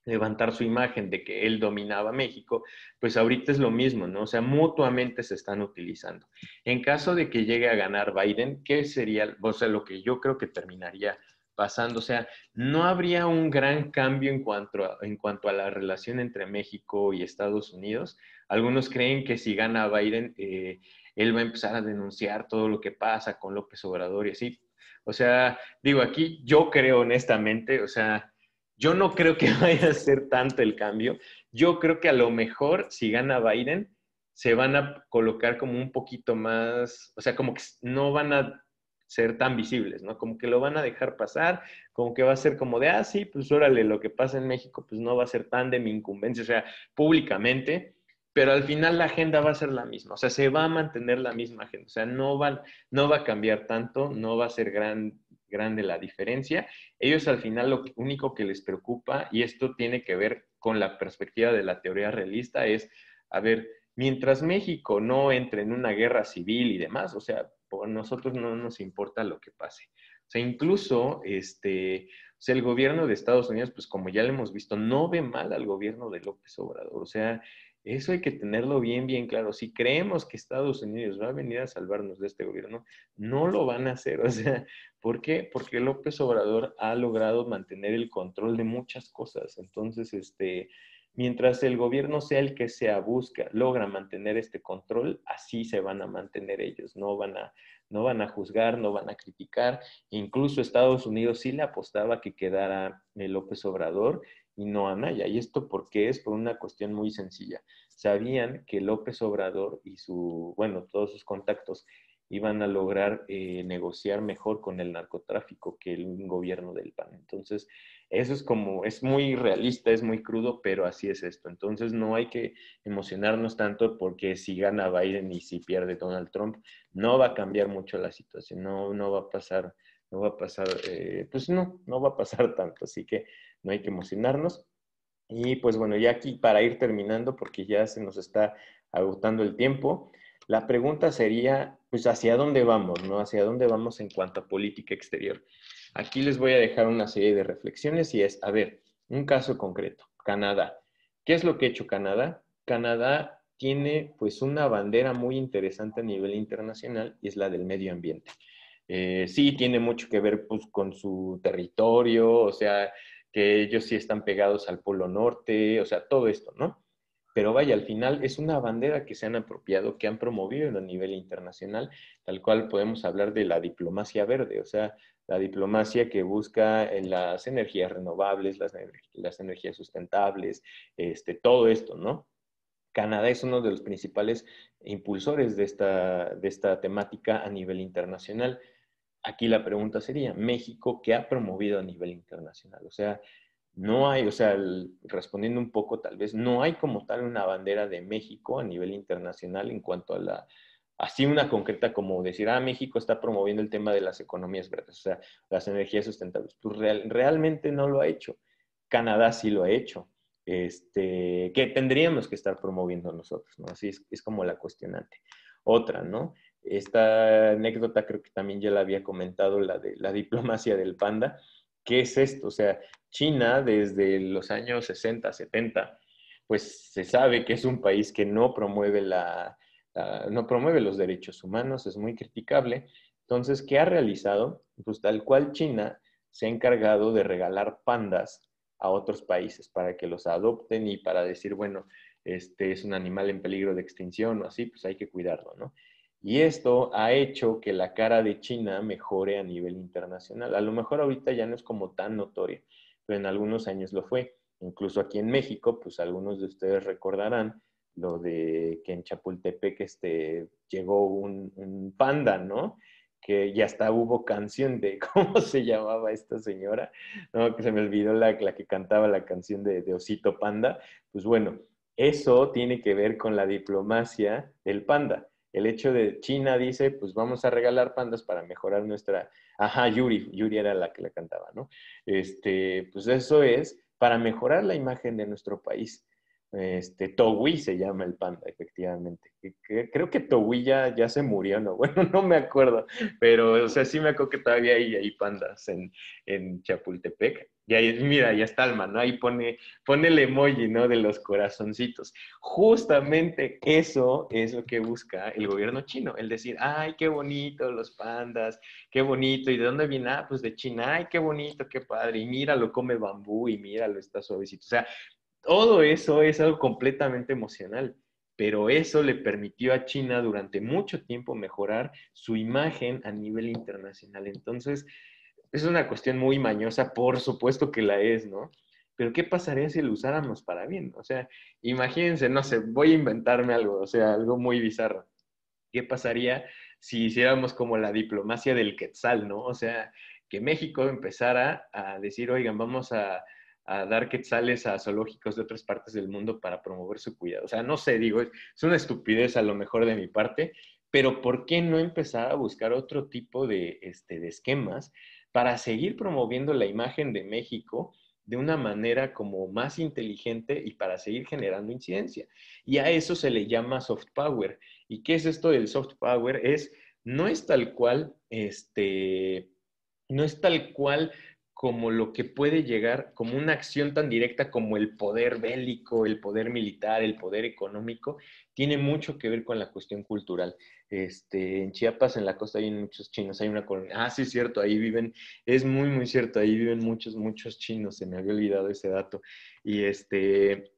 levantar su imagen de que él dominaba México, pues ahorita es lo mismo, ¿no? O sea, mutuamente se están utilizando. En caso de que llegue a ganar Biden, ¿qué sería, o sea, lo que yo creo que terminaría pasando? O sea, no habría un gran cambio en cuanto a, en cuanto a la relación entre México y Estados Unidos. Algunos creen que si gana Biden, eh, él va a empezar a denunciar todo lo que pasa con López Obrador y así. O sea, digo, aquí yo creo honestamente, o sea, yo no creo que vaya a ser tanto el cambio. Yo creo que a lo mejor si gana Biden, se van a colocar como un poquito más, o sea, como que no van a ser tan visibles, ¿no? Como que lo van a dejar pasar, como que va a ser como de, ah, sí, pues órale, lo que pasa en México, pues no va a ser tan de mi incumbencia, o sea, públicamente, pero al final la agenda va a ser la misma, o sea, se va a mantener la misma agenda, o sea, no va, no va a cambiar tanto, no va a ser gran grande la diferencia. Ellos al final lo único que les preocupa, y esto tiene que ver con la perspectiva de la teoría realista, es, a ver, mientras México no entre en una guerra civil y demás, o sea, por nosotros no nos importa lo que pase. O sea, incluso este, o sea, el gobierno de Estados Unidos, pues como ya lo hemos visto, no ve mal al gobierno de López Obrador. O sea, eso hay que tenerlo bien, bien claro. Si creemos que Estados Unidos va a venir a salvarnos de este gobierno, no lo van a hacer. O sea, ¿por qué? Porque López Obrador ha logrado mantener el control de muchas cosas. Entonces, este, mientras el gobierno sea el que sea, busca, logra mantener este control, así se van a mantener ellos. No van a, no van a juzgar, no van a criticar. Incluso Estados Unidos sí le apostaba que quedara eh, López Obrador y no a Naya ¿Y esto porque Es por una cuestión muy sencilla. Sabían que López Obrador y su, bueno, todos sus contactos iban a lograr eh, negociar mejor con el narcotráfico que el gobierno del PAN. Entonces, eso es como, es muy realista, es muy crudo, pero así es esto. Entonces, no hay que emocionarnos tanto porque si gana Biden y si pierde Donald Trump, no va a cambiar mucho la situación, no, no va a pasar, no va a pasar, eh, pues no, no va a pasar tanto. Así que no hay que emocionarnos. Y pues bueno, ya aquí para ir terminando, porque ya se nos está agotando el tiempo, la pregunta sería, pues, ¿hacia dónde vamos? ¿No? ¿Hacia dónde vamos en cuanto a política exterior? Aquí les voy a dejar una serie de reflexiones y es, a ver, un caso concreto, Canadá. ¿Qué es lo que ha hecho Canadá? Canadá tiene pues una bandera muy interesante a nivel internacional y es la del medio ambiente. Eh, sí, tiene mucho que ver pues, con su territorio, o sea, que ellos sí están pegados al Polo Norte, o sea, todo esto, ¿no? Pero vaya, al final es una bandera que se han apropiado, que han promovido a nivel internacional, tal cual podemos hablar de la diplomacia verde, o sea, la diplomacia que busca las energías renovables, las, las energías sustentables, este, todo esto, ¿no? Canadá es uno de los principales impulsores de esta, de esta temática a nivel internacional aquí la pregunta sería, México, ¿qué ha promovido a nivel internacional? O sea, no hay, o sea, respondiendo un poco tal vez, no hay como tal una bandera de México a nivel internacional en cuanto a la, así una concreta como decir, ah, México está promoviendo el tema de las economías verdes, o sea, las energías sustentables. Tú pues, realmente no lo ha hecho. Canadá sí lo ha hecho. Este, que tendríamos que estar promoviendo nosotros, ¿no? Así es como la cuestionante. Otra, ¿no? Esta anécdota creo que también ya la había comentado, la de la diplomacia del panda. ¿Qué es esto? O sea, China desde los años 60, 70, pues se sabe que es un país que no promueve, la, no promueve los derechos humanos, es muy criticable. Entonces, ¿qué ha realizado? Pues tal cual China se ha encargado de regalar pandas a otros países para que los adopten y para decir, bueno, este es un animal en peligro de extinción o así, pues hay que cuidarlo, ¿no? Y esto ha hecho que la cara de China mejore a nivel internacional. A lo mejor ahorita ya no es como tan notoria, pero en algunos años lo fue. Incluso aquí en México, pues algunos de ustedes recordarán lo de que en Chapultepec este, llegó un, panda, ¿no? que ya hasta hubo canción de cómo se llamaba esta señora, no, que se me olvidó la, que cantaba la canción de, de, Osito Panda. Pues bueno, eso tiene que ver con la diplomacia del panda el hecho de China dice, pues vamos a regalar pandas para mejorar nuestra, ajá, Yuri, Yuri era la que la cantaba, ¿no? Este, pues eso es para mejorar la imagen de nuestro país. Este, Towi se llama el panda, efectivamente. Creo que Towi ya, se murió, ¿no? Bueno, no me acuerdo, pero, o sea, sí me acuerdo que todavía hay, pandas en, en Chapultepec. Y ahí, mira, ya está Alma, ¿no? Ahí pone, el emoji, ¿no? De los corazoncitos. Justamente eso es lo que busca el gobierno chino, el decir, ay, qué bonito los pandas, qué bonito, ¿y de dónde viene? Ah, pues de China, ay, qué bonito, qué padre, y lo come bambú, y míralo, está suavecito. O sea, todo eso es algo completamente emocional pero eso le permitió a China durante mucho tiempo mejorar su imagen a nivel internacional. Entonces, es una cuestión muy mañosa, por supuesto que la es, ¿no? Pero ¿qué pasaría si lo usáramos para bien? O sea, imagínense, no sé, voy a inventarme algo, o sea, algo muy bizarro. ¿Qué pasaría si hiciéramos como la diplomacia del quetzal, ¿no? O sea, que México empezara a decir, oigan, vamos a, dar quetzales a zoológicos de otras partes del mundo para promover su cuidado. O sea, no sé, digo, es una estupidez a lo mejor de mi parte, pero ¿por qué no empezar a buscar otro tipo este, de esquemas para seguir promoviendo la imagen de México de una manera como más inteligente y para seguir generando incidencia. Y a eso se le llama soft power. ¿Y qué es esto del soft power? Es, no es tal cual, este, no es tal cual como lo que puede llegar, como una acción tan directa como el poder bélico, el poder militar, el poder económico, tiene mucho que ver con la cuestión cultural. Este, en Chiapas, en la costa, hay muchos chinos, hay una colonia, ah, sí, es cierto, ahí viven, es muy, muy cierto, ahí viven muchos, muchos chinos, se me había olvidado ese dato. Y este,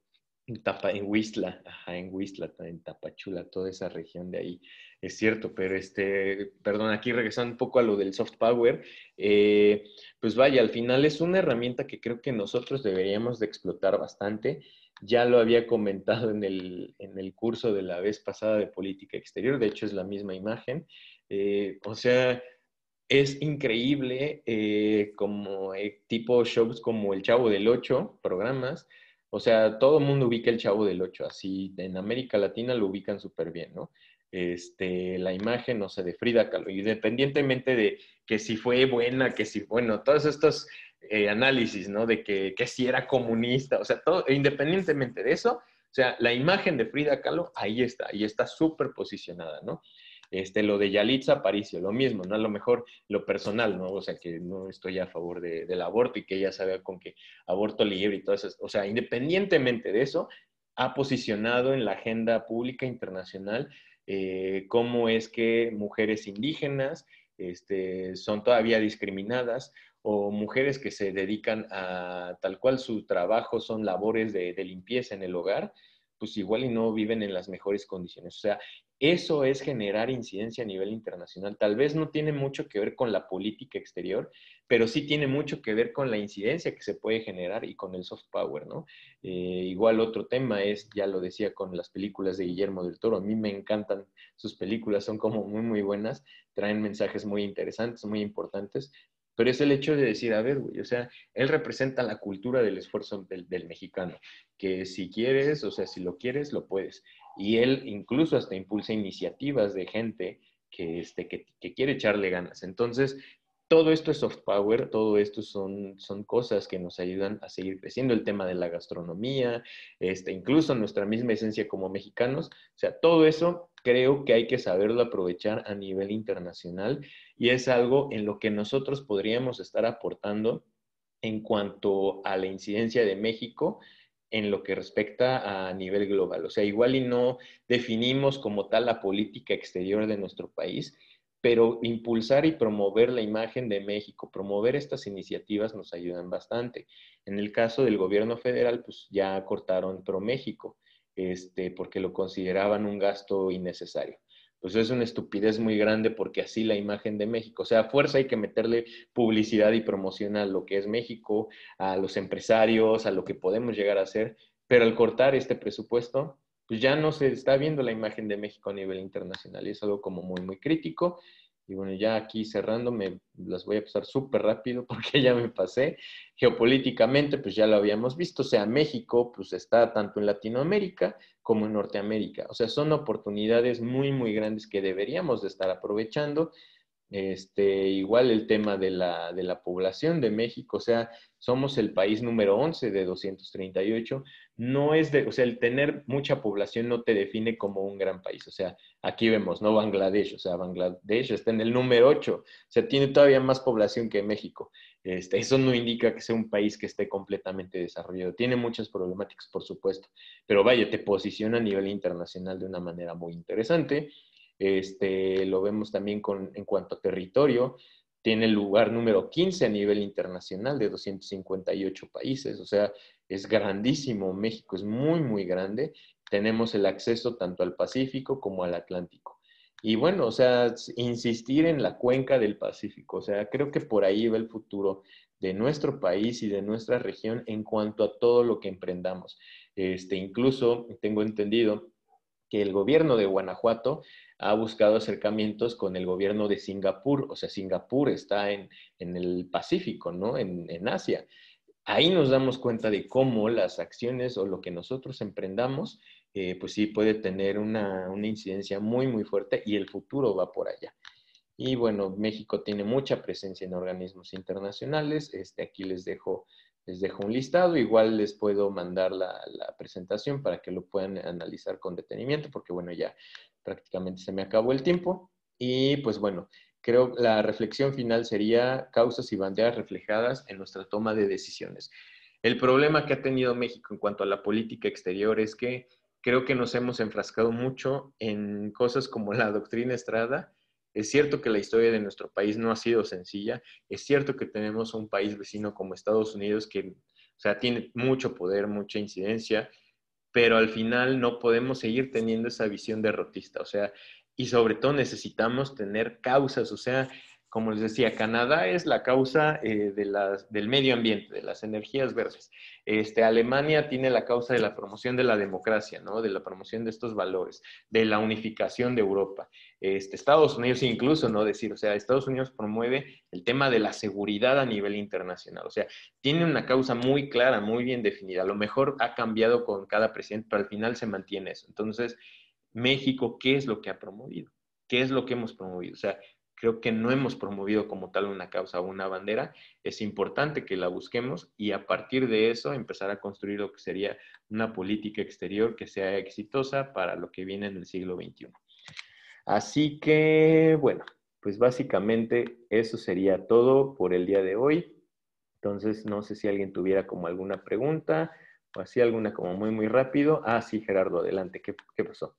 en, Huistla, ajá, en en Tapachula, toda esa región de ahí. Es cierto, pero este, perdón, aquí regresando un poco a lo del soft power, eh, pues vaya, al final es una herramienta que creo que nosotros deberíamos de explotar bastante. Ya lo había comentado en el, curso de la vez pasada de política exterior, de hecho es la misma imagen. Eh, o sea, es increíble eh, como tipo shows como El Chavo del Ocho, programas, o sea, todo el mundo ubica el Chavo del Ocho, así en América Latina lo ubican súper bien, ¿no? este, la imagen, no sé, de Frida Kahlo, independientemente de que si fue buena, que si, bueno, todos estos eh, análisis, ¿no? De que, si era comunista, o sea, todo, independientemente de eso, o sea, la imagen de Frida Kahlo, ahí está, ahí está súper posicionada, ¿no? Este, lo de Yalitza Aparicio, lo mismo, ¿no? A lo mejor lo personal, ¿no? O sea, que no estoy a favor del aborto y que ella sabe con que aborto libre y todo eso. O sea, independientemente de eso, ha posicionado en la agenda pública internacional eh, cómo es que mujeres indígenas este, son todavía discriminadas o mujeres que se dedican a tal cual su trabajo son labores de, de limpieza en el hogar, pues igual y no viven en las mejores condiciones. O sea, eso es generar incidencia a nivel internacional. Tal vez no tiene mucho que ver con la política exterior, pero sí tiene mucho que ver con la incidencia que se puede generar y con el soft power, ¿no? Eh, igual otro tema es, ya lo decía con las películas de Guillermo del Toro, a mí me encantan sus películas, son como muy, muy buenas, traen mensajes muy interesantes, muy importantes, pero es el hecho de decir, a ver, güey, o sea, él representa la cultura del esfuerzo del, mexicano, que si quieres, o sea, si lo quieres, lo puedes. Y él incluso hasta impulsa iniciativas de gente que, este, que quiere echarle ganas. Entonces, todo esto es soft power, todo esto son, cosas que nos ayudan a seguir creciendo, el tema de la gastronomía, este, incluso nuestra misma esencia como mexicanos, o sea, todo eso creo que hay que saberlo aprovechar a nivel internacional y es algo en lo que nosotros podríamos estar aportando en cuanto a la incidencia de México en lo que respecta a nivel global. O sea, igual y no definimos como tal la política exterior de nuestro país, pero impulsar y promover la imagen de México, promover estas iniciativas nos ayudan bastante. En el caso del gobierno federal, pues ya cortaron ProMéxico, este, porque lo consideraban un gasto innecesario. Pues es una estupidez muy grande porque así la imagen de México, o sea, a fuerza hay que meterle publicidad y promoción a lo que es México, a los empresarios, a lo que podemos llegar a hacer, pero al cortar este presupuesto, pues ya no se está viendo la imagen de México a nivel internacional y es algo como muy, muy crítico. Y bueno, ya aquí cerrando, me las voy a pasar súper rápido porque ya me pasé. Geopolíticamente, pues ya lo habíamos visto, o sea, México pues está tanto en Latinoamérica como en Norteamérica. O sea, son oportunidades muy, muy grandes que deberíamos de estar aprovechando. Este, igual el tema de la, de la población de México, o sea, somos el país número 11 de 238 no es de, o sea, el tener mucha población no te define como un gran país. O sea, aquí vemos, ¿no? Bangladesh, o sea, Bangladesh está en el número 8, o sea, tiene todavía más población que México. Este, eso no indica que sea un país que esté completamente desarrollado. Tiene muchas problemáticas, por supuesto, pero vaya, te posiciona a nivel internacional de una manera muy interesante. Este, lo vemos también con, en cuanto a territorio, tiene el lugar número 15 a nivel internacional de 258 países, o sea, es grandísimo, México es muy, muy grande, tenemos el acceso tanto al Pacífico como al Atlántico. Y bueno, o sea, insistir en la cuenca del Pacífico, o sea, creo que por ahí va el futuro de nuestro país y de nuestra región en cuanto a todo lo que emprendamos. Este, incluso tengo entendido que el gobierno de Guanajuato ha buscado acercamientos con el gobierno de Singapur, o sea, Singapur está en, el Pacífico, ¿no? En, en Asia ahí nos damos cuenta de cómo las acciones o lo que nosotros emprendamos, eh, pues sí puede tener una, incidencia muy, muy fuerte y el futuro va por allá. Y bueno, México tiene mucha presencia en organismos internacionales. Este, aquí les dejo, les dejo un listado. Igual les puedo mandar la presentación para que lo puedan analizar con detenimiento, porque bueno, ya prácticamente se me acabó el tiempo. Y pues bueno, creo la reflexión final sería causas y banderas reflejadas en nuestra toma de decisiones. El problema que ha tenido México en cuanto a la política exterior es que creo que nos hemos enfrascado mucho en cosas como la doctrina Estrada. Es cierto que la historia de nuestro país no ha sido sencilla, es cierto que tenemos un país vecino como Estados Unidos que o sea, tiene mucho poder, mucha incidencia, pero al final no podemos seguir teniendo esa visión derrotista. O sea, y sobre todo necesitamos tener causas, o sea, como les decía, Canadá es la causa eh, de del medio ambiente, de las energías verdes. Este, Alemania tiene la causa de la promoción de la democracia, ¿no? de la promoción de estos valores, de la unificación de Europa. Este, Estados Unidos incluso, ¿no? Decir, o sea, Estados Unidos promueve el tema de la seguridad a nivel internacional. O sea, tiene una causa muy clara, muy bien definida. A lo mejor ha cambiado con cada presidente, pero al final se mantiene eso. Entonces, México, ¿qué es lo que ha promovido? ¿Qué es lo que hemos promovido? O sea, creo que no hemos promovido como tal una causa o una bandera. Es importante que la busquemos y a partir de eso empezar a construir lo que sería una política exterior que sea exitosa para lo que viene en el siglo XXI. Así que, bueno, pues básicamente eso sería todo por el día de hoy. Entonces, no sé si alguien tuviera como alguna pregunta o así alguna como muy, muy rápido. Ah, sí, Gerardo, adelante. ¿Qué, qué pasó?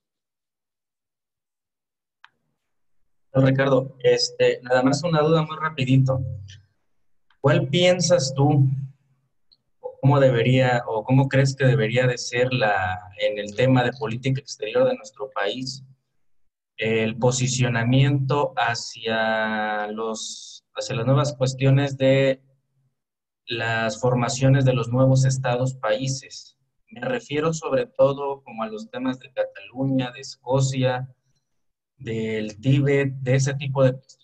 Ricardo, este, nada más una duda muy rapidito. ¿Cuál piensas tú cómo debería o cómo crees que debería de ser la en el tema de política exterior de nuestro país el posicionamiento hacia los hacia las nuevas cuestiones de las formaciones de los nuevos estados países. Me refiero sobre todo como a los temas de Cataluña, de Escocia, del Tíbet, de ese tipo de cuestiones.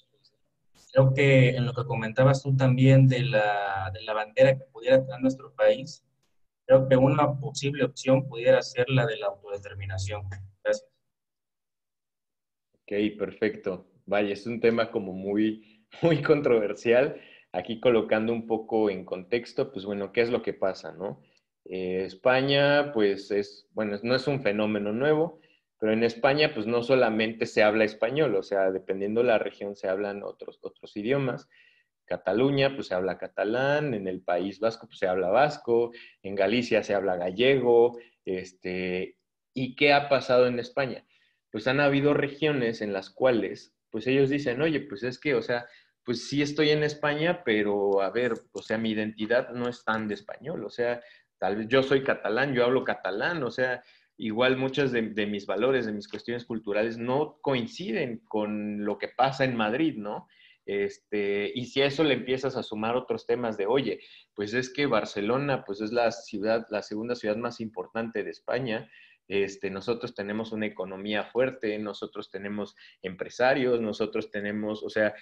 Creo que en lo que comentabas tú también de la, de la bandera que pudiera tener nuestro país, creo que una posible opción pudiera ser la de la autodeterminación. Gracias. Ok, perfecto. Vaya, es un tema como muy, muy controversial. Aquí colocando un poco en contexto, pues bueno, ¿qué es lo que pasa, no? Eh, España, pues es, bueno, no es un fenómeno nuevo. Pero en España, pues no solamente se habla español, o sea, dependiendo la región se hablan otros, otros idiomas. Cataluña, pues se habla catalán, en el País Vasco, pues se habla vasco, en Galicia se habla gallego, este, ¿y qué ha pasado en España? Pues han habido regiones en las cuales, pues ellos dicen, oye, pues es que, o sea, pues sí estoy en España, pero a ver, o sea, mi identidad no es tan de español, o sea, tal vez yo soy catalán, yo hablo catalán, o sea, igual muchas de, mis valores, de mis cuestiones culturales, no coinciden con lo que pasa en Madrid, ¿no? Este, y si a eso le empiezas a sumar otros temas de, oye, pues es que Barcelona, pues es la ciudad, la segunda ciudad más importante de España, este, nosotros tenemos una economía fuerte, nosotros tenemos empresarios, nosotros tenemos, o sea,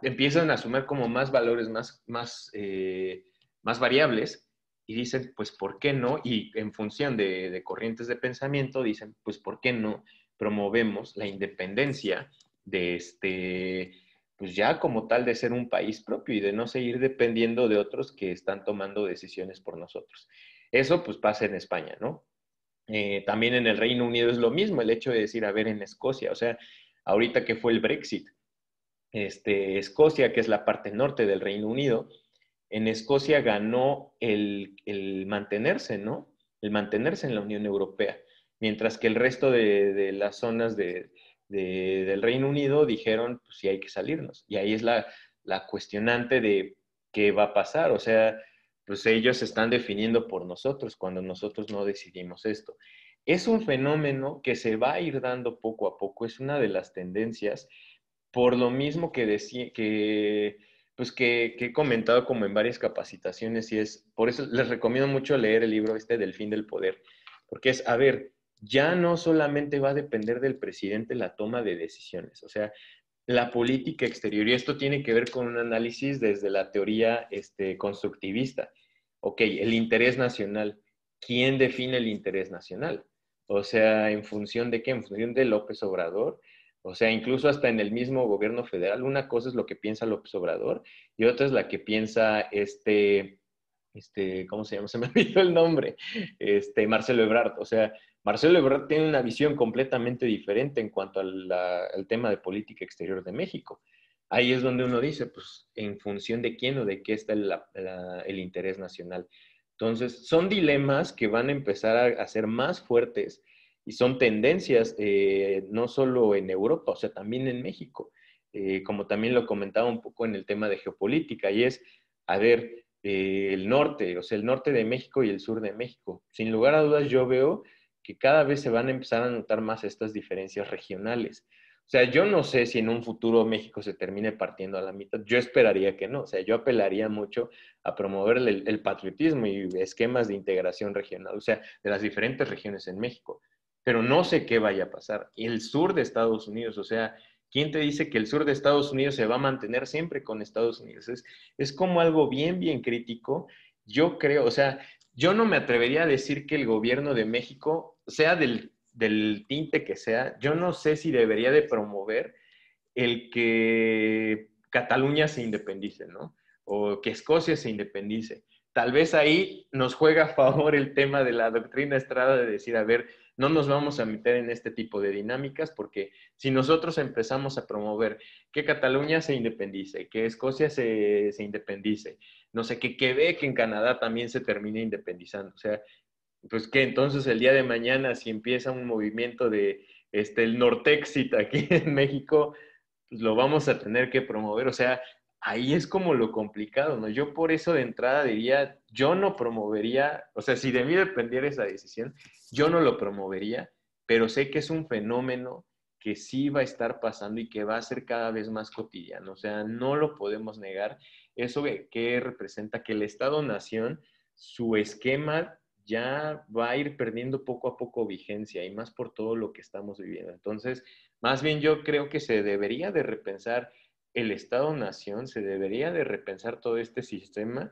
empiezan a sumar como más valores, más, más, eh, más variables y dicen, pues, ¿por qué no? Y en función de, corrientes de pensamiento, dicen, pues, ¿por qué no promovemos la independencia de este, pues ya como tal de ser un país propio y de no seguir dependiendo de otros que están tomando decisiones por nosotros? Eso, pues, pasa en España, ¿no? Eh, también en el Reino Unido es lo mismo, el hecho de decir, a ver, en Escocia, o sea, ahorita que fue el Brexit, este, Escocia, que es la parte norte del Reino Unido, en Escocia ganó el, el, mantenerse, ¿no? El mantenerse en la Unión Europea, mientras que el resto de, de las zonas de, de, del Reino Unido dijeron, pues sí hay que salirnos. Y ahí es la, la cuestionante de qué va a pasar, o sea, pues ellos están definiendo por nosotros cuando nosotros no decidimos esto. Es un fenómeno que se va a ir dando poco a poco, es una de las tendencias, por lo mismo que, decía... que pues que, he comentado como en varias capacitaciones y es, por eso les recomiendo mucho leer el libro este del fin del poder, porque es, a ver, ya no solamente va a depender del presidente la toma de decisiones, o sea, la política exterior, y esto tiene que ver con un análisis desde la teoría este, constructivista. Ok, el interés nacional, ¿quién define el interés nacional? O sea, en función de qué, en función de López Obrador, o sea, incluso hasta en el mismo gobierno federal, una cosa es lo que piensa López Obrador y otra es la que piensa este, este ¿cómo se llama? Se me olvidó el nombre, este, Marcelo Ebrard. O sea, Marcelo Ebrard tiene una visión completamente diferente en cuanto al tema de política exterior de México. Ahí es donde uno dice, pues, en función de quién o de qué está el interés nacional. Entonces, son dilemas que van a empezar a ser más fuertes y son tendencias eh, no solo en Europa, o sea, también en México, eh, como también lo comentaba un poco en el tema de geopolítica, y es, a ver, eh, el norte, o sea, el norte de México y el sur de México. Sin lugar a dudas, yo veo que cada vez se van a empezar a notar más estas diferencias regionales. O sea, yo no sé si en un futuro México se termine partiendo a la mitad. Yo esperaría que no. O sea, yo apelaría mucho a promover el patriotismo y esquemas de integración regional, o sea, de las diferentes regiones en México pero no sé qué vaya a pasar. El sur de Estados Unidos, o sea, ¿quién te dice que el sur de Estados Unidos se va a mantener siempre con Estados Unidos? Es, como algo bien, bien crítico. Yo creo, o sea, yo no me atrevería a decir que el gobierno de México, sea del, del tinte que sea, yo no sé si debería de promover el que Cataluña se independice, ¿no? O que Escocia se independice. Tal vez ahí nos juega a favor el tema de la doctrina Estrada de decir, a ver, no nos vamos a meter en este tipo de dinámicas porque si nosotros empezamos a promover que Cataluña se independice, que Escocia se, independice, no sé, que que en Canadá también se termine independizando. O sea, pues que entonces el día de mañana si empieza un movimiento de este, el Nortexit aquí en México, pues, lo vamos a tener que promover. O sea, ahí es como lo complicado, ¿no? Yo por eso de entrada diría, yo no promovería, o sea, si de mí dependiera esa decisión, yo no lo promovería, pero sé que es un fenómeno que sí va a estar pasando y que va a ser cada vez más cotidiano, o sea, no lo podemos negar. Eso que representa que el Estado-Nación, su esquema ya va a ir perdiendo poco a poco vigencia y más por todo lo que estamos viviendo. Entonces, más bien yo creo que se debería de repensar el Estado-Nación se debería de repensar todo este sistema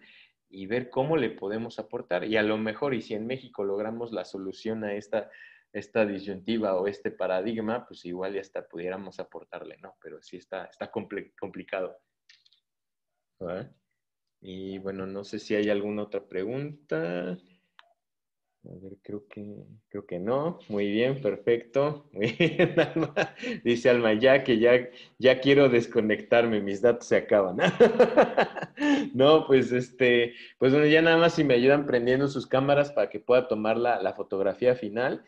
y ver cómo le podemos aportar. Y a lo mejor, y si en México logramos la solución a esta, esta disyuntiva o este paradigma, pues igual ya hasta pudiéramos aportarle, ¿no? Pero sí está, está complicado. Y bueno, no sé si hay alguna otra pregunta. A ver, creo que, creo que no. Muy bien, perfecto. Muy bien, Dice Alma, ya que ya, ya quiero desconectarme, mis datos se acaban. No, pues este, pues bueno, ya nada más si me ayudan prendiendo sus cámaras para que pueda tomar la, la fotografía final.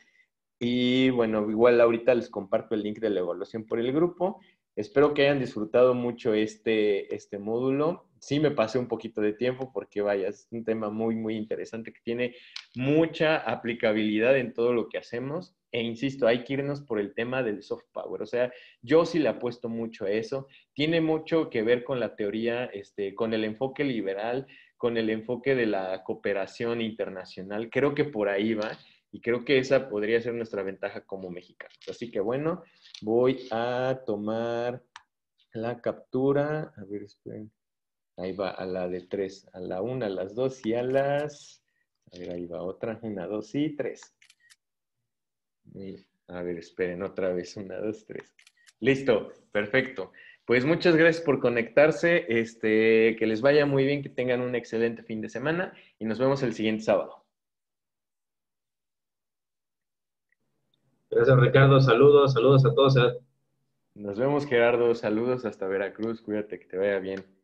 Y bueno, igual ahorita les comparto el link de la evaluación por el grupo. Espero que hayan disfrutado mucho este, este módulo. Sí me pasé un poquito de tiempo porque vaya, es un tema muy, muy interesante que tiene mucha aplicabilidad en todo lo que hacemos. E insisto, hay que irnos por el tema del soft power. O sea, yo sí le apuesto mucho a eso. Tiene mucho que ver con la teoría, este, con el enfoque liberal, con el enfoque de la cooperación internacional. Creo que por ahí va y creo que esa podría ser nuestra ventaja como mexicanos. Así que bueno, voy a tomar la captura. A ver, esperen. Ahí va a la de tres, a la una, a las dos y a las... A ver, ahí va otra. Una, dos y tres. A ver, esperen otra vez. Una, dos, tres. Listo, perfecto. Pues muchas gracias por conectarse. Este, que les vaya muy bien, que tengan un excelente fin de semana y nos vemos el siguiente sábado. Gracias, Ricardo. Saludos, saludos a todos. Eh. Nos vemos, Gerardo. Saludos hasta Veracruz. Cuídate, que te vaya bien.